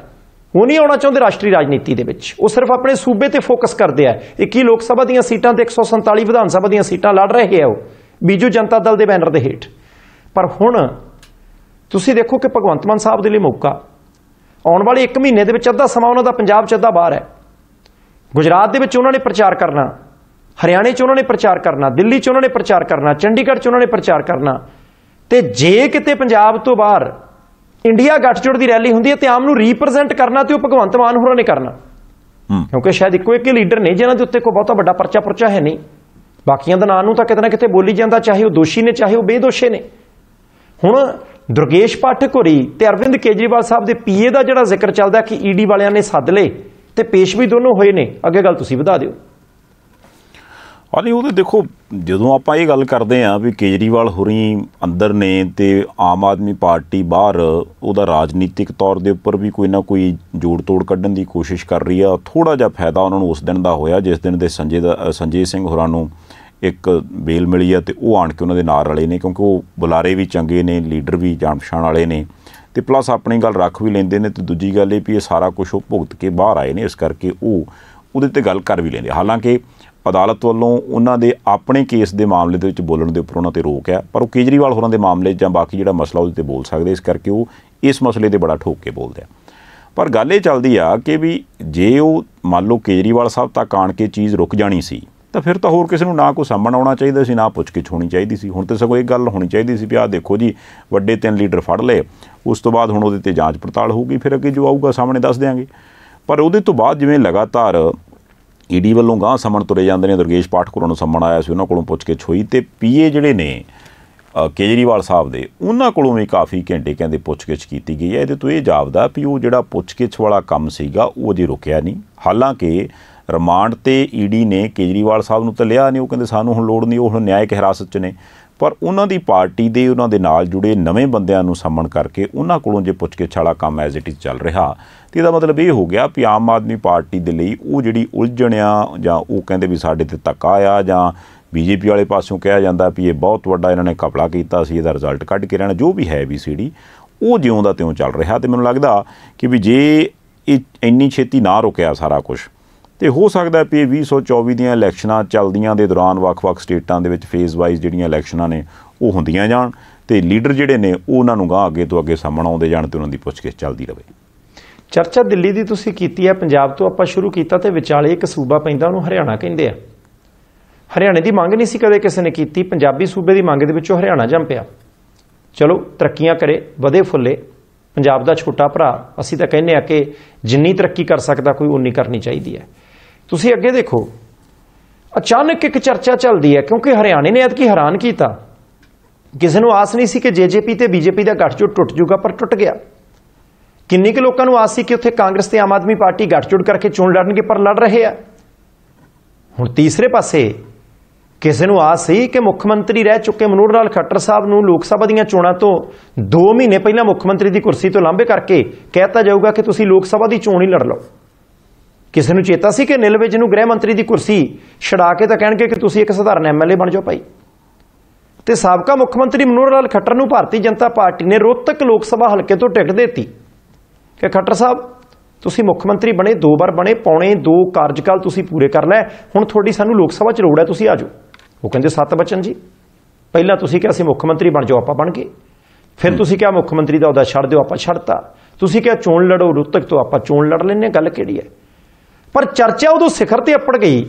Speaker 2: ਉਹ ਨਹੀਂ ਆਉਣਾ ਚਾਹੁੰਦੇ ਰਾਸ਼ਟਰੀ ਰਾਜਨੀਤੀ ਦੇ ਵਿੱਚ ਉਹ ਸਿਰਫ ਆਪਣੇ ਸੂਬੇ ਤੇ ਫੋਕਸ ਕਰਦੇ ਆ 21 ਲੋਕ ਸਭਾ ਦੀਆਂ ਸੀਟਾਂ ਤੇ 147 ਵਿਧਾਨ ਸਭਾ ਦੀਆਂ ਸੀਟਾਂ ਲੜ ਰਹੇ ਆ ਉਹ ਬੀਜੂ ਜਨਤਾ ਦਲ ਦੇ ਬੈਨਰ ਦੇ ਹੇਠ ਪਰ ਹੁਣ ਤੁਸੀਂ ਦੇਖੋ ਕਿ ਭਗਵੰਤ ਮਾਨ ਸਾਹਿਬ ਦੇ ਲਈ ਮੌਕਾ ਆਉਣ ਵਾਲੇ 1 ਮਹੀਨੇ ਦੇ ਵਿੱਚ ਅੱਧਾ ਸਮਾਂ ਉਹਨਾਂ ਦਾ ਪੰਜਾਬ 'ਚ ਅੱਧਾ ਬਾਹਰ ਹੈ ਗੁਜਰਾਤ ਦੇ ਵਿੱਚ ਉਹਨਾਂ ਨੇ ਪ੍ਰਚਾਰ ਕਰਨਾ ਹਰਿਆਣੇ 'ਚ ਉਹਨਾਂ ਨੇ ਪ੍ਰਚਾਰ ਕਰਨਾ ਦਿੱਲੀ 'ਚ ਉਹਨਾਂ ਨੇ ਪ੍ਰਚਾਰ ਕਰਨਾ ਚੰਡੀਗੜ੍ਹ 'ਚ ਉਹਨਾਂ ਨੇ ਪ੍ਰਚਾਰ ਕਰਨਾ ਤੇ ਜੇ ਕਿਤੇ ਪੰਜਾਬ ਤੋਂ ਬਾਹਰ ਇੰਡੀਆ ਗੱਠਜੋੜ ਦੀ ਰੈਲੀ ਹੁੰਦੀ ਹੈ ਤੇ ਆਮ ਨੂੰ ਰਿਪਰੈਜ਼ੈਂਟ ਕਰਨਾ ਤੇ ਉਹ ਭਗਵੰਤ ਮਾਨ ਹੋਰਾਂ ਨੇ ਕਰਨਾ ਕਿਉਂਕਿ ਸ਼ਾਇਦ ਇੱਕੋ ਇੱਕ ਹੀ ਲੀਡਰ ਨੇ ਜਿਹਨਾਂ ਦੇ ਉੱਤੇ ਕੋਈ ਬਹੁਤਾ ਵੱਡਾ ਪਰਚਾ ਪੁਰਚਾ ਹੈ ਨਹੀਂ ਬਾਕੀਆਂ ਦਾ ਨਾਂ ਨੂੰ ਤਾਂ ਕਿਤੇ ਨਾ ਕਿਤੇ ਬੋਲੀ ਜਾਂਦਾ ਚਾਹੇ ਉਹ ਦੋਸ਼ੀ ਨੇ ਚਾਹੇ ਉਹ ਬੇਦੋਸ਼ੇ ਨੇ ਹੁਣ ਦੁਰਗੇਸ਼ ਪਾਠਕ ਹੋਰੀ ਤੇ ਅਰਵਿੰਦ ਕੇਜਰੀਵਾਲ ਸਾਹਿਬ ਦੇ ਪੀਏ ਦਾ ਜਿਹੜਾ ਜ਼ਿਕਰ ਚੱਲਦਾ ਕਿ ਈਡੀ ਵਾਲਿਆਂ ਨੇ ਸੱਦ ਲਏ ਤੇ ਪੇਸ਼ ਵੀ ਦੋਨੋਂ ਹੋਏ ਨੇ ਅੱਗੇ ਗੱਲ ਤੁਸੀਂ ਵਧਾ ਦਿਓ
Speaker 1: ਅਰੇ ਉਹਦੇ ਦੇਖੋ ਜਦੋਂ ਆਪਾਂ ਇਹ ਗੱਲ ਕਰਦੇ ਆਂ ਵੀ ਕੇਜਰੀਵਾਲ ਹੁਰੀ ਅੰਦਰ ਨੇ ਤੇ ਆਮ ਆਦਮੀ ਪਾਰਟੀ ਬਾਹਰ ਉਹਦਾ ਰਾਜਨੀਤਿਕ ਤੌਰ ਦੇ ਉੱਪਰ ਵੀ ਕੋਈ ਨਾ ਕੋਈ ਜੋੜ ਤੋੜ ਕੱਢਣ ਦੀ ਕੋਸ਼ਿਸ਼ ਕਰ ਰਹੀ ਆ ਥੋੜਾ ਜਿਹਾ ਫਾਇਦਾ ਉਹਨਾਂ ਨੂੰ ਉਸ ਦਿਨ ਦਾ ਹੋਇਆ ਜਿਸ ਦਿਨ ਦੇ ਸੰਜੇ ਦਾ ਸੰਜੇ ਸਿੰਘ ਹੋਰਾਂ ਨੂੰ ਇੱਕ ਬੇਲ ਮਿਲੀ ਆ ਤੇ ਉਹ ਆਣ ਕੇ ਉਹਨਾਂ ਦੇ ਨਾਲ ਰਲੇ ਨੇ ਕਿਉਂਕਿ ਉਹ ਬੁਲਾਰੇ ਵੀ ਚੰਗੇ ਨੇ ਲੀਡਰ ਵੀ ਜਾਣ ਪਛਾਣ ਵਾਲੇ ਨੇ ਤੇ ਪਲੱਸ ਆਪਣੀ ਗੱਲ ਰੱਖ ਵੀ ਲੈਂਦੇ ਨੇ ਤੇ ਦੂਜੀ ਗੱਲ ਇਹ ਵੀ ਇਹ ਸਾਰਾ ਕੁਝ ਉਹ ਭੁਗਤ ਕੇ ਬਾਹਰ ਆਏ ਨੇ ਇਸ ਕਰਕੇ ਉਹ ਉਹਦੇ ਤੇ ਗੱਲ ਕਰ ਵੀ ਲੈਂਦੇ ਹਾਲਾਂਕਿ ਅਦਾਲਤ ਵੱਲੋਂ ਉਹਨਾਂ ਦੇ ਆਪਣੇ ਕੇਸ ਦੇ ਮਾਮਲੇ ਦੇ ਵਿੱਚ ਬੋਲਣ ਦੇ ਉੱਪਰ ਉਹਨਾਂ ਤੇ ਰੋਕ ਹੈ ਪਰ ਉਹ ਕੇਜਰੀਵਾਲ ਹੋਰਾਂ ਦੇ ਮਾਮਲੇ ਜਾਂ ਬਾਕੀ ਜਿਹੜਾ ਮਸਲਾ ਉਹਦੇ ਤੇ ਬੋਲ ਸਕਦੇ ਇਸ ਕਰਕੇ ਉਹ ਇਸ ਮਸਲੇ ਤੇ ਬੜਾ ਠੋਕ ਕੇ ਬੋਲਦੇ ਆ ਪਰ ਗੱਲ ਇਹ ਚੱਲਦੀ ਆ ਕਿ ਵੀ ਜੇ ਉਹ ਮੰਨ ਲਓ ਕੇਜਰੀਵਾਲ ਸਾਹਿਬ ਤੱਕ ਆਣ ਕੇ ਚੀਜ਼ ਰੁਕ ਜਾਣੀ ਸੀ ਤਾਂ ਫਿਰ ਤਾਂ ਹੋਰ ਕਿਸੇ ਨੂੰ ਨਾ ਕੋ ਸਾਹਮਣ ਆਉਣਾ ਚਾਹੀਦਾ ਸੀ ਨਾ ਪੁੱਛ ਕੇ ਹੋਣੀ ਚਾਹੀਦੀ ਸੀ ਹੁਣ ਤੇ ਸਗੋਂ ਇਹ ਗੱਲ ਹੋਣੀ ਚਾਹੀਦੀ ਸੀ ਵੀ ਆਹ ਦੇਖੋ ਜੀ ਵੱਡੇ ਤਿੰਨ ਲੀਡਰ ਫੜ ਲਏ ਉਸ ਤੋਂ ਬਾਅਦ ਹੁਣ ਉਹਦੇ ਤੇ ਜਾਂਚ ਪੜਤਾਲ ਹੋਊਗੀ ਫਿਰ ਅੱਗੇ ਜੋ ਆਊਗਾ ਸਾਹਮਣੇ ਦੱਸ ਦੇਾਂਗੇ ਪਰ ਉਹਦੇ ਤੋਂ ਬਾਅਦ ਜਿਵੇਂ ਲਗਾਤਾਰ ਈਡੀ ਵੱਲੋਂ ਗਾਂ ਸਮਣ ਤੁਰੇ ਜਾਂਦੇ ਨੇ ਦੁਰਗੇਸ਼ ਪਾਠਕੁਰਾਂ ਨੂੰ ਸਮਣ ਆਇਆ ਸੀ ਉਹਨਾਂ ਕੋਲੋਂ ਪੁੱਛ ਕੇ ਛੋਈ ਤੇ ਪੀਏ ਜਿਹੜੇ ਨੇ ਕੇਜਰੀਵਾਲ ਸਾਹਿਬ ਦੇ ਉਹਨਾਂ ਕੋਲੋਂ ਵੀ ਕਾਫੀ ਘੰਟੇ ਕਹਿੰਦੇ ਪੁੱਛਗਿੱਛ ਕੀਤੀ ਗਈ ਹੈ ਇਹਦੇ ਤੋਂ ਇਹ ਜਾਪਦਾ ਵੀ ਉਹ ਜਿਹੜਾ ਪੁੱਛਗਿੱਛ ਵਾਲਾ ਕੰਮ ਸੀਗਾ ਉਹ ਅਜੇ ਰੁਕਿਆ ਨਹੀਂ ਹਾਲਾਂਕਿ ਰਿਮਾਂਡ ਤੇ ਈਡੀ ਨੇ ਕੇਜਰੀਵਾਲ ਸਾਹਿਬ ਨੂੰ ਤਾਂ ਲਿਆ ਨਹੀਂ ਉਹ ਕਹਿੰਦੇ ਸਾਨੂੰ ਹੁਣ ਲੋੜ ਨਹੀਂ ਉਹ ਹੁਣ ਨਿਆਇਕ ਹਿਰਾਸਤ 'ਚ ਨੇ ਪਰ ਉਹਨਾਂ ਦੀ ਪਾਰਟੀ ਦੇ ਉਹਨਾਂ ਦੇ ਨਾਲ ਜੁੜੇ ਨਵੇਂ ਬੰਦਿਆਂ ਨੂੰ ਸਾਹਮਣ ਕਰਕੇ ਉਹਨਾਂ ਕੋਲੋਂ ਜੇ ਪੁੱਛ ਕੇ ਵਾਲਾ ਕੰਮ ਐਜ਼ ਇਟ ਇਜ਼ ਚੱਲ ਰਿਹਾ ਤੇ ਇਹਦਾ ਮਤਲਬ ਇਹ ਹੋ ਗਿਆ ਵੀ ਆਮ ਆਦਮੀ ਪਾਰਟੀ ਦੇ ਲਈ ਉਹ ਜਿਹੜੀ ਉਲਝਣ ਆ ਜਾਂ ਉਹ ਕਹਿੰਦੇ ਵੀ ਸਾਡੇ ਤੇ ਤੱਕਾ ਆ ਜਾਂ ਬੀਜੇਪੀ ਵਾਲੇ ਪਾਸੋਂ ਕਿਹਾ ਜਾਂਦਾ ਵੀ ਇਹ ਬਹੁਤ ਵੱਡਾ ਇਹਨਾਂ ਨੇ ਕਪੜਾ ਕੀਤਾ ਸੀ ਇਹਦਾ ਰਿਜ਼ਲਟ ਕੱਢ ਕੇ ਰਹਿਣਾ ਜੋ ਵੀ ਹੈ ਵੀ ਸੀੜੀ ਉਹ ਜਿਉਂ ਦਾ ਤਿਉਂ ਚੱਲ ਰਿਹਾ ਤੇ ਮੈਨੂੰ ਲੱਗਦਾ ਕਿ ਵੀ ਜੇ ਇਹ ਇੰਨੀ ਛੇਤੀ ਨਾ ਰੁਕਿਆ ਸਾਰਾ ਕੁਝ ਤੇ ਹੋ ਸਕਦਾ ਵੀ 2024 ਦੀਆਂ ਇਲੈਕਸ਼ਨਾਂ ਚੱਲਦੀਆਂ ਦੇ ਦੌਰਾਨ ਵੱਖ-ਵੱਖ ਸਟੇਟਾਂ ਦੇ ਵਿੱਚ ਫੇਜ਼ ਵਾਈਜ਼ ਜਿਹੜੀਆਂ ਇਲੈਕਸ਼ਨਾਂ ਨੇ ਉਹ ਹੁੰਦੀਆਂ ਜਾਣ ਤੇ ਲੀਡਰ ਜਿਹੜੇ ਨੇ ਉਹਨਾਂ ਨੂੰ ਗਾਂ ਅੱਗੇ ਤੋਂ ਅੱਗੇ ਸਾਹਮਣਾ ਆਉਂਦੇ ਜਾਣ ਤੇ ਉਹਨਾਂ ਦੀ ਪੁੱਛਗਿੱਛ ਚੱਲਦੀ ਰਹੇ ਚਰਚਾ ਦਿੱਲੀ ਦੀ ਤੁਸੀਂ ਕੀਤੀ ਹੈ
Speaker 2: ਪੰਜਾਬ ਤੋਂ ਆਪਾਂ ਸ਼ੁਰੂ ਕੀਤਾ ਤੇ ਵਿਚਾਲੇ ਇੱਕ ਸੂਬਾ ਪੈਂਦਾ ਉਹਨੂੰ ਹਰਿਆਣਾ ਕਹਿੰਦੇ ਆ ਹਰਿਆਣੇ ਦੀ ਮੰਗ ਨਹੀਂ ਸੀ ਕਦੇ ਕਿਸੇ ਨੇ ਕੀਤੀ ਪੰਜਾਬੀ ਸੂਬੇ ਦੀ ਮੰਗ ਦੇ ਵਿੱਚੋਂ ਹਰਿਆਣਾ ਜੰਮ ਪਿਆ ਚਲੋ ਤਰੱਕੀਆਂ ਕਰੇ ਵਧੇ ਫੁੱਲੇ ਪੰਜਾਬ ਦਾ ਛੋਟਾ ਭਰਾ ਅਸੀਂ ਤਾਂ ਕਹਿੰਨੇ ਆ ਕਿ ਜਿੰਨੀ ਤਰੱਕੀ ਕਰ ਸਕਦਾ ਕੋਈ ਉਨੀ ਕਰਨੀ ਚਾਹੀਦੀ ਹੈ ਤੁਸੀਂ ਅੱਗੇ ਦੇਖੋ ਅਚਾਨਕ ਇੱਕ ਚਰਚਾ ਚੱਲਦੀ ਹੈ ਕਿਉਂਕਿ ਹਰਿਆਣੇ ਨੇ ਐਤਕੀ ਹੈਰਾਨ ਕੀਤਾ ਕਿਸੇ ਨੂੰ ਆਸ ਨਹੀਂ ਸੀ ਕਿ ਜੇਜੇਪੀ ਤੇ ਬੀਜੇਪੀ ਦਾ ਗੱਠਜੋੜ ਟੁੱਟ ਜਾਊਗਾ ਪਰ ਟੁੱਟ ਗਿਆ ਕਿੰਨੇ ਕੁ ਲੋਕਾਂ ਨੂੰ ਆਸ ਸੀ ਕਿ ਉੱਥੇ ਕਾਂਗਰਸ ਤੇ ਆਮ ਆਦਮੀ ਪਾਰਟੀ ਗੱਠਜੋੜ ਕਰਕੇ ਚੋਣ ਲੜਨਗੇ ਪਰ ਲੜ ਰਹੇ ਆ ਹੁਣ ਤੀਸਰੇ ਪਾਸੇ ਕਿਸੇ ਨੂੰ ਆਸ ਸੀ ਕਿ ਮੁੱਖ ਮੰਤਰੀ ਰਹਿ ਚੁੱਕੇ ਮਨੋਹਰ ਲਾਲ ਖੱਟਰ ਸਾਹਿਬ ਨੂੰ ਲੋਕ ਸਭਾ ਦੀਆਂ ਚੋਣਾਂ ਤੋਂ 2 ਮਹੀਨੇ ਪਹਿਲਾਂ ਮੁੱਖ ਮੰਤਰੀ ਦੀ ਕੁਰਸੀ ਤੋਂ ਲਾਂਭੇ ਕਰਕੇ ਕਹਿਤਾ ਜਾਊਗਾ ਕਿ ਤੁਸੀਂ ਲੋਕ ਸਭਾ ਦੀ ਚੋਣ ਹੀ ਲੜ ਲਓ ਕਿਸੇ ਨੂੰ ਚੇਤਾ ਸੀ ਕਿ ਨਿਲਵਿਜ ਨੂੰ ਗ੍ਰਹਿ ਮੰਤਰੀ ਦੀ ਕੁਰਸੀ ਛਡਾ ਕੇ ਤਾਂ ਕਹਿਣਗੇ ਕਿ ਤੁਸੀਂ ਇੱਕ ਸਧਾਰਨ ਐਮਐਲਏ ਬਣ ਜਾਓ ਭਾਈ ਤੇ ਸਾਬਕਾ ਮੁੱਖ ਮੰਤਰੀ ਮਨੋਹਰ ਲਾਲ ਖੱਟਰ ਨੂੰ ਭਾਰਤੀ ਜਨਤਾ ਪਾਰਟੀ ਨੇ ਰੋਹਤਕ ਲੋਕ ਸਭਾ ਹਲਕੇ ਤੋਂ ਟਿਕਟ ਦਿੱਤੀ ਕਿ ਖੱਟਰ ਸਾਹਿਬ ਤੁਸੀਂ ਮੁੱਖ ਮੰਤਰੀ ਬਣੇ ਦੋ ਵਾਰ ਬਣੇ ਪੌਣੇ ਦੋ ਕਾਰਜਕਾਲ ਤੁਸੀਂ ਪੂਰੇ ਕਰ ਹੈ ਹੁਣ ਤੁਹਾਡੀ ਸਾਨੂੰ ਲੋਕ ਸਭਾ ਚ ਲੋੜ ਹੈ ਤੁਸੀਂ ਆ ਜਾਓ ਉਹ ਕਹਿੰਦੇ ਸੱਤ ਬਚਨ ਜੀ ਪਹਿਲਾਂ ਤੁਸੀਂ ਕਿਹਾ ਸੀ ਮੁੱਖ ਮੰਤਰੀ ਬਣ ਜਾਓ ਆਪਾਂ ਬਣ ਗਏ ਫਿਰ ਤੁਸੀਂ ਕਿਹਾ ਮੁੱਖ ਮੰਤਰੀ ਦਾ ਅਹੁਦਾ ਛੱਡ ਦਿਓ ਆਪਾਂ ਛੱਡਤਾ ਤੁਸੀਂ ਕਿਹਾ ਚੋਣ ਲੜੋ ਰੁੱਤਕ ਤੋਂ ਆਪਾਂ ਚੋਣ ਲੜ ਲੈਨੇ ਗੱਲ ਕਿਹੜੀ ਹੈ ਪਰ ਚਰਚਾ ਉਦੋਂ ਸਿਖਰ ਤੇ ਅਪੜ ਗਈ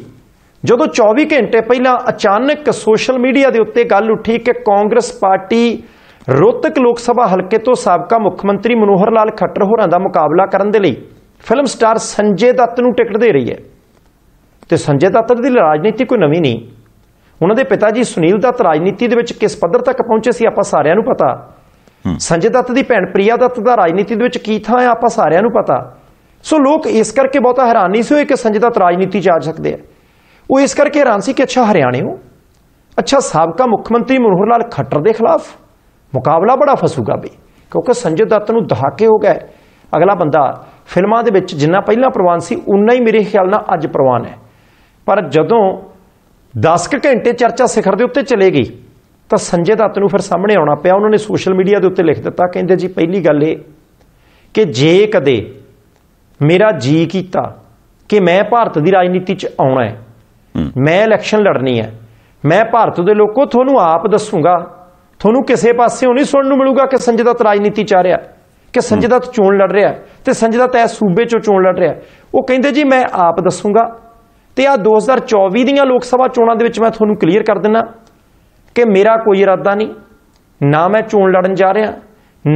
Speaker 2: ਜਦੋਂ 24 ਘੰਟੇ ਪਹਿਲਾਂ ਅਚਾਨਕ ਸੋਸ਼ਲ ਮੀਡੀਆ ਦੇ ਉੱਤੇ ਗੱਲ ਉੱਠੀ ਕਿ ਕਾਂਗਰਸ ਪਾਰਟੀ ਰੋਤਕ ਲੋਕ ਸਭਾ ਹਲਕੇ ਤੋਂ ਸਾਬਕਾ ਮੁੱਖ ਮੰਤਰੀ ਮਨੋਹਰ ਲਾਲ ਖੱਟਰ ਹੋਰਾਂ ਦਾ ਮੁਕਾਬਲਾ ਕਰਨ ਦੇ ਲਈ ਫਿਲਮ ਸਟਾਰ ਸੰਜੇ ਦੱਤ ਨੂੰ ਟਿਕਟ ਦੇ ਰਹੀ ਹੈ ਤੇ ਸੰਜੇ ਦੱਤ ਦੀ ਰਾਜਨੀਤੀ ਕੋਈ ਨਵੀਂ ਨਹੀਂ ਉਹਨਾਂ ਦੇ ਪਿਤਾ ਜੀ ਸੁਨੀਲ ਦੱਤ ਰਾਜਨੀਤੀ ਦੇ ਵਿੱਚ ਕਿਸ ਪੱਧਰ ਤੱਕ ਪਹੁੰਚੇ ਸੀ ਆਪਾਂ ਸਾਰਿਆਂ ਨੂੰ ਪਤਾ ਸੰਜੇ ਦੱਤ ਦੀ ਭੈਣ ਪ੍ਰਿਆ ਦੱਤ ਦਾ ਰਾਜਨੀਤੀ ਦੇ ਵਿੱਚ ਕੀ ਥਾਂ ਹੈ ਆਪਾਂ ਸਾਰਿਆਂ ਨੂੰ ਪਤਾ ਸੋ ਲੋਕ ਇਸ ਕਰਕੇ ਬਹੁਤਾ ਹੈਰਾਨ ਨਹੀਂ ਸੀ ਹੋਏ ਕਿ ਸੰਜੇ ਦੱਤ ਰਾਜਨੀਤੀ 'ਚ ਆ ਸਕਦੇ ਆ ਉਹ ਇਸ ਕਰਕੇ ਹੈਰਾਨ ਸੀ ਕਿ ਅੱਛਾ ਹਰਿਆਣੇ ਹੋ ਅੱਛਾ ਸਾਬਕਾ ਮੁੱਖ ਮੰਤਰੀ ਮਨੋਹਰ ਲਾਲ ਖੱਟਰ ਦੇ ਖਿਲਾਫ ਮੁਕਾਬਲਾ ਬੜਾ ਫਸੂਗਾ ਬਈ ਕਿਉਂਕਿ ਸੰਜੇ ਦੱਤ ਨੂੰ ਦਹਾਕੇ ਹੋ ਗਏ ਅਗਲਾ ਬੰਦਾ ਫਿਲਮਾਂ ਦੇ ਵਿੱਚ ਜਿੰਨਾ ਪਹਿਲਾਂ ਪ੍ਰਵਾਨ ਸੀ ਉਨਾ ਹੀ ਮੇਰੇ ਖਿਆਲ ਨਾਲ ਅੱਜ ਪ੍ਰਵਾਨ ਹੈ ਪਰ ਜਦੋਂ 10 ਕ ਘੰਟੇ ਚਰਚਾ ਸਿਖਰ ਦੇ ਉੱਤੇ ਚਲੇ ਗਈ ਤਾਂ ਸੰਜੇ ਦੱਤ ਨੂੰ ਫਿਰ ਸਾਹਮਣੇ ਆਉਣਾ ਪਿਆ ਉਹਨਾਂ ਨੇ ਸੋਸ਼ਲ ਮੀਡੀਆ ਦੇ ਉੱਤੇ ਲਿਖ ਦਿੱਤਾ ਕਹਿੰਦੇ ਜੀ ਪਹਿਲੀ ਗੱਲ ਇਹ ਕਿ ਜੇ ਕਦੇ ਮੇਰਾ ਜੀ ਕੀਤਾ ਕਿ ਮੈਂ ਭਾਰਤ ਦੀ ਰਾਜਨੀਤੀ 'ਚ ਆਉਣਾ ਹੈ ਮੈਂ ਇਲੈਕਸ਼ਨ ਲੜਨੀ ਹੈ ਮੈਂ ਭਾਰਤ ਦੇ ਲੋਕੋ ਤੁਹਾਨੂੰ ਆਪ ਦੱਸੂਗਾ ਤੁਹਾਨੂੰ ਕਿਸੇ ਪਾਸੇੋਂ ਨਹੀਂ ਸੁਣਨ ਨੂੰ ਮਿਲੂਗਾ ਕਿ ਦਾ ਰਾਜਨੀਤੀ ਚ ਆ ਰਿਹਾ ਕਿ ਦਾ ਚੋਣ ਲੜ ਰਿਹਾ ਤੇ ਸੰਜੇ ਦਾ ਤੈ ਸੂਬੇ ਚੋਂ ਚੋਣ ਲੜ ਰਿਹਾ ਉਹ ਕਹਿੰਦੇ ਜੀ ਮੈਂ ਆਪ ਦੱਸੂਗਾ ਤੇ ਆ 2024 ਦੀਆਂ ਲੋਕ ਸਭਾ ਚੋਣਾਂ ਦੇ ਵਿੱਚ ਮੈਂ ਤੁਹਾਨੂੰ ਕਲੀਅਰ ਕਰ ਦਿੰਨਾ ਕਿ ਮੇਰਾ ਕੋਈ ਇਰਾਦਾ ਨਹੀਂ ਨਾ ਮੈਂ ਚੋਣ ਲੜਨ ਜਾ ਰਿਹਾ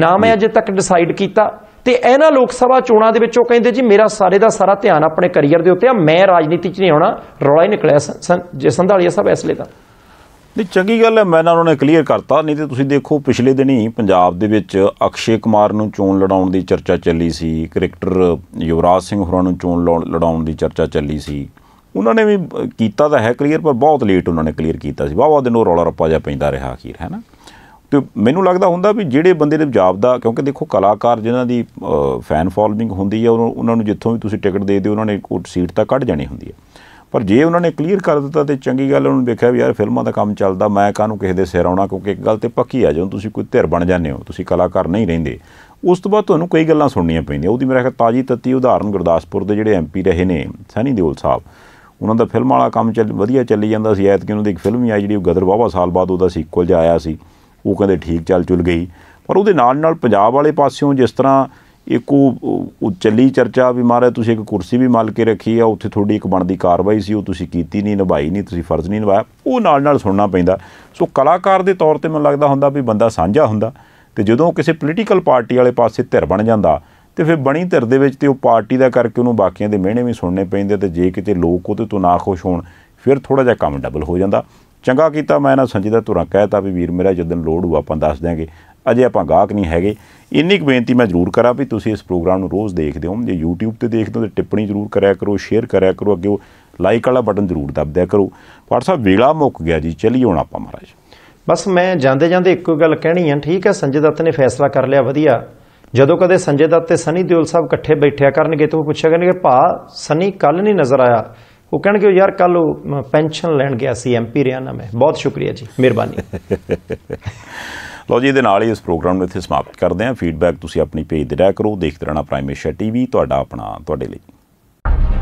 Speaker 2: ਨਾ ਮੈਂ ਅਜੇ ਤੱਕ ਡਿਸਾਈਡ ਕੀਤਾ ਤੇ ਇਹਨਾਂ ਲੋਕ ਸਭਾ ਚੋਣਾਂ ਦੇ ਵਿੱਚ ਉਹ ਕਹਿੰਦੇ ਜੀ ਮੇਰਾ ਸਾਰੇ ਦਾ ਸਾਰਾ ਧਿਆਨ ਆਪਣੇ ਕੈਰੀਅਰ ਦੇ ਉੱਤੇ ਆ ਮੈਂ ਰਾਜਨੀਤੀ 'ਚ ਨਹੀਂ ਆਉਣਾ ਰੌਲਾ ਹੀ ਨਿਕਲਿਆ ਜਸਨ ਦਾਲੀਆ ਸਾਹਿਬ ਇਸ ਲਈ ਤਾਂ
Speaker 1: ਨਹੀਂ ਚੰਗੀ ਗੱਲ ਹੈ ਮੈਂ ਨਾਲ ਉਹਨੇ ਕਲੀਅਰ ਕਰਤਾ ਨਹੀਂ ਤੇ ਤੁਸੀਂ ਦੇਖੋ ਪਿਛਲੇ ਦਿਨੀ ਪੰਜਾਬ ਦੇ ਵਿੱਚ ਅਕਸ਼ੇ ਕੁਮਾਰ ਨੂੰ ਚੋਣ ਲੜਾਉਣ ਦੀ ਚਰਚਾ ਚੱਲੀ ਸੀ ਕ੍ਰਿਕਟਰ ਯੁਵਰਾਜ ਸਿੰਘ ਹੋਰਾਂ ਨੂੰ ਚੋਣ ਲੜਾਉਣ ਦੀ ਚਰਚਾ ਚੱਲੀ ਸੀ ਉਹਨਾਂ ਨੇ ਵੀ ਕੀਤਾ ਤਾਂ ਹੈ ਕਲੀਅਰ ਪਰ ਬਹੁਤ ਲੇਟ ਉਹਨਾਂ ਨੇ ਕਲੀਅਰ ਕੀਤਾ ਸੀ ਬਹੁਤ ਦਿਨ ਉਹ ਰੌਲਾ ਰੱਪਾ ਜਿਹਾ ਪੈਂਦਾ ਰਿਹਾ ਅਖੀਰ ਹੈ ਨਾ ਤੇ ਮੈਨੂੰ ਲੱਗਦਾ ਹੁੰਦਾ ਵੀ ਜਿਹੜੇ ਬੰਦੇ ਨੇ ਦਾ ਕਿਉਂਕਿ ਦੇਖੋ ਕਲਾਕਾਰ ਜਿਨ੍ਹਾਂ ਦੀ ਫੈਨ ਫਾਲੋਇੰਗ ਹੁੰਦੀ ਹੈ ਉਹਨਾਂ ਨੂੰ ਜਿੱਥੋਂ ਵੀ ਤੁਸੀਂ ਟਿਕਟ ਦੇ ਦਿਓ ਉਹਨਾਂ ਨੇ ਉਹ ਸੀਟ ਤਾਂ ਕੱਢ ਜਾਣੀ ਹੁੰਦੀ ਹੈ ਪਰ ਜੇ ਉਹਨਾਂ ਨੇ ਕਲੀਅਰ ਕਰ ਦਿੱਤਾ ਤੇ ਚੰਗੀ ਗੱਲ ਉਹਨਾਂ ਨੇ ਦੇਖਿਆ ਵੀ ਯਾਰ ਫਿਲਮਾਂ ਦਾ ਕੰਮ ਚੱਲਦਾ ਮੈਂ ਕਾਹਨੂੰ ਕਿਸੇ ਦੇ ਸਿਰ ਆਉਣਾ ਕਿਉਂਕਿ ਇੱਕ ਗੱਲ ਤੇ ਪੱਕੀ ਆ ਜਦੋਂ ਤੁਸੀਂ ਕੋਈ ਧਿਰ ਬਣ ਜਾਂਦੇ ਹੋ ਤੁਸੀਂ ਕਲਾਕਾਰ ਨਹੀਂ ਰਹਿੰਦੇ ਉਸ ਤੋਂ ਬਾਅਦ ਤੁਹਾਨੂੰ ਕਈ ਗੱਲਾਂ ਸੁਣਨੀਆਂ ਪੈਂਦੀਆਂ ਉਹਦੀ ਮੇਰਾ ਖਿਆਲ ਤਾਜੀ ਤੱਤੀ ਉਦਾਹਰਨ ਗੁਰਦਾਸਪੁਰ ਦੇ ਜਿਹੜੇ ਐਮਪੀ ਰਹੇ ਨੇ ਸਨੀ ਦਿਓਲ ਸਾਹਿਬ ਉਹਨਾਂ ਦਾ ਫਿਲਮ ਵਾਲਾ ਕੰਮ ਚੱਲ ਵਧੀਆ ਚੱਲੀ ਜਾਂਦਾ ਸੀ ਐਤ ਕਿ ਉਹਨਾਂ ਦੀ ਇੱਕ ਫਿਲਮ ਹੀ ਆਈ ਜਿਹੜੀ ਉਹ ਗਦਰ ਵਾਵਾ ਸਾਲ ਬਾਅਦ ਉਹਦਾ ਸੀਕਵਲ ਜਿਹਾ ਆਇਆ ਸੀ ਉਹ ਕਹਿੰਦੇ ਠੀਕ ਚੱਲ ਚੁਲ ਗਈ ਪਰ ਉਹਦੇ ਨਾਲ ਨਾਲ ਪੰਜਾਬ ਵਾਲੇ ਪਾਸਿਓਂ ਜਿਸ ਤਰ੍ਹਾਂ ਇੱਕ ਉਹ ਚੱਲੀ ਚਰਚਾ ਵੀ ਮਾਰੇ ਤੁਸੀਂ ਇੱਕ ਕੁਰਸੀ ਵੀ ਮਲ ਕੇ ਰੱਖੀ ਆ ਉੱਥੇ ਤੁਹਾਡੀ ਇੱਕ ਬਣਦੀ ਕਾਰਵਾਈ ਸੀ ਉਹ ਤੁਸੀਂ ਕੀਤੀ ਨਹੀਂ ਨਿਭਾਈ ਨਹੀਂ ਤੁਸੀਂ ਫਰਜ਼ ਨਹੀਂ ਨਿਭਾਇਆ ਉਹ ਨਾਲ ਨਾਲ ਸੁਣਨਾ ਪੈਂਦਾ ਸੋ ਕਲਾਕਾਰ ਦੇ ਤੌਰ ਤੇ ਮੈਨੂੰ ਲੱਗਦਾ ਹੁੰਦਾ ਵੀ ਬੰਦਾ ਸਾਂਝਾ ਹੁੰਦਾ ਤੇ ਜਦੋਂ ਕਿਸੇ ਪੋਲੀਟੀਕਲ ਪਾਰਟੀ ਵਾਲੇ ਪਾਸੇ ਧਿਰ ਬਣ ਜਾਂਦਾ ਤੇ ਫਿਰ ਬਣੀ ਧਿਰ ਦੇ ਵਿੱਚ ਤੇ ਉਹ ਪਾਰਟੀ ਦਾ ਕਰਕੇ ਉਹਨੂੰ ਬਾਕੀਆਂ ਦੇ ਮਿਹਣੇ ਵੀ ਸੁਣਨੇ ਪੈਂਦੇ ਤੇ ਜੇ ਕਿਤੇ ਲੋਕ ਉਹਦੇ ਤੋਂ ਨਾ ਖੁਸ਼ ਹੋਣ ਫਿਰ ਥੋੜਾ ਜਿਹਾ ਕੰਮ ਡਬਲ ਹੋ ਜਾਂਦਾ ਚੰਗਾ ਕੀਤਾ ਮੈਂ ਨਾ ਸੰਜੀਦਾ ਤੁਰਾਂ ਕਹਿਤਾ ਵੀ ਵੀਰ ਮੇਰਾ ਜਦੋਂ ਲੋੜ ਹੋ ਆਪਾਂ ਦੱਸ ਦਿਆਂਗੇ ਅਜੇ ਆਪਾਂ ਗਾਹਕ ਨਹੀਂ ਹੈਗੇ ਇੰਨੀ ਕੁ ਬੇਨਤੀ ਮੈਂ ਜ਼ਰੂਰ ਕਰਾਂ ਵੀ ਤੁਸੀਂ ਇਸ ਪ੍ਰੋਗਰਾਮ ਨੂੰ ਰੋਜ਼ ਦੇਖਦੇ ਹੋ ਜੇ YouTube ਤੇ ਦੇਖਦੇ ਹੋ ਤਾਂ ਟਿੱਪਣੀ ਜ਼ਰੂਰ ਕਰਿਆ ਕਰੋ ਸ਼ੇਅਰ ਕਰਿਆ ਕਰੋ ਅੱਗੇ ਉਹ ਲਾਈਕ ਵਾਲਾ ਬਟਨ ਜ਼ਰੂਰ ਦਬਦਿਆ ਕਰੋ ਪਾਠ ਸਾਹਿਬ ਵੇਲਾ ਮੁੱਕ ਗਿਆ ਜੀ ਚਲੀ ਹੁਣ ਆਪਾਂ ਮਹਾਰਾਜ
Speaker 2: ਬਸ ਮੈਂ ਜਾਂਦੇ ਜਾਂਦੇ ਇੱਕੋ ਗੱਲ ਕਹਿਣੀ ਆ ਠੀਕ ਆ ਸੰਜੇ ਦੱਤ ਨੇ ਫੈਸਲਾ ਕਰ ਲਿਆ ਵਧੀਆ ਜਦੋਂ ਕਦੇ ਸੰਜੇ ਦੱਤ ਤੇ ਸਨੀ ਦਿਓਲ ਸਾਹਿਬ ਇਕੱਠੇ ਬੈਠਿਆ ਕਰਨਗੇ ਤਾਂ ਉਹ ਪੁੱਛਿਆ ਕਰਨਗੇ ਭਾ ਸਨੀ ਕੱਲ ਨਹੀਂ ਨਜ਼ਰ ਆਇਆ ਉਹ ਕਹਿਣਗੇ ਯਾਰ ਕੱਲ ਉਹ ਪੈਨਸ਼ਨ ਲੈਣ ਗਿਆ ਸੀ ਐਮਪੀ ਰਿਆਨਾ ਮੈਂ ਬਹੁਤ ਸ਼ੁਕਰੀਆ ਜੀ ਮਿਹਰਬਾਨੀ
Speaker 1: ਲੋ ਜੀ ਇਹਦੇ ਨਾਲ ਹੀ ਇਸ ਪ੍ਰੋਗਰਾਮ ਨੂੰ ਇੱਥੇ ਸਮਾਪਤ ਕਰਦੇ ਹਾਂ ਫੀਡਬੈਕ ਤੁਸੀਂ ਆਪਣੀ ਭੇਜਦੇ ਰਹਿ ਕਰੋ ਦੇਖਦੇ ਰਹਿਣਾ ਪ੍ਰਾਈਮ ਟੀਵੀ ਤੁਹਾਡਾ ਆਪਣਾ ਤੁਹਾਡੇ ਲਈ